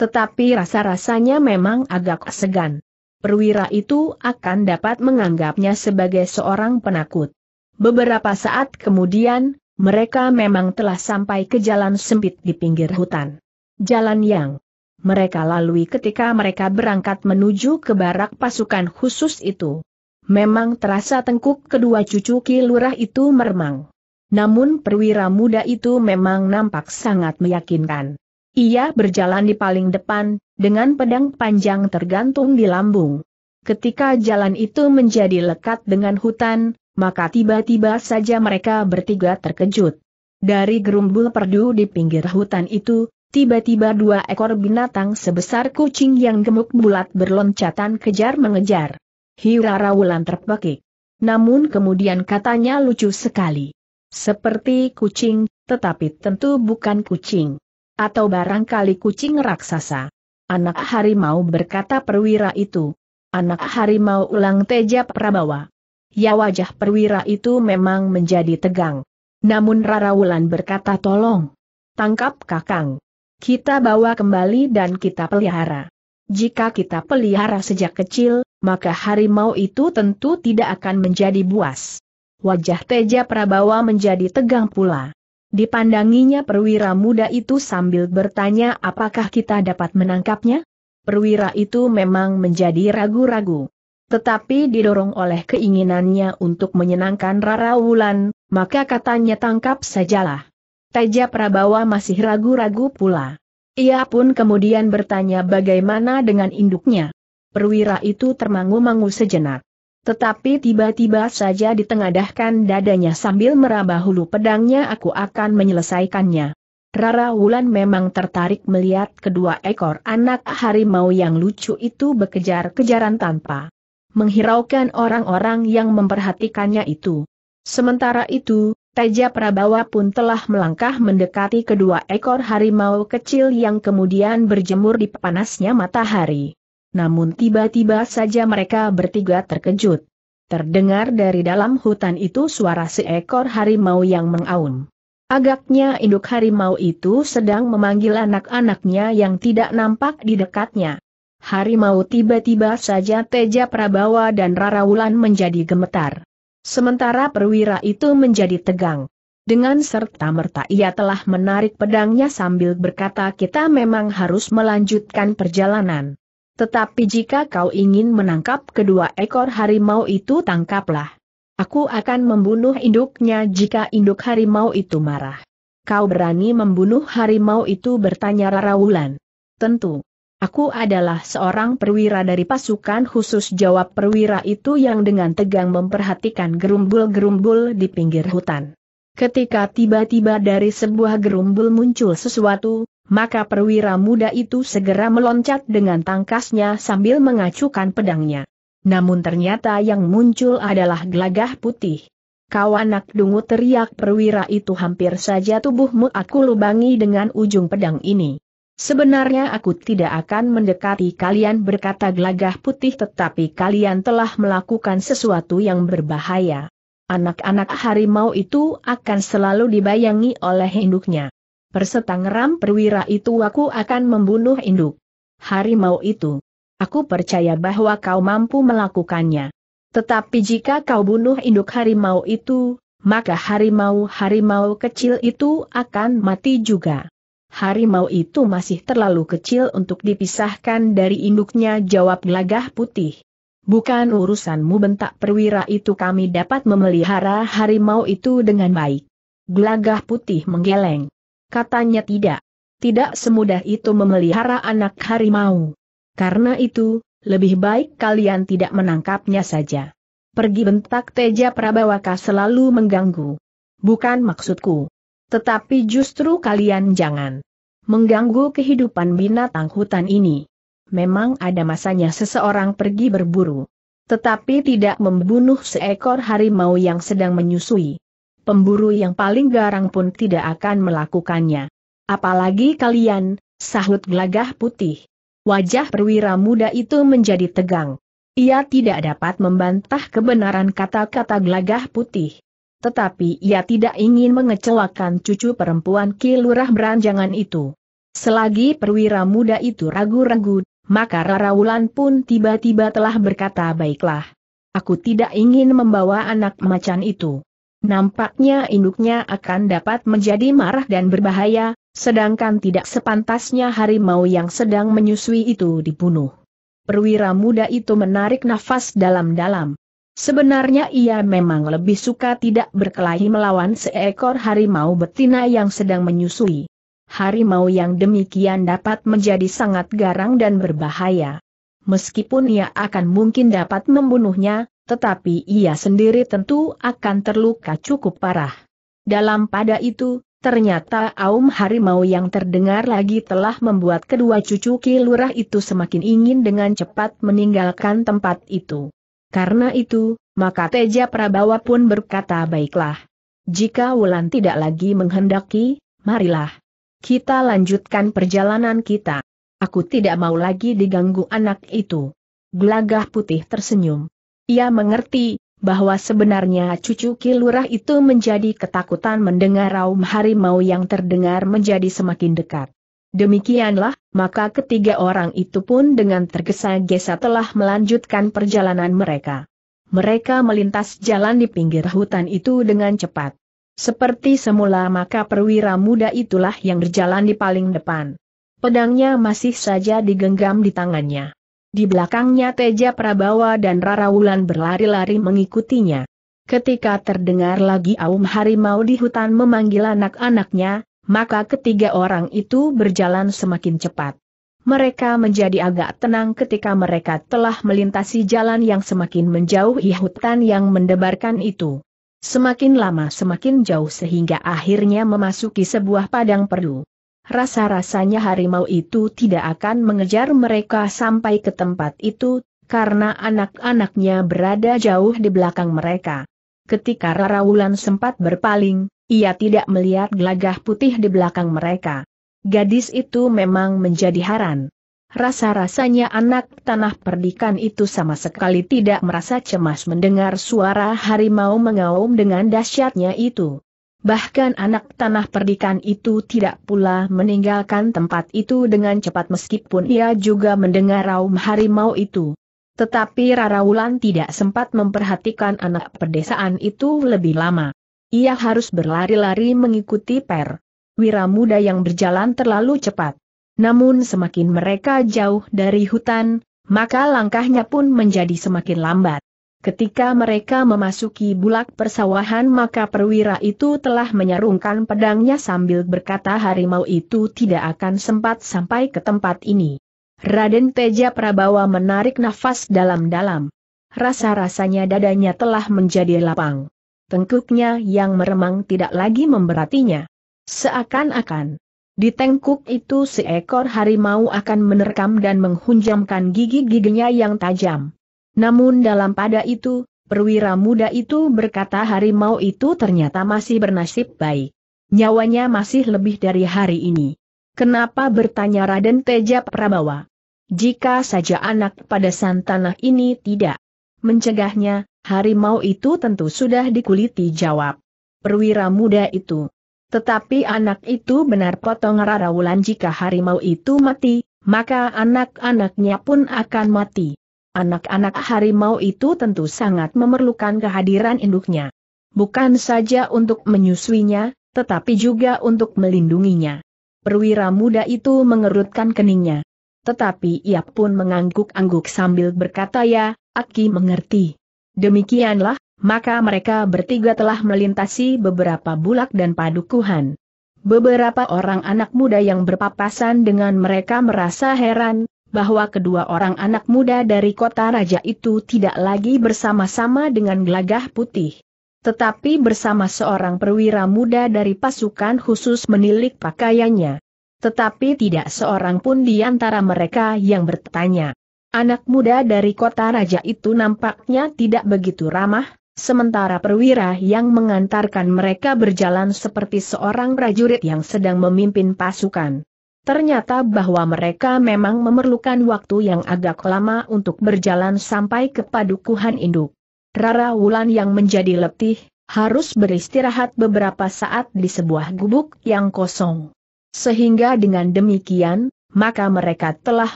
Tetapi rasa-rasanya memang agak segan. Perwira itu akan dapat menganggapnya sebagai seorang penakut. Beberapa saat kemudian, mereka memang telah sampai ke jalan sempit di pinggir hutan. Jalan yang mereka lalui ketika mereka berangkat menuju ke barak pasukan khusus itu. Memang terasa tengkuk kedua cucu Ki Lurah itu meremang. Namun perwira muda itu memang nampak sangat meyakinkan. Ia berjalan di paling depan, dengan pedang panjang tergantung di lambung. Ketika jalan itu menjadi lekat dengan hutan, maka tiba-tiba saja mereka bertiga terkejut. Dari gerumbul perdu di pinggir hutan itu, Tiba-tiba dua ekor binatang sebesar kucing yang gemuk bulat berloncatan kejar-mengejar. Hira Wulan terpekik. Namun kemudian katanya lucu sekali. Seperti kucing, tetapi tentu bukan kucing. Atau barangkali kucing raksasa. Anak harimau berkata perwira itu. Anak harimau ulang Teja Prabawa. Ya wajah perwira itu memang menjadi tegang. Namun Rara Wulan berkata tolong. Tangkap kakang kita bawa kembali dan kita pelihara. Jika kita pelihara sejak kecil, maka harimau itu tentu tidak akan menjadi buas. Wajah Teja Prabawa menjadi tegang pula. Dipandanginya perwira muda itu sambil bertanya apakah kita dapat menangkapnya? Perwira itu memang menjadi ragu-ragu. Tetapi didorong oleh keinginannya untuk menyenangkan Rara Wulan, maka katanya tangkap sajalah. Teja Prabawa masih ragu-ragu pula. Ia pun kemudian bertanya bagaimana dengan induknya. Perwira itu termangu-mangu sejenak. Tetapi tiba-tiba saja ditengadahkan dadanya sambil meraba hulu pedangnya aku akan menyelesaikannya. Rara Wulan memang tertarik melihat kedua ekor anak harimau yang lucu itu bekejar-kejaran tanpa menghiraukan orang-orang yang memperhatikannya itu. Sementara itu, Teja Prabawa pun telah melangkah mendekati kedua ekor harimau kecil yang kemudian berjemur di panasnya matahari. Namun tiba-tiba saja mereka bertiga terkejut. Terdengar dari dalam hutan itu suara seekor harimau yang mengaum. Agaknya induk harimau itu sedang memanggil anak-anaknya yang tidak nampak di dekatnya. Harimau tiba-tiba saja Teja Prabawa dan Rara Wulan menjadi gemetar. Sementara perwira itu menjadi tegang. Dengan serta-merta ia telah menarik pedangnya sambil berkata kita memang harus melanjutkan perjalanan. Tetapi jika kau ingin menangkap kedua ekor harimau itu tangkaplah. Aku akan membunuh induknya jika induk harimau itu marah. Kau berani membunuh harimau itu bertanya Rara Wulan. Tentu. Aku adalah seorang perwira dari pasukan khusus jawab perwira itu yang dengan tegang memperhatikan gerumbul-gerumbul di pinggir hutan. Ketika tiba-tiba dari sebuah gerumbul muncul sesuatu, maka perwira muda itu segera meloncat dengan tangkasnya sambil mengacukan pedangnya. Namun ternyata yang muncul adalah gelagah putih. Kau anak dungu teriak perwira itu hampir saja tubuhmu aku lubangi dengan ujung pedang ini. Sebenarnya aku tidak akan mendekati kalian berkata gelagah putih tetapi kalian telah melakukan sesuatu yang berbahaya. Anak-anak harimau itu akan selalu dibayangi oleh induknya. Persetangeram perwira itu aku akan membunuh induk. Harimau itu. Aku percaya bahwa kau mampu melakukannya. Tetapi jika kau bunuh induk harimau itu, maka harimau-harimau kecil itu akan mati juga harimau itu masih terlalu kecil untuk dipisahkan dari induknya jawab gelagah putih. Bukan urusanmu bentak perwira itu kami dapat memelihara harimau itu dengan baik. Gelagah putih menggeleng. Katanya tidak. Tidak semudah itu memelihara anak harimau. Karena itu, lebih baik kalian tidak menangkapnya saja. Pergi bentak Teja Prabawaka selalu mengganggu. Bukan maksudku. Tetapi justru kalian jangan mengganggu kehidupan binatang hutan ini. Memang ada masanya seseorang pergi berburu. Tetapi tidak membunuh seekor harimau yang sedang menyusui. Pemburu yang paling garang pun tidak akan melakukannya. Apalagi kalian, sahut gelagah putih. Wajah perwira muda itu menjadi tegang. Ia tidak dapat membantah kebenaran kata-kata gelagah putih tetapi ia tidak ingin mengecewakan cucu perempuan Kilurah beranjangan itu. Selagi perwira muda itu ragu-ragu, maka Wulan pun tiba-tiba telah berkata baiklah. Aku tidak ingin membawa anak macan itu. Nampaknya induknya akan dapat menjadi marah dan berbahaya, sedangkan tidak sepantasnya harimau yang sedang menyusui itu dibunuh. Perwira muda itu menarik nafas dalam-dalam. Sebenarnya ia memang lebih suka tidak berkelahi melawan seekor harimau betina yang sedang menyusui. Harimau yang demikian dapat menjadi sangat garang dan berbahaya. Meskipun ia akan mungkin dapat membunuhnya, tetapi ia sendiri tentu akan terluka cukup parah. Dalam pada itu, ternyata Aum Harimau yang terdengar lagi telah membuat kedua cucu Kilurah itu semakin ingin dengan cepat meninggalkan tempat itu. Karena itu, maka Teja Prabawa pun berkata baiklah. Jika Wulan tidak lagi menghendaki, marilah. Kita lanjutkan perjalanan kita. Aku tidak mau lagi diganggu anak itu. Gelagah putih tersenyum. Ia mengerti, bahwa sebenarnya cucu Kilurah itu menjadi ketakutan mendengar raum harimau yang terdengar menjadi semakin dekat. Demikianlah, maka ketiga orang itu pun dengan tergesa-gesa telah melanjutkan perjalanan mereka. Mereka melintas jalan di pinggir hutan itu dengan cepat. Seperti semula maka perwira muda itulah yang berjalan di paling depan. Pedangnya masih saja digenggam di tangannya. Di belakangnya Teja Prabawa dan Rara Wulan berlari-lari mengikutinya. Ketika terdengar lagi Aum Harimau di hutan memanggil anak-anaknya, maka ketiga orang itu berjalan semakin cepat. Mereka menjadi agak tenang ketika mereka telah melintasi jalan yang semakin menjauhi hutan yang mendebarkan itu. Semakin lama semakin jauh sehingga akhirnya memasuki sebuah padang perdu. Rasa-rasanya harimau itu tidak akan mengejar mereka sampai ke tempat itu, karena anak-anaknya berada jauh di belakang mereka. Ketika Rara Wulan sempat berpaling, ia tidak melihat gelagah putih di belakang mereka. Gadis itu memang menjadi haran. Rasa-rasanya anak tanah perdikan itu sama sekali tidak merasa cemas mendengar suara harimau mengaum dengan dahsyatnya itu. Bahkan anak tanah perdikan itu tidak pula meninggalkan tempat itu dengan cepat meskipun ia juga mendengar raum harimau itu. Tetapi Raraulan tidak sempat memperhatikan anak pedesaan itu lebih lama. Ia harus berlari-lari mengikuti per. Wira muda yang berjalan terlalu cepat. Namun semakin mereka jauh dari hutan, maka langkahnya pun menjadi semakin lambat. Ketika mereka memasuki bulak persawahan maka perwira itu telah menyarungkan pedangnya sambil berkata harimau itu tidak akan sempat sampai ke tempat ini. Raden Teja Prabawa menarik nafas dalam-dalam. Rasa-rasanya dadanya telah menjadi lapang tengkuknya yang meremang tidak lagi memberatinya. Seakan-akan, di tengkuk itu seekor harimau akan menerkam dan menghunjamkan gigi-giginya yang tajam. Namun dalam pada itu, perwira muda itu berkata harimau itu ternyata masih bernasib baik. Nyawanya masih lebih dari hari ini. Kenapa bertanya Raden Teja Prabawa? Jika saja anak pada santanah ini tidak mencegahnya, Harimau itu tentu sudah dikuliti jawab. Perwira muda itu. Tetapi anak itu benar potong Rara Wulan jika harimau itu mati, maka anak-anaknya pun akan mati. Anak-anak harimau itu tentu sangat memerlukan kehadiran induknya. Bukan saja untuk menyusuinya, tetapi juga untuk melindunginya. Perwira muda itu mengerutkan keningnya. Tetapi ia pun mengangguk-angguk sambil berkata ya, Aki mengerti. Demikianlah, maka mereka bertiga telah melintasi beberapa bulak dan padukuhan. Beberapa orang anak muda yang berpapasan dengan mereka merasa heran, bahwa kedua orang anak muda dari kota raja itu tidak lagi bersama-sama dengan gelagah putih. Tetapi bersama seorang perwira muda dari pasukan khusus menilik pakaiannya. Tetapi tidak seorang pun di antara mereka yang bertanya. Anak muda dari kota raja itu nampaknya tidak begitu ramah, sementara perwira yang mengantarkan mereka berjalan seperti seorang prajurit yang sedang memimpin pasukan. Ternyata bahwa mereka memang memerlukan waktu yang agak lama untuk berjalan sampai ke padukuhan induk. Rara Wulan yang menjadi letih, harus beristirahat beberapa saat di sebuah gubuk yang kosong. Sehingga dengan demikian, maka mereka telah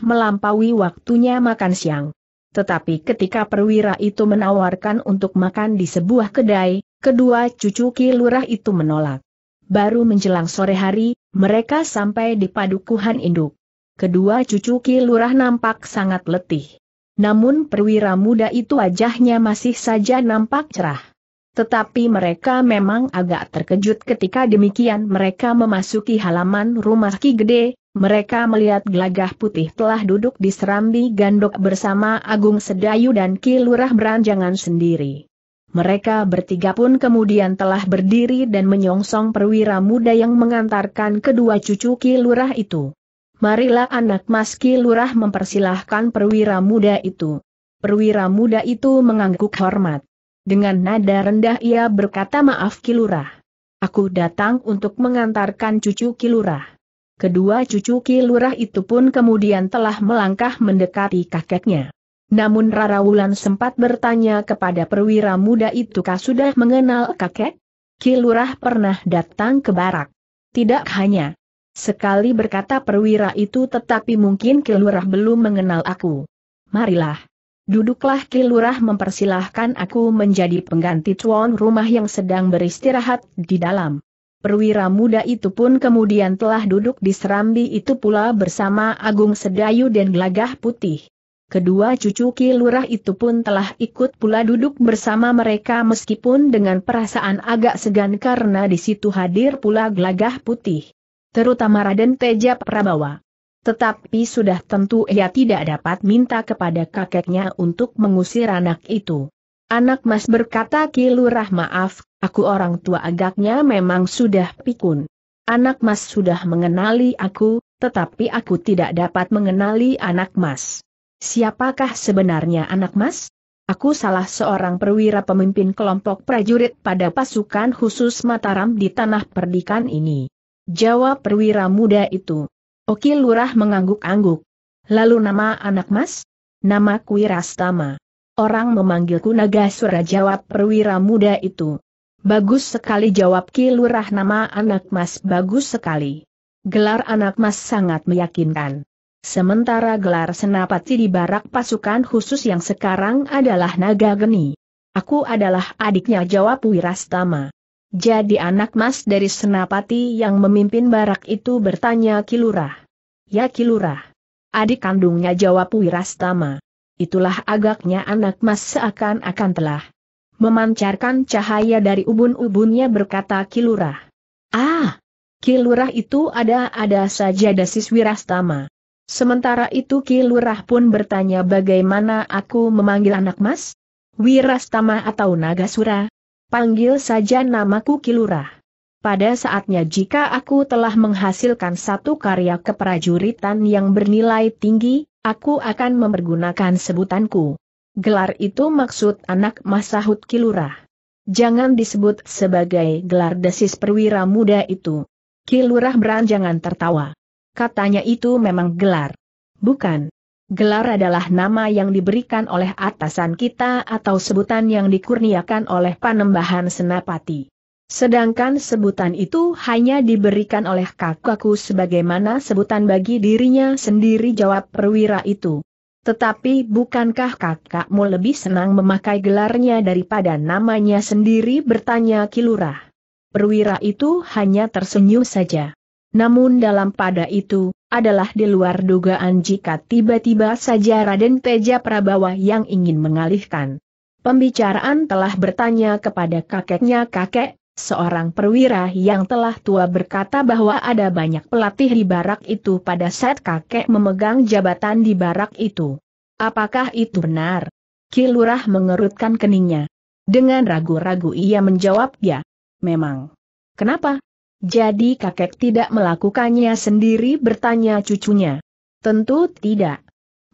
melampaui waktunya makan siang. Tetapi ketika perwira itu menawarkan untuk makan di sebuah kedai, kedua cucu Ki Lurah itu menolak. Baru menjelang sore hari, mereka sampai di padukuhan induk. Kedua cucu Ki Lurah nampak sangat letih. Namun perwira muda itu wajahnya masih saja nampak cerah. Tetapi mereka memang agak terkejut ketika demikian mereka memasuki halaman rumah Ki Gede, mereka melihat gelagah putih telah duduk di serambi gandok bersama Agung Sedayu dan Ki Lurah Beranjangan sendiri. Mereka bertiga pun kemudian telah berdiri dan menyongsong perwira muda yang mengantarkan kedua cucu Ki Lurah itu. Marilah anak mas Ki Lurah mempersilahkan perwira muda itu. Perwira muda itu mengangguk hormat. Dengan nada rendah ia berkata maaf Ki Lurah. Aku datang untuk mengantarkan cucu Ki Lurah. Kedua cucu kilurah itu pun kemudian telah melangkah mendekati kakeknya. Namun Rara Wulan sempat bertanya kepada perwira muda itu kah sudah mengenal kakek? Kilurah pernah datang ke barak. Tidak hanya. Sekali berkata perwira itu tetapi mungkin Ki belum mengenal aku. Marilah. Duduklah kilurah mempersilahkan aku menjadi pengganti tuan rumah yang sedang beristirahat di dalam. Perwira muda itu pun kemudian telah duduk di serambi itu pula bersama Agung Sedayu dan Gelagah Putih. Kedua cucu Ki Lurah itu pun telah ikut pula duduk bersama mereka meskipun dengan perasaan agak segan karena di situ hadir pula Gelagah Putih. Terutama Raden Teja Prabawa. Tetapi sudah tentu ia tidak dapat minta kepada kakeknya untuk mengusir anak itu. Anak mas berkata "Kilurah maaf, aku orang tua agaknya memang sudah pikun. Anak mas sudah mengenali aku, tetapi aku tidak dapat mengenali anak mas. Siapakah sebenarnya anak mas? Aku salah seorang perwira pemimpin kelompok prajurit pada pasukan khusus Mataram di tanah perdikan ini. Jawab perwira muda itu. Oki Lurah mengangguk-angguk. Lalu nama anak mas? Nama Kuirastama. Orang memanggilku naga Nagasura jawab perwira muda itu. Bagus sekali jawab Ki Lurah nama anak mas bagus sekali. Gelar anak mas sangat meyakinkan. Sementara gelar senapati di barak pasukan khusus yang sekarang adalah Naga Geni. Aku adalah adiknya jawab Wirastama. Jadi anak mas dari senapati yang memimpin barak itu bertanya Kilurah. Ya Kilurah. Adik kandungnya jawab Wirastama itulah agaknya anak mas seakan-akan telah memancarkan cahaya dari ubun-ubunnya berkata Kilurah. Ah, Kilurah itu ada-ada saja dasis wirastama. Sementara itu Kilurah pun bertanya bagaimana aku memanggil anak mas? Wirastama atau Nagasura? Panggil saja namaku Kilurah. Pada saatnya jika aku telah menghasilkan satu karya keprajuritan yang bernilai tinggi, Aku akan mempergunakan sebutanku. Gelar itu maksud anak Masahut Kilurah. Jangan disebut sebagai gelar desis perwira muda itu. Kilurah beranjangan tertawa. Katanya itu memang gelar. Bukan. Gelar adalah nama yang diberikan oleh atasan kita atau sebutan yang dikurniakan oleh panembahan senapati. Sedangkan sebutan itu hanya diberikan oleh kakakku sebagaimana sebutan bagi dirinya sendiri jawab perwira itu. Tetapi bukankah kakakmu lebih senang memakai gelarnya daripada namanya sendiri bertanya Kilurah. Perwira itu hanya tersenyum saja. Namun dalam pada itu, adalah di luar dugaan jika tiba-tiba saja Raden Teja Prabawa yang ingin mengalihkan. Pembicaraan telah bertanya kepada kakeknya kakek, Seorang perwira yang telah tua berkata bahwa ada banyak pelatih di barak itu pada saat kakek memegang jabatan di barak itu. Apakah itu benar? Kilurah mengerutkan keningnya. Dengan ragu-ragu ia menjawab ya. Memang. Kenapa? Jadi kakek tidak melakukannya sendiri bertanya cucunya. Tentu tidak.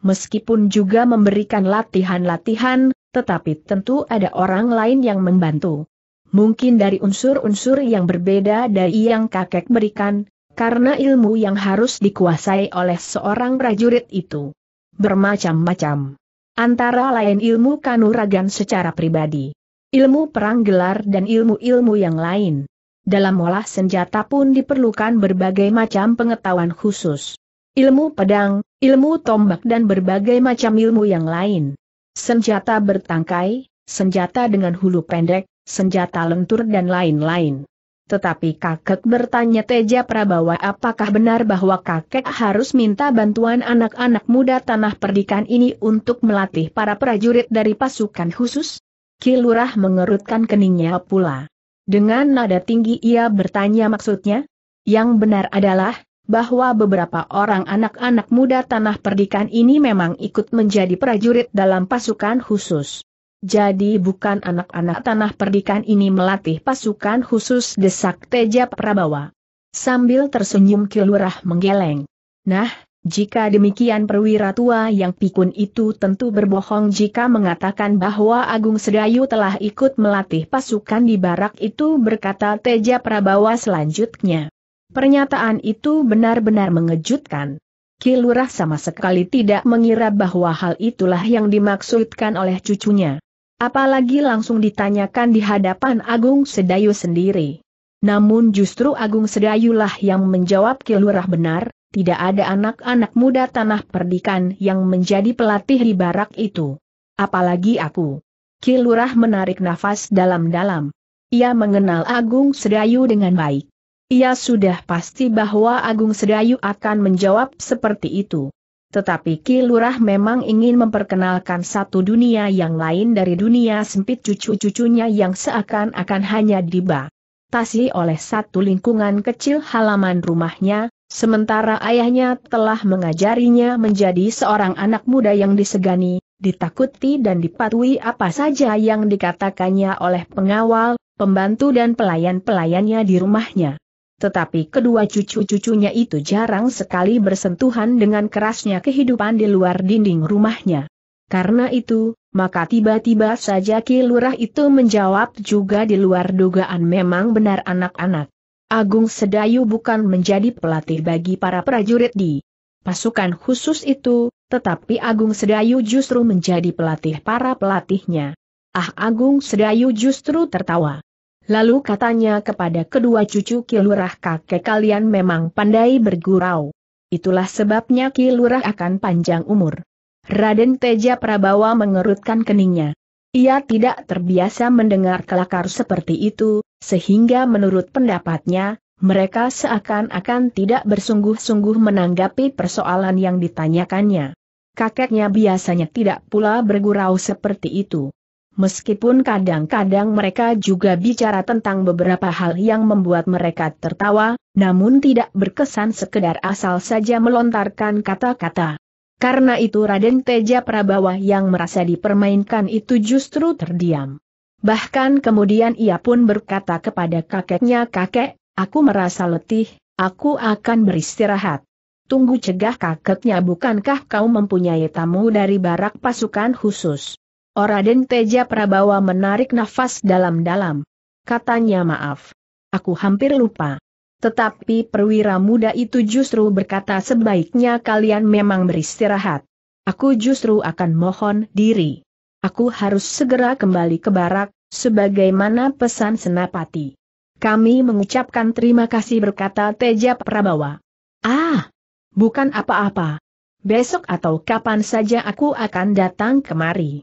Meskipun juga memberikan latihan-latihan, tetapi tentu ada orang lain yang membantu mungkin dari unsur-unsur yang berbeda dari yang kakek berikan, karena ilmu yang harus dikuasai oleh seorang prajurit itu bermacam-macam. Antara lain ilmu kanuragan secara pribadi, ilmu perang gelar dan ilmu-ilmu yang lain. Dalam olah senjata pun diperlukan berbagai macam pengetahuan khusus. Ilmu pedang, ilmu tombak dan berbagai macam ilmu yang lain. Senjata bertangkai, senjata dengan hulu pendek, senjata lentur dan lain-lain. Tetapi kakek bertanya Teja Prabawa apakah benar bahwa kakek harus minta bantuan anak-anak muda tanah perdikan ini untuk melatih para prajurit dari pasukan khusus? Kilurah mengerutkan keningnya pula. Dengan nada tinggi ia bertanya maksudnya? Yang benar adalah, bahwa beberapa orang anak-anak muda tanah perdikan ini memang ikut menjadi prajurit dalam pasukan khusus. Jadi bukan anak-anak tanah perdikan ini melatih pasukan khusus desak Teja Prabawa. Sambil tersenyum Kilurah menggeleng. Nah, jika demikian perwira tua yang pikun itu tentu berbohong jika mengatakan bahwa Agung Sedayu telah ikut melatih pasukan di barak itu berkata Teja Prabawa selanjutnya. Pernyataan itu benar-benar mengejutkan. Kilurah sama sekali tidak mengira bahwa hal itulah yang dimaksudkan oleh cucunya. Apalagi langsung ditanyakan di hadapan Agung Sedayu sendiri. Namun justru Agung Sedayulah yang menjawab kilurah benar, tidak ada anak-anak muda tanah perdikan yang menjadi pelatih di barak itu. Apalagi aku. Kilurah menarik nafas dalam-dalam. Ia mengenal Agung Sedayu dengan baik. Ia sudah pasti bahwa Agung Sedayu akan menjawab seperti itu. Tetapi Ki Lurah memang ingin memperkenalkan satu dunia yang lain dari dunia sempit cucu-cucunya yang seakan-akan hanya dibatasi oleh satu lingkungan kecil halaman rumahnya, sementara ayahnya telah mengajarinya menjadi seorang anak muda yang disegani, ditakuti dan dipatuhi apa saja yang dikatakannya oleh pengawal, pembantu dan pelayan-pelayannya di rumahnya tetapi kedua cucu-cucunya itu jarang sekali bersentuhan dengan kerasnya kehidupan di luar dinding rumahnya. Karena itu, maka tiba-tiba saja Ki Lurah itu menjawab juga di luar dugaan memang benar anak-anak. Agung Sedayu bukan menjadi pelatih bagi para prajurit di pasukan khusus itu, tetapi Agung Sedayu justru menjadi pelatih para pelatihnya. Ah Agung Sedayu justru tertawa. Lalu katanya kepada kedua cucu Kilurah kakek kalian memang pandai bergurau. Itulah sebabnya Kilurah akan panjang umur. Raden Teja Prabawa mengerutkan keningnya. Ia tidak terbiasa mendengar kelakar seperti itu, sehingga menurut pendapatnya, mereka seakan-akan tidak bersungguh-sungguh menanggapi persoalan yang ditanyakannya. Kakeknya biasanya tidak pula bergurau seperti itu. Meskipun kadang-kadang mereka juga bicara tentang beberapa hal yang membuat mereka tertawa, namun tidak berkesan sekedar asal saja melontarkan kata-kata. Karena itu Raden Teja Prabawa yang merasa dipermainkan itu justru terdiam. Bahkan kemudian ia pun berkata kepada kakeknya kakek, aku merasa letih, aku akan beristirahat. Tunggu cegah kakeknya bukankah kau mempunyai tamu dari barak pasukan khusus? Oraden Teja Prabawa menarik nafas dalam-dalam. Katanya maaf. Aku hampir lupa. Tetapi perwira muda itu justru berkata sebaiknya kalian memang beristirahat. Aku justru akan mohon diri. Aku harus segera kembali ke barak, sebagaimana pesan senapati. Kami mengucapkan terima kasih berkata Teja Prabawa. Ah, bukan apa-apa. Besok atau kapan saja aku akan datang kemari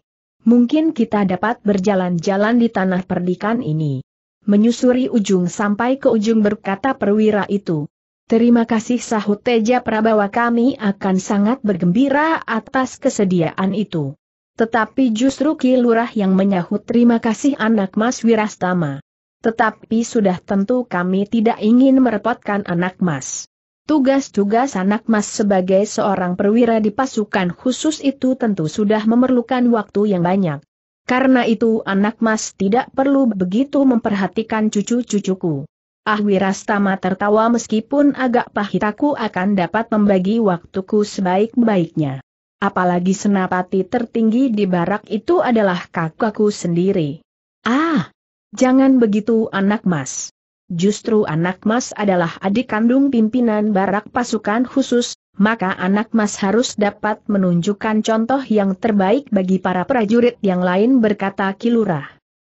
mungkin kita dapat berjalan-jalan di tanah perdikan ini. Menyusuri ujung sampai ke ujung berkata perwira itu. Terima kasih sahut Teja Prabawa kami akan sangat bergembira atas kesediaan itu. Tetapi justru Ki yang menyahut terima kasih anak Mas Wirastama. Tetapi sudah tentu kami tidak ingin merepotkan anak Mas. Tugas-tugas anak mas sebagai seorang perwira di pasukan khusus itu tentu sudah memerlukan waktu yang banyak. Karena itu anak mas tidak perlu begitu memperhatikan cucu-cucuku. Ah Wirastama tertawa meskipun agak pahit aku akan dapat membagi waktuku sebaik-baiknya. Apalagi senapati tertinggi di barak itu adalah kakakku sendiri. Ah! Jangan begitu anak mas justru anak mas adalah adik kandung pimpinan barak pasukan khusus, maka anak mas harus dapat menunjukkan contoh yang terbaik bagi para prajurit yang lain berkata Kilurah.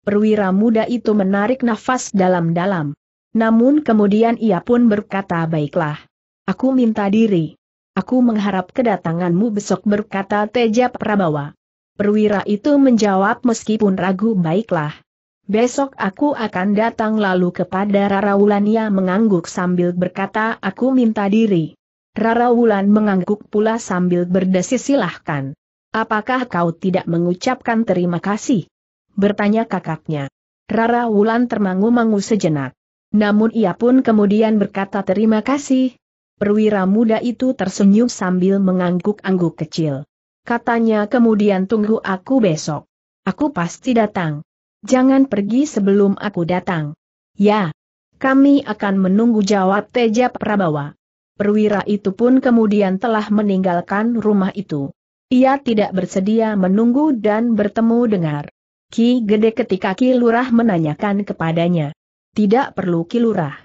Perwira muda itu menarik nafas dalam-dalam. Namun kemudian ia pun berkata baiklah. Aku minta diri. Aku mengharap kedatanganmu besok berkata Teja Prabawa. Perwira itu menjawab meskipun ragu baiklah. Besok aku akan datang lalu kepada Rara Wulania mengangguk sambil berkata aku minta diri. Rara Wulan mengangguk pula sambil berdesis silahkan. Apakah kau tidak mengucapkan terima kasih? Bertanya kakaknya. Rara Wulan termangu-mangu sejenak. Namun ia pun kemudian berkata terima kasih. Perwira muda itu tersenyum sambil mengangguk-angguk kecil. Katanya kemudian tunggu aku besok. Aku pasti datang jangan pergi sebelum aku datang. Ya, kami akan menunggu jawab Teja Prabawa. Perwira itu pun kemudian telah meninggalkan rumah itu. Ia tidak bersedia menunggu dan bertemu dengar. Ki Gede ketika Ki Lurah menanyakan kepadanya. Tidak perlu Ki Lurah.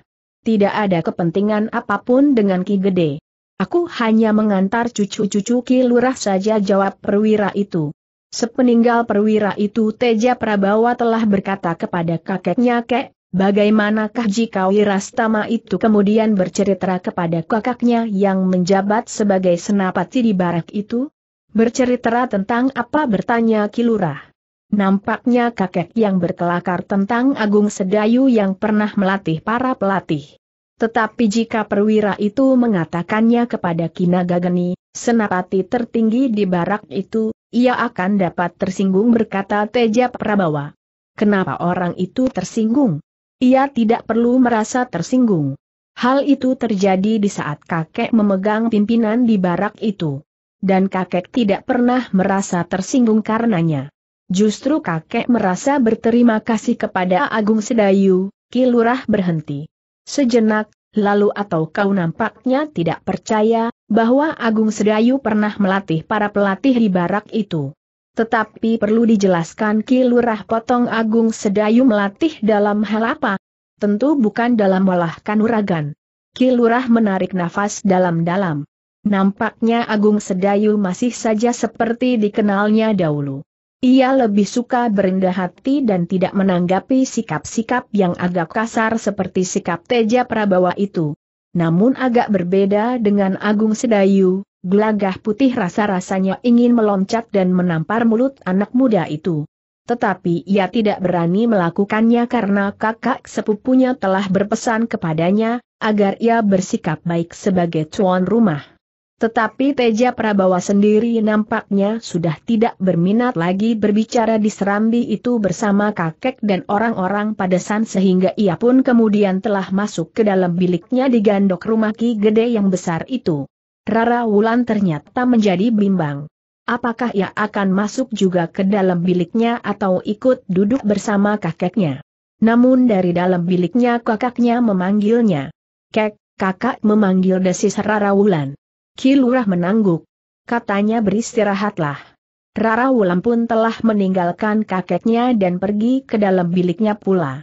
Tidak ada kepentingan apapun dengan Ki Gede. Aku hanya mengantar cucu-cucu Ki Lurah saja jawab perwira itu. Sepeninggal perwira itu Teja Prabawa telah berkata kepada kakeknya Kek, bagaimanakah jika Wirastama itu kemudian bercerita kepada kakaknya yang menjabat sebagai senapati di barak itu? Bercerita tentang apa bertanya Kilurah. Nampaknya kakek yang berkelakar tentang Agung Sedayu yang pernah melatih para pelatih. Tetapi jika perwira itu mengatakannya kepada Kinagageni, senapati tertinggi di barak itu, ia akan dapat tersinggung berkata Teja Prabawa. Kenapa orang itu tersinggung? Ia tidak perlu merasa tersinggung. Hal itu terjadi di saat kakek memegang pimpinan di barak itu. Dan kakek tidak pernah merasa tersinggung karenanya. Justru kakek merasa berterima kasih kepada Agung Sedayu, Kilurah berhenti. Sejenak, Lalu atau kau nampaknya tidak percaya, bahwa Agung Sedayu pernah melatih para pelatih di barak itu. Tetapi perlu dijelaskan Ki Potong Agung Sedayu melatih dalam hal apa? Tentu bukan dalam olah kanuragan. Ki menarik nafas dalam-dalam. Nampaknya Agung Sedayu masih saja seperti dikenalnya dahulu. Ia lebih suka berendah hati dan tidak menanggapi sikap-sikap yang agak kasar seperti sikap Teja Prabawa itu. Namun agak berbeda dengan Agung Sedayu, gelagah putih rasa-rasanya ingin meloncat dan menampar mulut anak muda itu. Tetapi ia tidak berani melakukannya karena kakak sepupunya telah berpesan kepadanya, agar ia bersikap baik sebagai tuan rumah. Tetapi Teja Prabawa sendiri nampaknya sudah tidak berminat lagi berbicara di serambi itu bersama kakek dan orang-orang padesan sehingga ia pun kemudian telah masuk ke dalam biliknya di gandok rumah Ki Gede yang besar itu. Rara Wulan ternyata menjadi bimbang. Apakah ia akan masuk juga ke dalam biliknya atau ikut duduk bersama kakeknya? Namun dari dalam biliknya kakaknya memanggilnya. Kek, kakak memanggil desis Rara Wulan. Kilurah menangguk. Katanya beristirahatlah. Rara Wulan pun telah meninggalkan kakeknya dan pergi ke dalam biliknya pula.